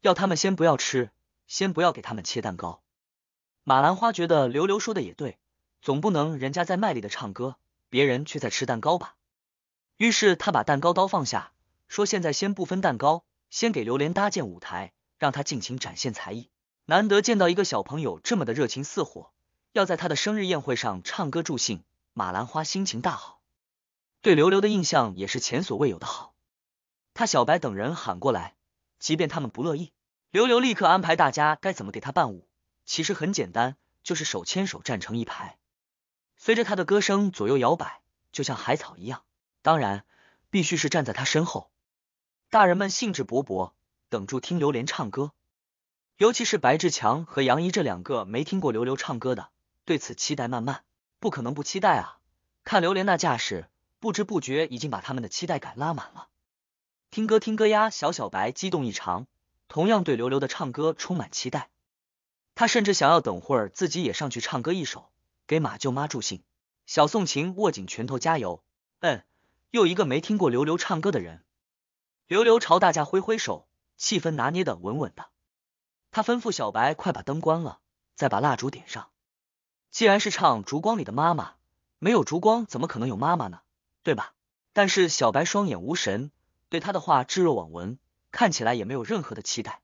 要他们先不要吃，先不要给他们切蛋糕。马兰花觉得刘刘说的也对，总不能人家在卖力的唱歌，别人却在吃蛋糕吧。于是他把蛋糕刀放下，说：“现在先不分蛋糕，先给榴莲搭建舞台，让他尽情展现才艺。难得见到一个小朋友这么的热情似火，要在他的生日宴会上唱歌助兴。”马兰花心情大好，对刘刘的印象也是前所未有的好。他小白等人喊过来，即便他们不乐意，刘刘立刻安排大家该怎么给他伴舞。其实很简单，就是手牵手站成一排，随着他的歌声左右摇摆，就像海草一样。当然，必须是站在他身后。大人们兴致勃勃，等住听榴莲唱歌。尤其是白志强和杨怡这两个没听过刘刘唱歌的，对此期待慢慢，不可能不期待啊！看榴莲那架势，不知不觉已经把他们的期待感拉满了。听歌听歌呀，小小白激动异常，同样对刘刘的唱歌充满期待。他甚至想要等会儿自己也上去唱歌一首，给马舅妈助兴。小宋晴握紧拳头加油。嗯，又一个没听过刘刘唱歌的人。刘刘朝大家挥挥手，气氛拿捏的稳稳的。他吩咐小白快把灯关了，再把蜡烛点上。既然是唱《烛光里的妈妈》，没有烛光怎么可能有妈妈呢？对吧？但是小白双眼无神，对他的话置若罔闻，看起来也没有任何的期待，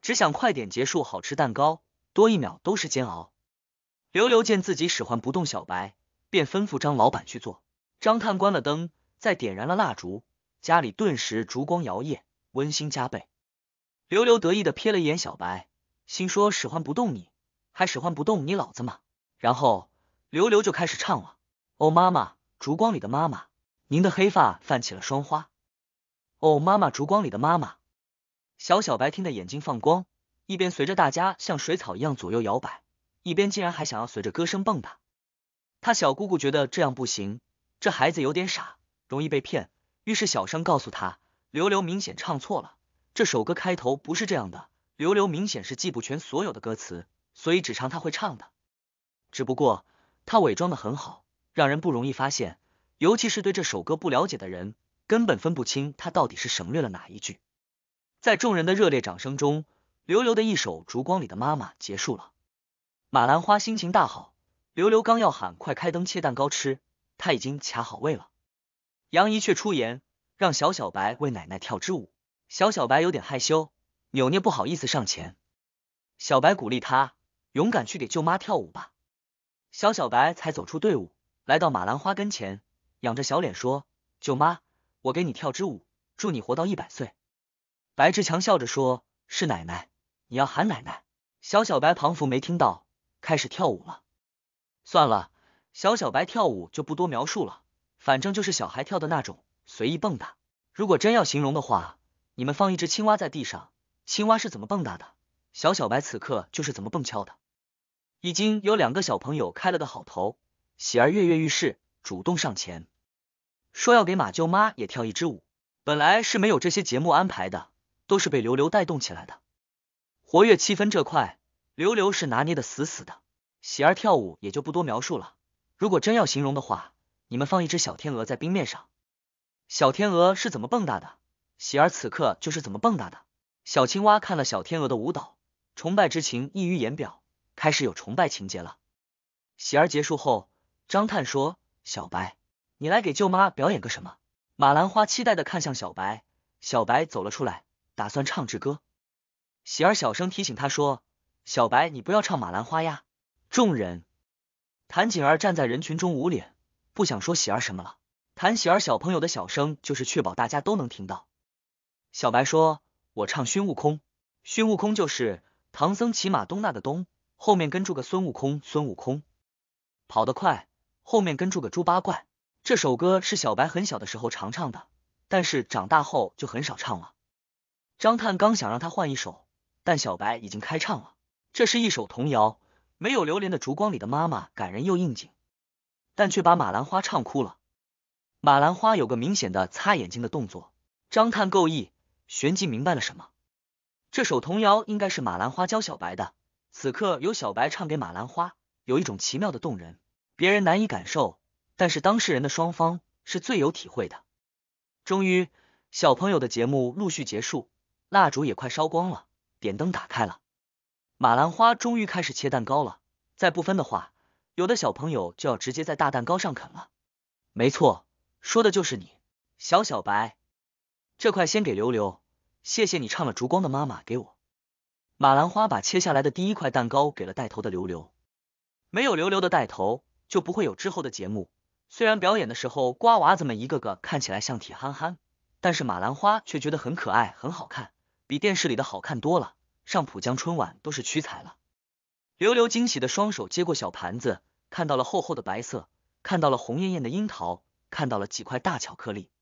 只想快点结束，好吃蛋糕。多一秒都是煎熬。刘流见自己使唤不动小白，便吩咐张老板去做。张探关了灯，再点燃了蜡烛，家里顿时烛光摇曳，温馨加倍。刘流得意的瞥了一眼小白，心说使唤不动你，还使唤不动你老子吗？然后刘刘就开始唱了：“哦，妈妈，烛光里的妈妈，您的黑发泛起了霜花。哦，妈妈，烛光里的妈妈。”小小白听得眼睛放光。一边随着大家像水草一样左右摇摆，一边竟然还想要随着歌声蹦跶。他小姑姑觉得这样不行，这孩子有点傻，容易被骗。于是小声告诉他：“刘刘明显唱错了，这首歌开头不是这样的。刘刘明显是记不全所有的歌词，所以只唱他会唱的。只不过他伪装的很好，让人不容易发现。尤其是对这首歌不了解的人，根本分不清他到底是省略了哪一句。”在众人的热烈掌声中。刘刘的一首《烛光里的妈妈》结束了，马兰花心情大好。刘刘刚要喊“快开灯切蛋糕吃”，她已经卡好位了。杨怡却出言让小小白为奶奶跳支舞。小小白有点害羞，扭捏不好意思上前。小白鼓励他：“勇敢去给舅妈跳舞吧。”小小白才走出队伍，来到马兰花跟前，仰着小脸说：“舅妈，我给你跳支舞，祝你活到一百岁。”白志强笑着说：“是奶奶。”你要喊奶奶，小小白仿佛没听到，开始跳舞了。算了，小小白跳舞就不多描述了，反正就是小孩跳的那种随意蹦跶。如果真要形容的话，你们放一只青蛙在地上，青蛙是怎么蹦跶的，小小白此刻就是怎么蹦跳的。已经有两个小朋友开了个好头，喜儿跃跃欲试，主动上前说要给马舅妈也跳一支舞。本来是没有这些节目安排的，都是被刘刘带动起来的。活跃气氛这块，刘刘是拿捏的死死的。喜儿跳舞也就不多描述了，如果真要形容的话，你们放一只小天鹅在冰面上，小天鹅是怎么蹦跶的，喜儿此刻就是怎么蹦跶的。小青蛙看了小天鹅的舞蹈，崇拜之情溢于言表，开始有崇拜情节了。喜儿结束后，张探说：“小白，你来给舅妈表演个什么？”马兰花期待的看向小白，小白走了出来，打算唱支歌。喜儿小声提醒他说：“小白，你不要唱马兰花呀。”众人，谭锦儿站在人群中捂脸，不想说喜儿什么了。谭喜儿小朋友的小声就是确保大家都能听到。小白说：“我唱孙悟空，孙悟空就是唐僧骑马东那的东，后面跟住个孙悟空，孙悟空跑得快，后面跟住个猪八怪。”这首歌是小白很小的时候常唱的，但是长大后就很少唱了。张探刚想让他换一首。但小白已经开唱了，这是一首童谣，没有榴莲的烛光里的妈妈，感人又应景，但却把马兰花唱哭了。马兰花有个明显的擦眼睛的动作，张探够意，旋即明白了什么。这首童谣应该是马兰花教小白的，此刻由小白唱给马兰花，有一种奇妙的动人，别人难以感受，但是当事人的双方是最有体会的。终于，小朋友的节目陆续结束，蜡烛也快烧光了。点灯打开了，马兰花终于开始切蛋糕了。再不分的话，有的小朋友就要直接在大蛋糕上啃了。没错，说的就是你，小小白。这块先给刘刘，谢谢你唱了《烛光的妈妈》给我。马兰花把切下来的第一块蛋糕给了带头的刘刘。没有刘刘的带头，就不会有之后的节目。虽然表演的时候瓜娃子们一个个看起来像铁憨憨，但是马兰花却觉得很可爱，很好看。比电视里的好看多了，上浦江春晚都是屈才了。刘刘惊喜的双手接过小盘子，看到了厚厚的白色，看到了红艳艳的樱桃，看到了几块大巧克力。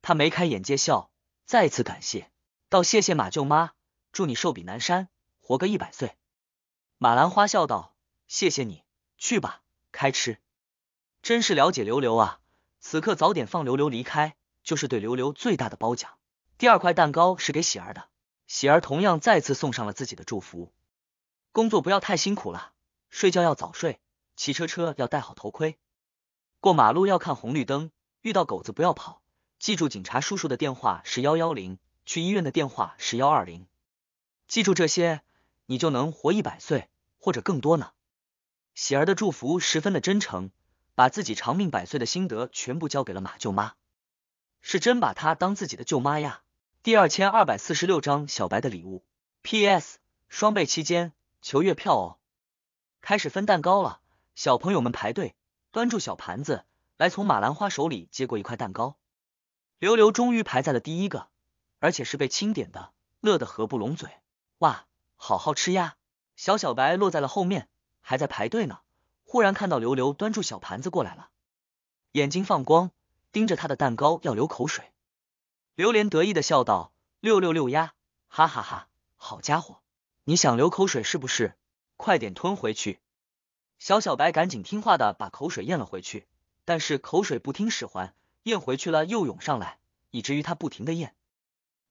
他眉开眼笑，再次感谢，道：“谢谢马舅妈，祝你寿比南山，活个一百岁。”马兰花笑道：“谢谢你，去吧，开吃。”真是了解刘刘啊，此刻早点放刘刘离开，就是对刘刘最大的褒奖。第二块蛋糕是给喜儿的。喜儿同样再次送上了自己的祝福，工作不要太辛苦了，睡觉要早睡，骑车车要戴好头盔，过马路要看红绿灯，遇到狗子不要跑，记住警察叔叔的电话是幺幺零，去医院的电话是幺二零，记住这些，你就能活一百岁或者更多呢。喜儿的祝福十分的真诚，把自己长命百岁的心得全部交给了马舅妈，是真把她当自己的舅妈呀。第二千二百四十六章小白的礼物。P.S. 双倍期间求月票哦！开始分蛋糕了，小朋友们排队，端住小盘子来从马兰花手里接过一块蛋糕。刘刘终于排在了第一个，而且是被清点的，乐得合不拢嘴，哇，好好吃呀！小小白落在了后面，还在排队呢。忽然看到刘刘端住小盘子过来了，眼睛放光，盯着他的蛋糕要流口水。榴莲得意的笑道：“六六六呀，哈哈哈！好家伙，你想流口水是不是？快点吞回去！”小小白赶紧听话的把口水咽了回去，但是口水不听使唤，咽回去了又涌上来，以至于他不停的咽。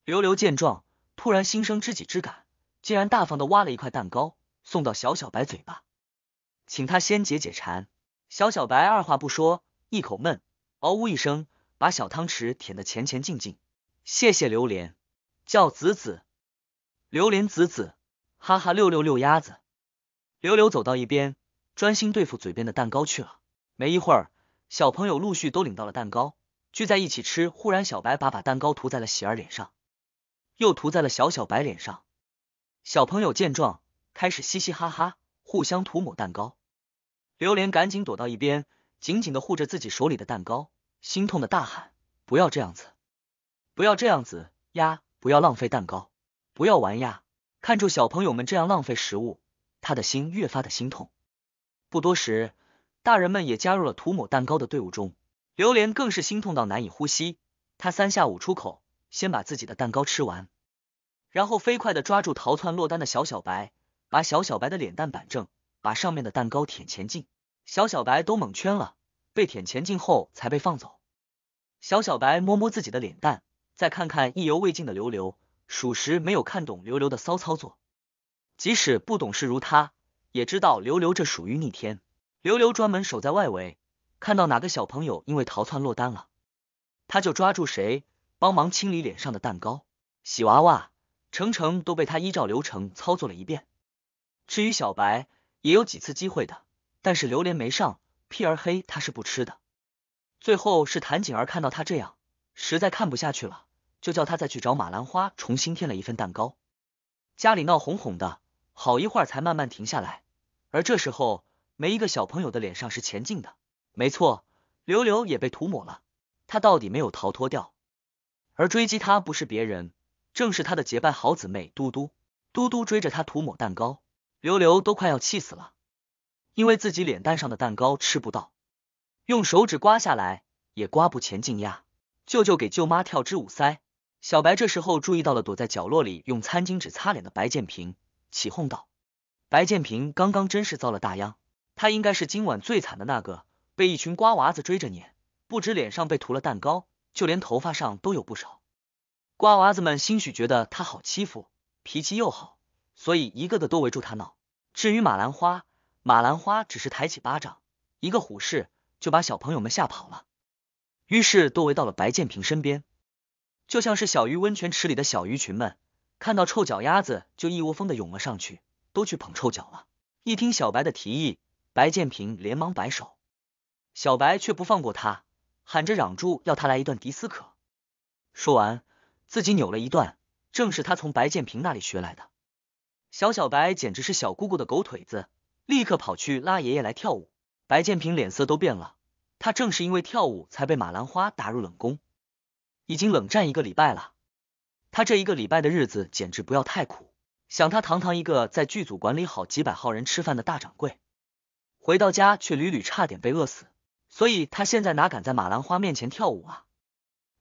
刘刘见状，突然心生知己之感，竟然大方的挖了一块蛋糕送到小小白嘴巴，请他先解解馋。小小白二话不说，一口闷，嗷呜一声，把小汤匙舔得前前进进。谢谢榴莲，叫子子，榴莲子子，哈哈六六六鸭子，刘刘走到一边，专心对付嘴边的蛋糕去了。没一会儿，小朋友陆续都领到了蛋糕，聚在一起吃。忽然，小白把把蛋糕涂在了喜儿脸上，又涂在了小小白脸上。小朋友见状，开始嘻嘻哈哈，互相涂抹蛋糕。榴莲赶紧躲到一边，紧紧的护着自己手里的蛋糕，心痛的大喊：“不要这样子！”不要这样子呀！不要浪费蛋糕！不要玩呀！看着小朋友们这样浪费食物，他的心越发的心痛。不多时，大人们也加入了涂抹蛋糕的队伍中，榴莲更是心痛到难以呼吸。他三下五出口，先把自己的蛋糕吃完，然后飞快的抓住逃窜落单的小小白，把小小白的脸蛋板正，把上面的蛋糕舔前进。小小白都蒙圈了，被舔前进后才被放走。小小白摸摸自己的脸蛋。再看看意犹未尽的刘刘，属实没有看懂刘刘的骚操作。即使不懂事如他，也知道刘刘这属于逆天。刘刘专门守在外围，看到哪个小朋友因为逃窜落单了，他就抓住谁，帮忙清理脸上的蛋糕。喜娃娃、程程都被他依照流程操作了一遍。至于小白，也有几次机会的，但是榴莲没上，屁儿黑他是不吃的。最后是谭景儿看到他这样。实在看不下去了，就叫他再去找马兰花重新添了一份蛋糕。家里闹哄哄的，好一会儿才慢慢停下来。而这时候，没一个小朋友的脸上是前进的。没错，刘刘也被涂抹了，他到底没有逃脱掉。而追击他不是别人，正是他的结拜好姊妹嘟嘟。嘟嘟追着他涂抹蛋糕，刘刘都快要气死了，因为自己脸蛋上的蛋糕吃不到，用手指刮下来也刮不前进呀。舅舅给舅妈跳支舞噻！小白这时候注意到了躲在角落里用餐巾纸擦脸的白建平，起哄道：“白建平刚刚真是遭了大殃，他应该是今晚最惨的那个，被一群瓜娃子追着撵，不止脸上被涂了蛋糕，就连头发上都有不少。瓜娃子们兴许觉得他好欺负，脾气又好，所以一个个都围住他闹。至于马兰花，马兰花只是抬起巴掌，一个虎式就把小朋友们吓跑了。”于是都围到了白建平身边，就像是小鱼温泉池里的小鱼群们，看到臭脚丫子就一窝蜂的涌了上去，都去捧臭脚了。一听小白的提议，白建平连忙摆手，小白却不放过他，喊着嚷住要他来一段迪斯科。说完自己扭了一段，正是他从白建平那里学来的。小小白简直是小姑姑的狗腿子，立刻跑去拉爷爷来跳舞。白建平脸色都变了。他正是因为跳舞才被马兰花打入冷宫，已经冷战一个礼拜了。他这一个礼拜的日子简直不要太苦。想他堂堂一个在剧组管理好几百号人吃饭的大掌柜，回到家却屡屡差点被饿死，所以他现在哪敢在马兰花面前跳舞啊？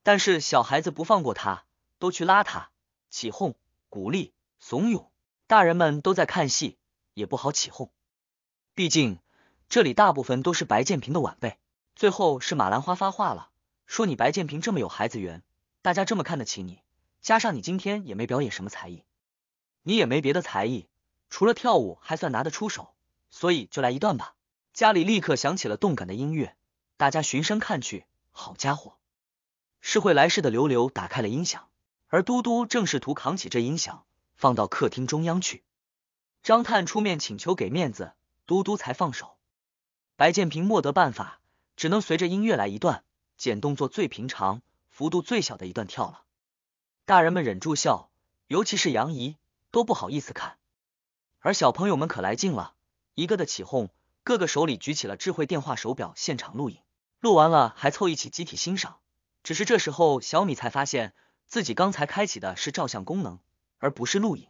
但是小孩子不放过他，都去拉他、起哄、鼓励、怂恿。大人们都在看戏，也不好起哄，毕竟这里大部分都是白建平的晚辈。最后是马兰花发话了，说你白建平这么有孩子缘，大家这么看得起你，加上你今天也没表演什么才艺，你也没别的才艺，除了跳舞还算拿得出手，所以就来一段吧。家里立刻响起了动感的音乐，大家循声看去，好家伙，是会来世的刘刘打开了音响，而嘟嘟正试图扛起这音响放到客厅中央去，张探出面请求给面子，嘟嘟才放手。白建平莫得办法。只能随着音乐来一段，简动作最平常、幅度最小的一段跳了。大人们忍住笑，尤其是杨怡都不好意思看。而小朋友们可来劲了，一个的起哄，个个手里举起了智慧电话手表，现场录影。录完了还凑一起集体欣赏。只是这时候小米才发现，自己刚才开启的是照相功能，而不是录影。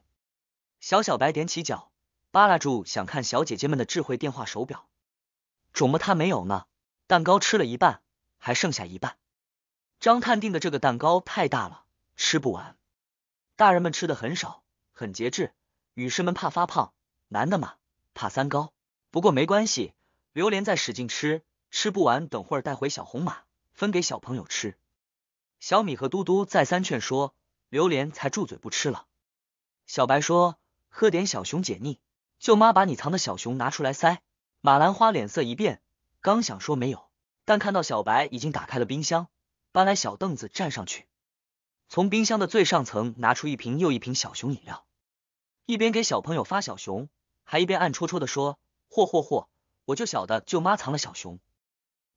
小小白踮起脚，扒拉住想看小姐姐们的智慧电话手表，怎么他没有呢。蛋糕吃了一半，还剩下一半。张探定的这个蛋糕太大了，吃不完。大人们吃的很少，很节制。女士们怕发胖，男的嘛怕三高。不过没关系，榴莲再使劲吃，吃不完等会儿带回小红马，分给小朋友吃。小米和嘟嘟再三劝说，榴莲才住嘴不吃了。小白说喝点小熊解腻，舅妈把你藏的小熊拿出来塞。马兰花脸色一变。刚想说没有，但看到小白已经打开了冰箱，搬来小凳子站上去，从冰箱的最上层拿出一瓶又一瓶小熊饮料，一边给小朋友发小熊，还一边暗戳戳的说：“嚯嚯嚯，我就晓得舅妈藏了小熊。”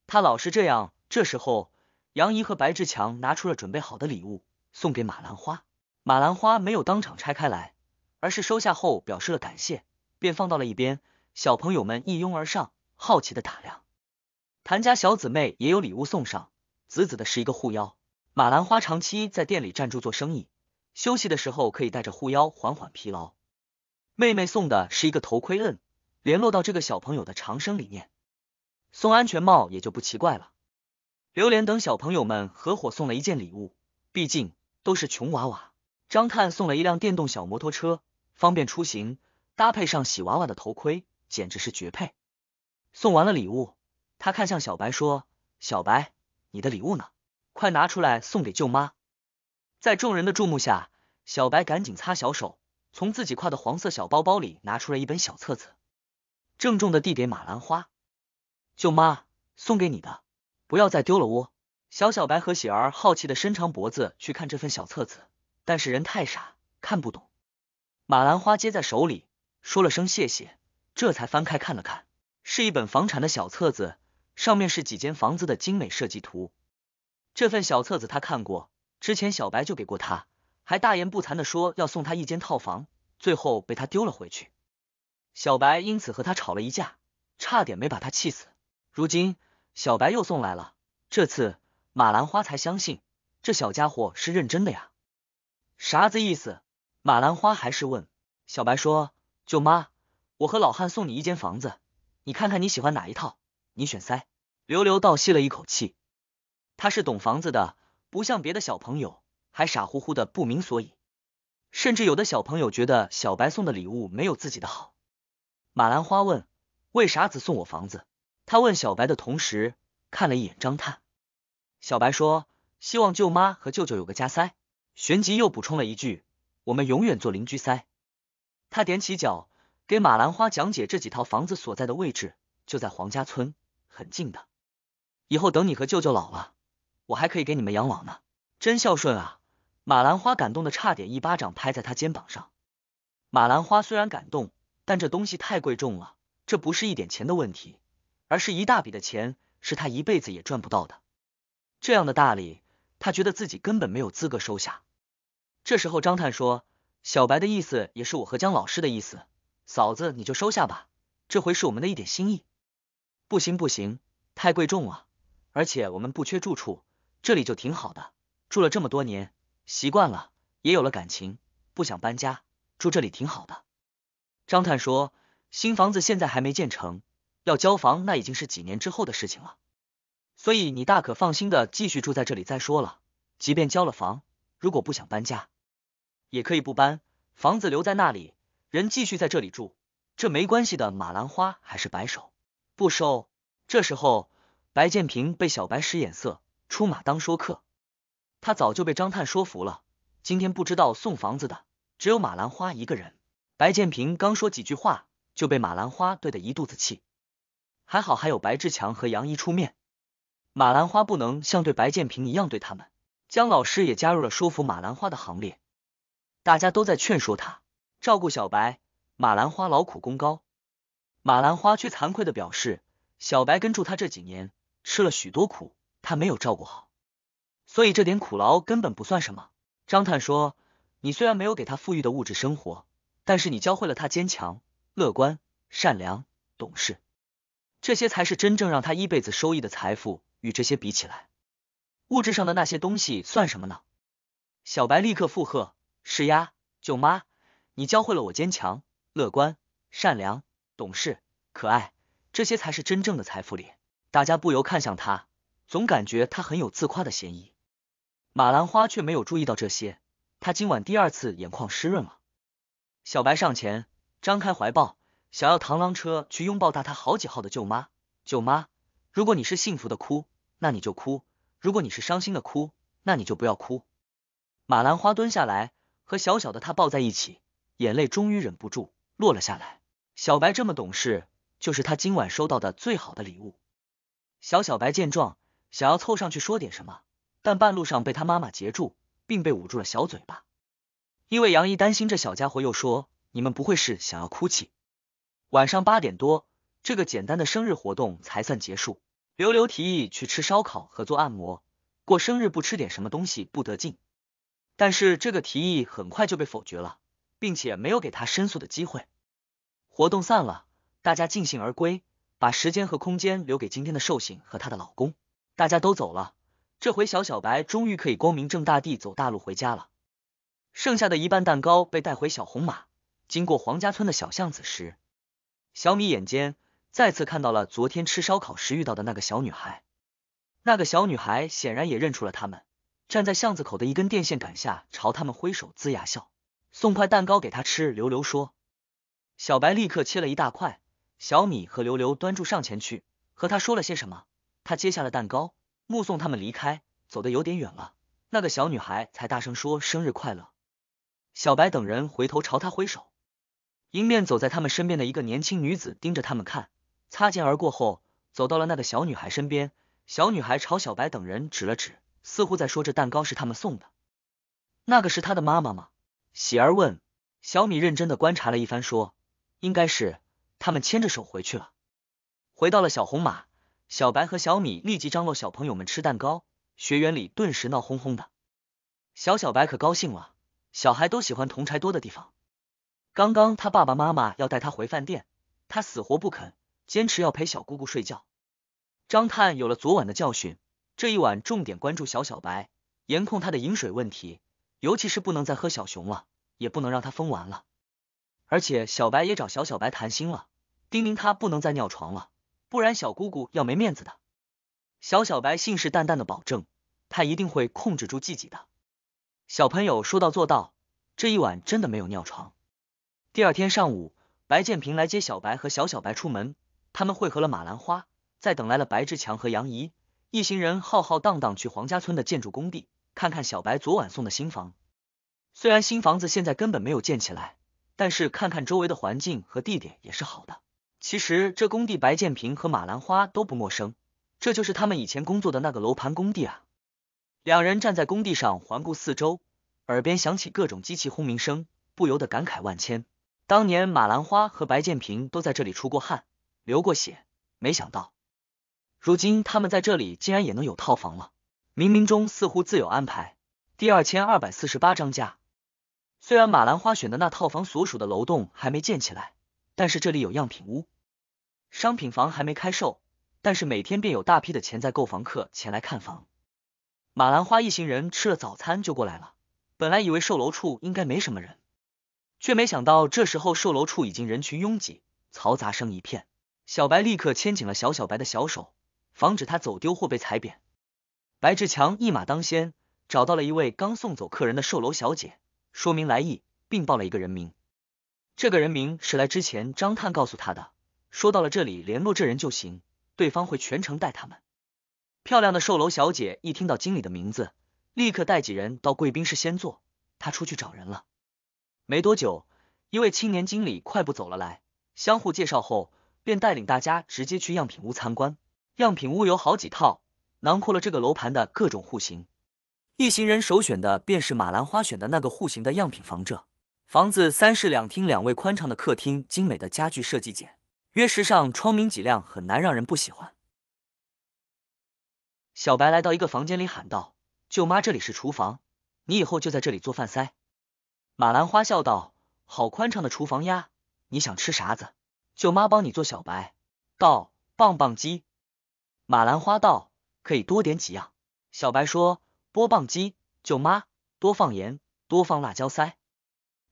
他老是这样。这时候，杨怡和白志强拿出了准备好的礼物，送给马兰花。马兰花没有当场拆开来，而是收下后表示了感谢，便放到了一边。小朋友们一拥而上，好奇的打量。谭家小姊妹也有礼物送上，紫紫的是一个护腰，马兰花长期在店里站住做生意，休息的时候可以带着护腰缓缓疲劳。妹妹送的是一个头盔，嗯，联络到这个小朋友的长生理念，送安全帽也就不奇怪了。榴莲等小朋友们合伙送了一件礼物，毕竟都是穷娃娃。张探送了一辆电动小摩托车，方便出行，搭配上喜娃娃的头盔，简直是绝配。送完了礼物。他看向小白说：“小白，你的礼物呢？快拿出来送给舅妈。”在众人的注目下，小白赶紧擦小手，从自己挎的黄色小包包里拿出了一本小册子，郑重的递给马兰花：“舅妈，送给你的，不要再丢了哦。”小小白和喜儿好奇的伸长脖子去看这份小册子，但是人太傻，看不懂。马兰花接在手里，说了声谢谢，这才翻开看了看，是一本房产的小册子。上面是几间房子的精美设计图，这份小册子他看过，之前小白就给过他，还大言不惭的说要送他一间套房，最后被他丢了回去，小白因此和他吵了一架，差点没把他气死。如今小白又送来了，这次马兰花才相信这小家伙是认真的呀，啥子意思？马兰花还是问小白说：“舅妈，我和老汉送你一间房子，你看看你喜欢哪一套。”你选塞，刘刘倒吸了一口气。他是懂房子的，不像别的小朋友还傻乎乎的不明所以。甚至有的小朋友觉得小白送的礼物没有自己的好。马兰花问：“为啥子送我房子？”他问小白的同时看了一眼张探。小白说：“希望舅妈和舅舅有个家塞。”旋即又补充了一句：“我们永远做邻居塞。”他踮起脚给马兰花讲解这几套房子所在的位置，就在黄家村。很近的，以后等你和舅舅老了，我还可以给你们养老呢。真孝顺啊！马兰花感动的差点一巴掌拍在他肩膀上。马兰花虽然感动，但这东西太贵重了，这不是一点钱的问题，而是一大笔的钱，是他一辈子也赚不到的。这样的大礼，他觉得自己根本没有资格收下。这时候张探说：“小白的意思也是我和江老师的意思，嫂子你就收下吧，这回是我们的一点心意。”不行不行，太贵重了，而且我们不缺住处，这里就挺好的，住了这么多年，习惯了，也有了感情，不想搬家，住这里挺好的。张探说，新房子现在还没建成，要交房那已经是几年之后的事情了，所以你大可放心的继续住在这里，再说了，即便交了房，如果不想搬家，也可以不搬，房子留在那里，人继续在这里住，这没关系的。马兰花还是摆手。不收。这时候，白建平被小白使眼色，出马当说客。他早就被张探说服了。今天不知道送房子的，只有马兰花一个人。白建平刚说几句话，就被马兰花怼得一肚子气。还好还有白志强和杨怡出面，马兰花不能像对白建平一样对他们。江老师也加入了说服马兰花的行列，大家都在劝说他照顾小白。马兰花劳苦功高。马兰花却惭愧的表示：“小白跟住他这几年吃了许多苦，他没有照顾好，所以这点苦劳根本不算什么。”张探说：“你虽然没有给他富裕的物质生活，但是你教会了他坚强、乐观、善良、懂事，这些才是真正让他一辈子收益的财富。与这些比起来，物质上的那些东西算什么呢？”小白立刻附和：“是呀，舅妈，你教会了我坚强、乐观、善良。”懂事、可爱，这些才是真正的财富脸。大家不由看向他，总感觉他很有自夸的嫌疑。马兰花却没有注意到这些，她今晚第二次眼眶湿润了。小白上前，张开怀抱，想要螳螂车去拥抱大他好几号的舅妈。舅妈，如果你是幸福的哭，那你就哭；如果你是伤心的哭，那你就不要哭。马兰花蹲下来，和小小的他抱在一起，眼泪终于忍不住落了下来。小白这么懂事，就是他今晚收到的最好的礼物。小小白见状，想要凑上去说点什么，但半路上被他妈妈截住，并被捂住了小嘴巴，因为杨毅担心这小家伙又说你们不会是想要哭泣。晚上八点多，这个简单的生日活动才算结束。刘刘提议去吃烧烤和做按摩，过生日不吃点什么东西不得劲。但是这个提议很快就被否决了，并且没有给他申诉的机会。活动散了，大家尽兴而归，把时间和空间留给今天的寿星和她的老公。大家都走了，这回小小白终于可以光明正大地走大路回家了。剩下的一半蛋糕被带回小红马。经过黄家村的小巷子时，小米眼尖，再次看到了昨天吃烧烤时遇到的那个小女孩。那个小女孩显然也认出了他们，站在巷子口的一根电线杆下，朝他们挥手，龇牙笑，送块蛋糕给她吃。刘刘说。小白立刻切了一大块，小米和刘刘端住上前去，和他说了些什么。他接下了蛋糕，目送他们离开，走得有点远了。那个小女孩才大声说：“生日快乐！”小白等人回头朝他挥手。迎面走在他们身边的一个年轻女子盯着他们看，擦肩而过后，走到了那个小女孩身边。小女孩朝小白等人指了指，似乎在说这蛋糕是他们送的。那个是他的妈妈吗？喜儿问。小米认真的观察了一番，说。应该是他们牵着手回去了，回到了小红马，小白和小米立即张罗小朋友们吃蛋糕，学员里顿时闹哄哄的。小小白可高兴了，小孩都喜欢同柴多的地方。刚刚他爸爸妈妈要带他回饭店，他死活不肯，坚持要陪小姑姑睡觉。张探有了昨晚的教训，这一晚重点关注小小白，严控他的饮水问题，尤其是不能再喝小熊了，也不能让他疯玩了。而且小白也找小小白谈心了，叮咛他不能再尿床了，不然小姑姑要没面子的。小小白信誓旦旦的保证，他一定会控制住自己的。小朋友说到做到，这一晚真的没有尿床。第二天上午，白建平来接小白和小小白出门，他们会合了马兰花，再等来了白志强和杨怡，一行人浩浩荡荡去黄家村的建筑工地，看看小白昨晚送的新房。虽然新房子现在根本没有建起来。但是看看周围的环境和地点也是好的。其实这工地白建平和马兰花都不陌生，这就是他们以前工作的那个楼盘工地啊。两人站在工地上环顾四周，耳边响起各种机器轰鸣声，不由得感慨万千。当年马兰花和白建平都在这里出过汗，流过血，没想到如今他们在这里竟然也能有套房了。冥冥中似乎自有安排。第二千二百四十八章价。虽然马兰花选的那套房所属的楼栋还没建起来，但是这里有样品屋，商品房还没开售，但是每天便有大批的潜在购房客前来看房。马兰花一行人吃了早餐就过来了，本来以为售楼处应该没什么人，却没想到这时候售楼处已经人群拥挤，嘈杂声一片。小白立刻牵紧了小小白的小手，防止他走丢或被踩扁。白志强一马当先，找到了一位刚送走客人的售楼小姐。说明来意，并报了一个人名。这个人名是来之前张探告诉他的。说到了这里，联络这人就行，对方会全程带他们。漂亮的售楼小姐一听到经理的名字，立刻带几人到贵宾室先坐，她出去找人了。没多久，一位青年经理快步走了来，相互介绍后，便带领大家直接去样品屋参观。样品屋有好几套，囊括了这个楼盘的各种户型。一行人首选的便是马兰花选的那个户型的样品房。这房子三室两厅两卫，宽敞的客厅，精美的家具设计，简约时尚，窗明几亮，很难让人不喜欢。小白来到一个房间里喊道：“舅妈，这里是厨房，你以后就在这里做饭噻。”马兰花笑道：“好宽敞的厨房呀，你想吃啥子？舅妈帮你做。”小白道：“棒棒鸡。”马兰花道：“可以多点几样。”小白说。拨棒鸡，舅妈多放盐，多放辣椒塞。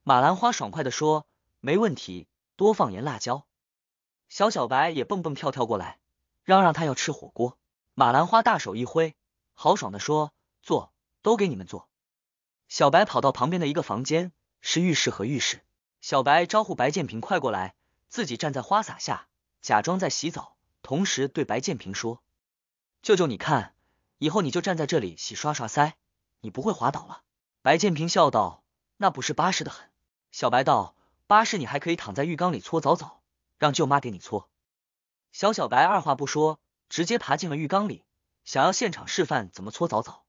马兰花爽快的说，没问题，多放盐辣椒。小小白也蹦蹦跳跳过来，嚷嚷他要吃火锅。马兰花大手一挥，豪爽的说，做，都给你们做。小白跑到旁边的一个房间，是浴室和浴室。小白招呼白建平快过来，自己站在花洒下，假装在洗澡，同时对白建平说，舅舅你看。以后你就站在这里洗刷刷腮，你不会滑倒了。白建平笑道：“那不是巴适的很。”小白道：“巴适你还可以躺在浴缸里搓澡澡，让舅妈给你搓。”小小白二话不说，直接爬进了浴缸里，想要现场示范怎么搓澡澡，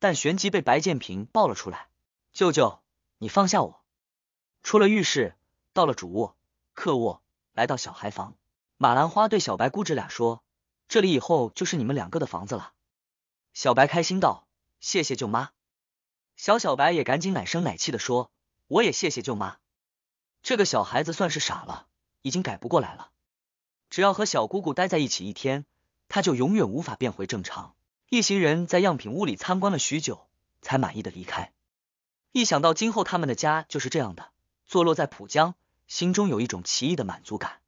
但旋即被白建平抱了出来。舅舅，你放下我。出了浴室，到了主卧、客卧，来到小孩房，马兰花对小白姑侄俩说：“这里以后就是你们两个的房子了。”小白开心道：“谢谢舅妈。”小小白也赶紧奶声奶气的说：“我也谢谢舅妈。”这个小孩子算是傻了，已经改不过来了。只要和小姑姑待在一起一天，他就永远无法变回正常。一行人在样品屋里参观了许久，才满意的离开。一想到今后他们的家就是这样的，坐落在浦江，心中有一种奇异的满足感。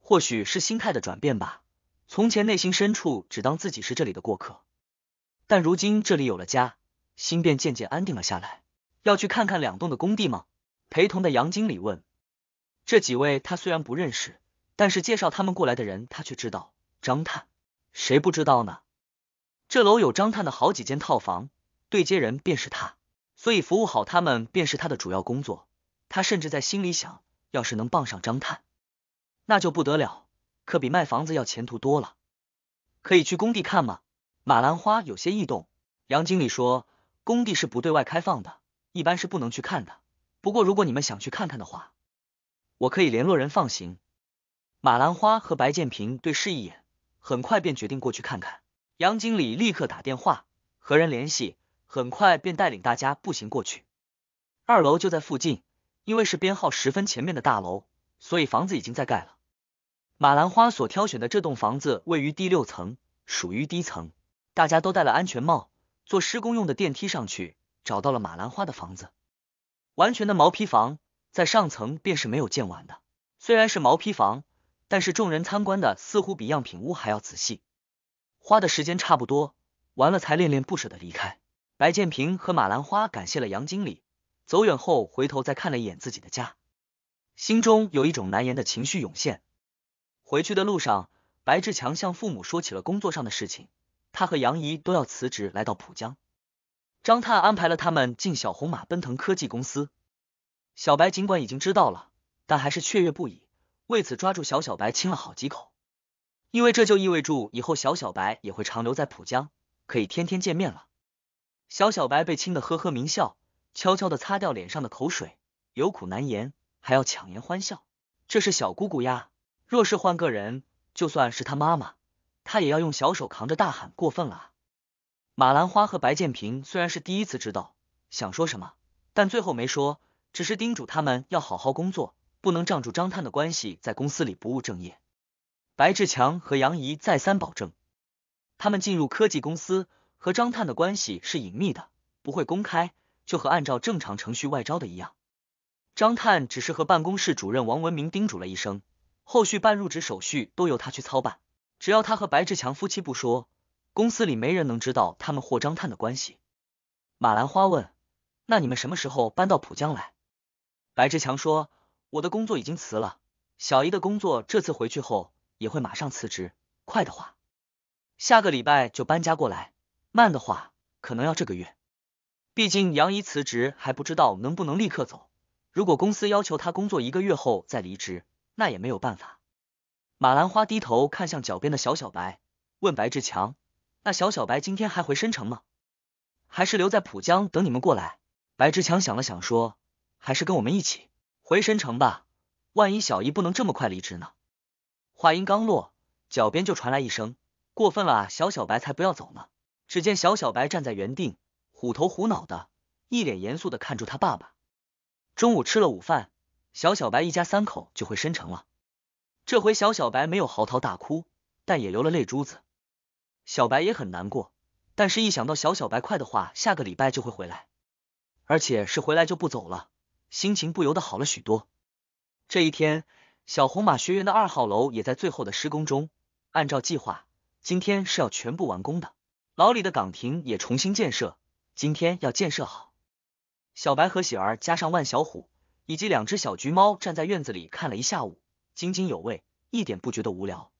或许是心态的转变吧，从前内心深处只当自己是这里的过客。但如今这里有了家，心便渐渐安定了下来。要去看看两栋的工地吗？陪同的杨经理问。这几位他虽然不认识，但是介绍他们过来的人他却知道。张探，谁不知道呢？这楼有张探的好几间套房，对接人便是他，所以服务好他们便是他的主要工作。他甚至在心里想，要是能傍上张探，那就不得了，可比卖房子要前途多了。可以去工地看吗？马兰花有些异动，杨经理说：“工地是不对外开放的，一般是不能去看的。不过如果你们想去看看的话，我可以联络人放行。”马兰花和白建平对视一眼，很快便决定过去看看。杨经理立刻打电话和人联系，很快便带领大家步行过去。二楼就在附近，因为是编号十分前面的大楼，所以房子已经在盖了。马兰花所挑选的这栋房子位于第六层，属于低层。大家都戴了安全帽，坐施工用的电梯上去，找到了马兰花的房子，完全的毛坯房，在上层便是没有建完的。虽然是毛坯房，但是众人参观的似乎比样品屋还要仔细，花的时间差不多，完了才恋恋不舍的离开。白建平和马兰花感谢了杨经理，走远后回头再看了一眼自己的家，心中有一种难言的情绪涌现。回去的路上，白志强向父母说起了工作上的事情。他和杨怡都要辞职来到浦江，张探安排了他们进小红马奔腾科技公司。小白尽管已经知道了，但还是雀跃不已，为此抓住小小白亲了好几口，因为这就意味住以后小小白也会长留在浦江，可以天天见面了。小小白被亲得呵呵明笑，悄悄的擦掉脸上的口水，有苦难言，还要强颜欢笑。这是小姑姑呀，若是换个人，就算是他妈妈。他也要用小手扛着大喊，过分了马兰花和白建平虽然是第一次知道，想说什么，但最后没说，只是叮嘱他们要好好工作，不能仗着张探的关系在公司里不务正业。白志强和杨怡再三保证，他们进入科技公司和张探的关系是隐秘的，不会公开，就和按照正常程序外招的一样。张探只是和办公室主任王文明叮嘱了一声，后续办入职手续都由他去操办。只要他和白志强夫妻不说，公司里没人能知道他们或张探的关系。马兰花问：“那你们什么时候搬到浦江来？”白志强说：“我的工作已经辞了，小姨的工作这次回去后也会马上辞职，快的话下个礼拜就搬家过来，慢的话可能要这个月。毕竟杨姨辞职还不知道能不能立刻走，如果公司要求他工作一个月后再离职，那也没有办法。”马兰花低头看向脚边的小小白，问白志强：“那小小白今天还回申城吗？还是留在浦江等你们过来？”白志强想了想，说：“还是跟我们一起回申城吧，万一小姨不能这么快离职呢。”话音刚落，脚边就传来一声：“过分了啊！”小小白才不要走呢。只见小小白站在原地，虎头虎脑的，一脸严肃的看住他爸爸。中午吃了午饭，小小白一家三口就回申城了。这回小小白没有嚎啕大哭，但也流了泪珠子。小白也很难过，但是，一想到小小白快的话，下个礼拜就会回来，而且是回来就不走了，心情不由得好了许多。这一天，小红马学员的二号楼也在最后的施工中，按照计划，今天是要全部完工的。老李的岗亭也重新建设，今天要建设好。小白和喜儿加上万小虎以及两只小橘猫，站在院子里看了一下午。津津有味，一点不觉得无聊。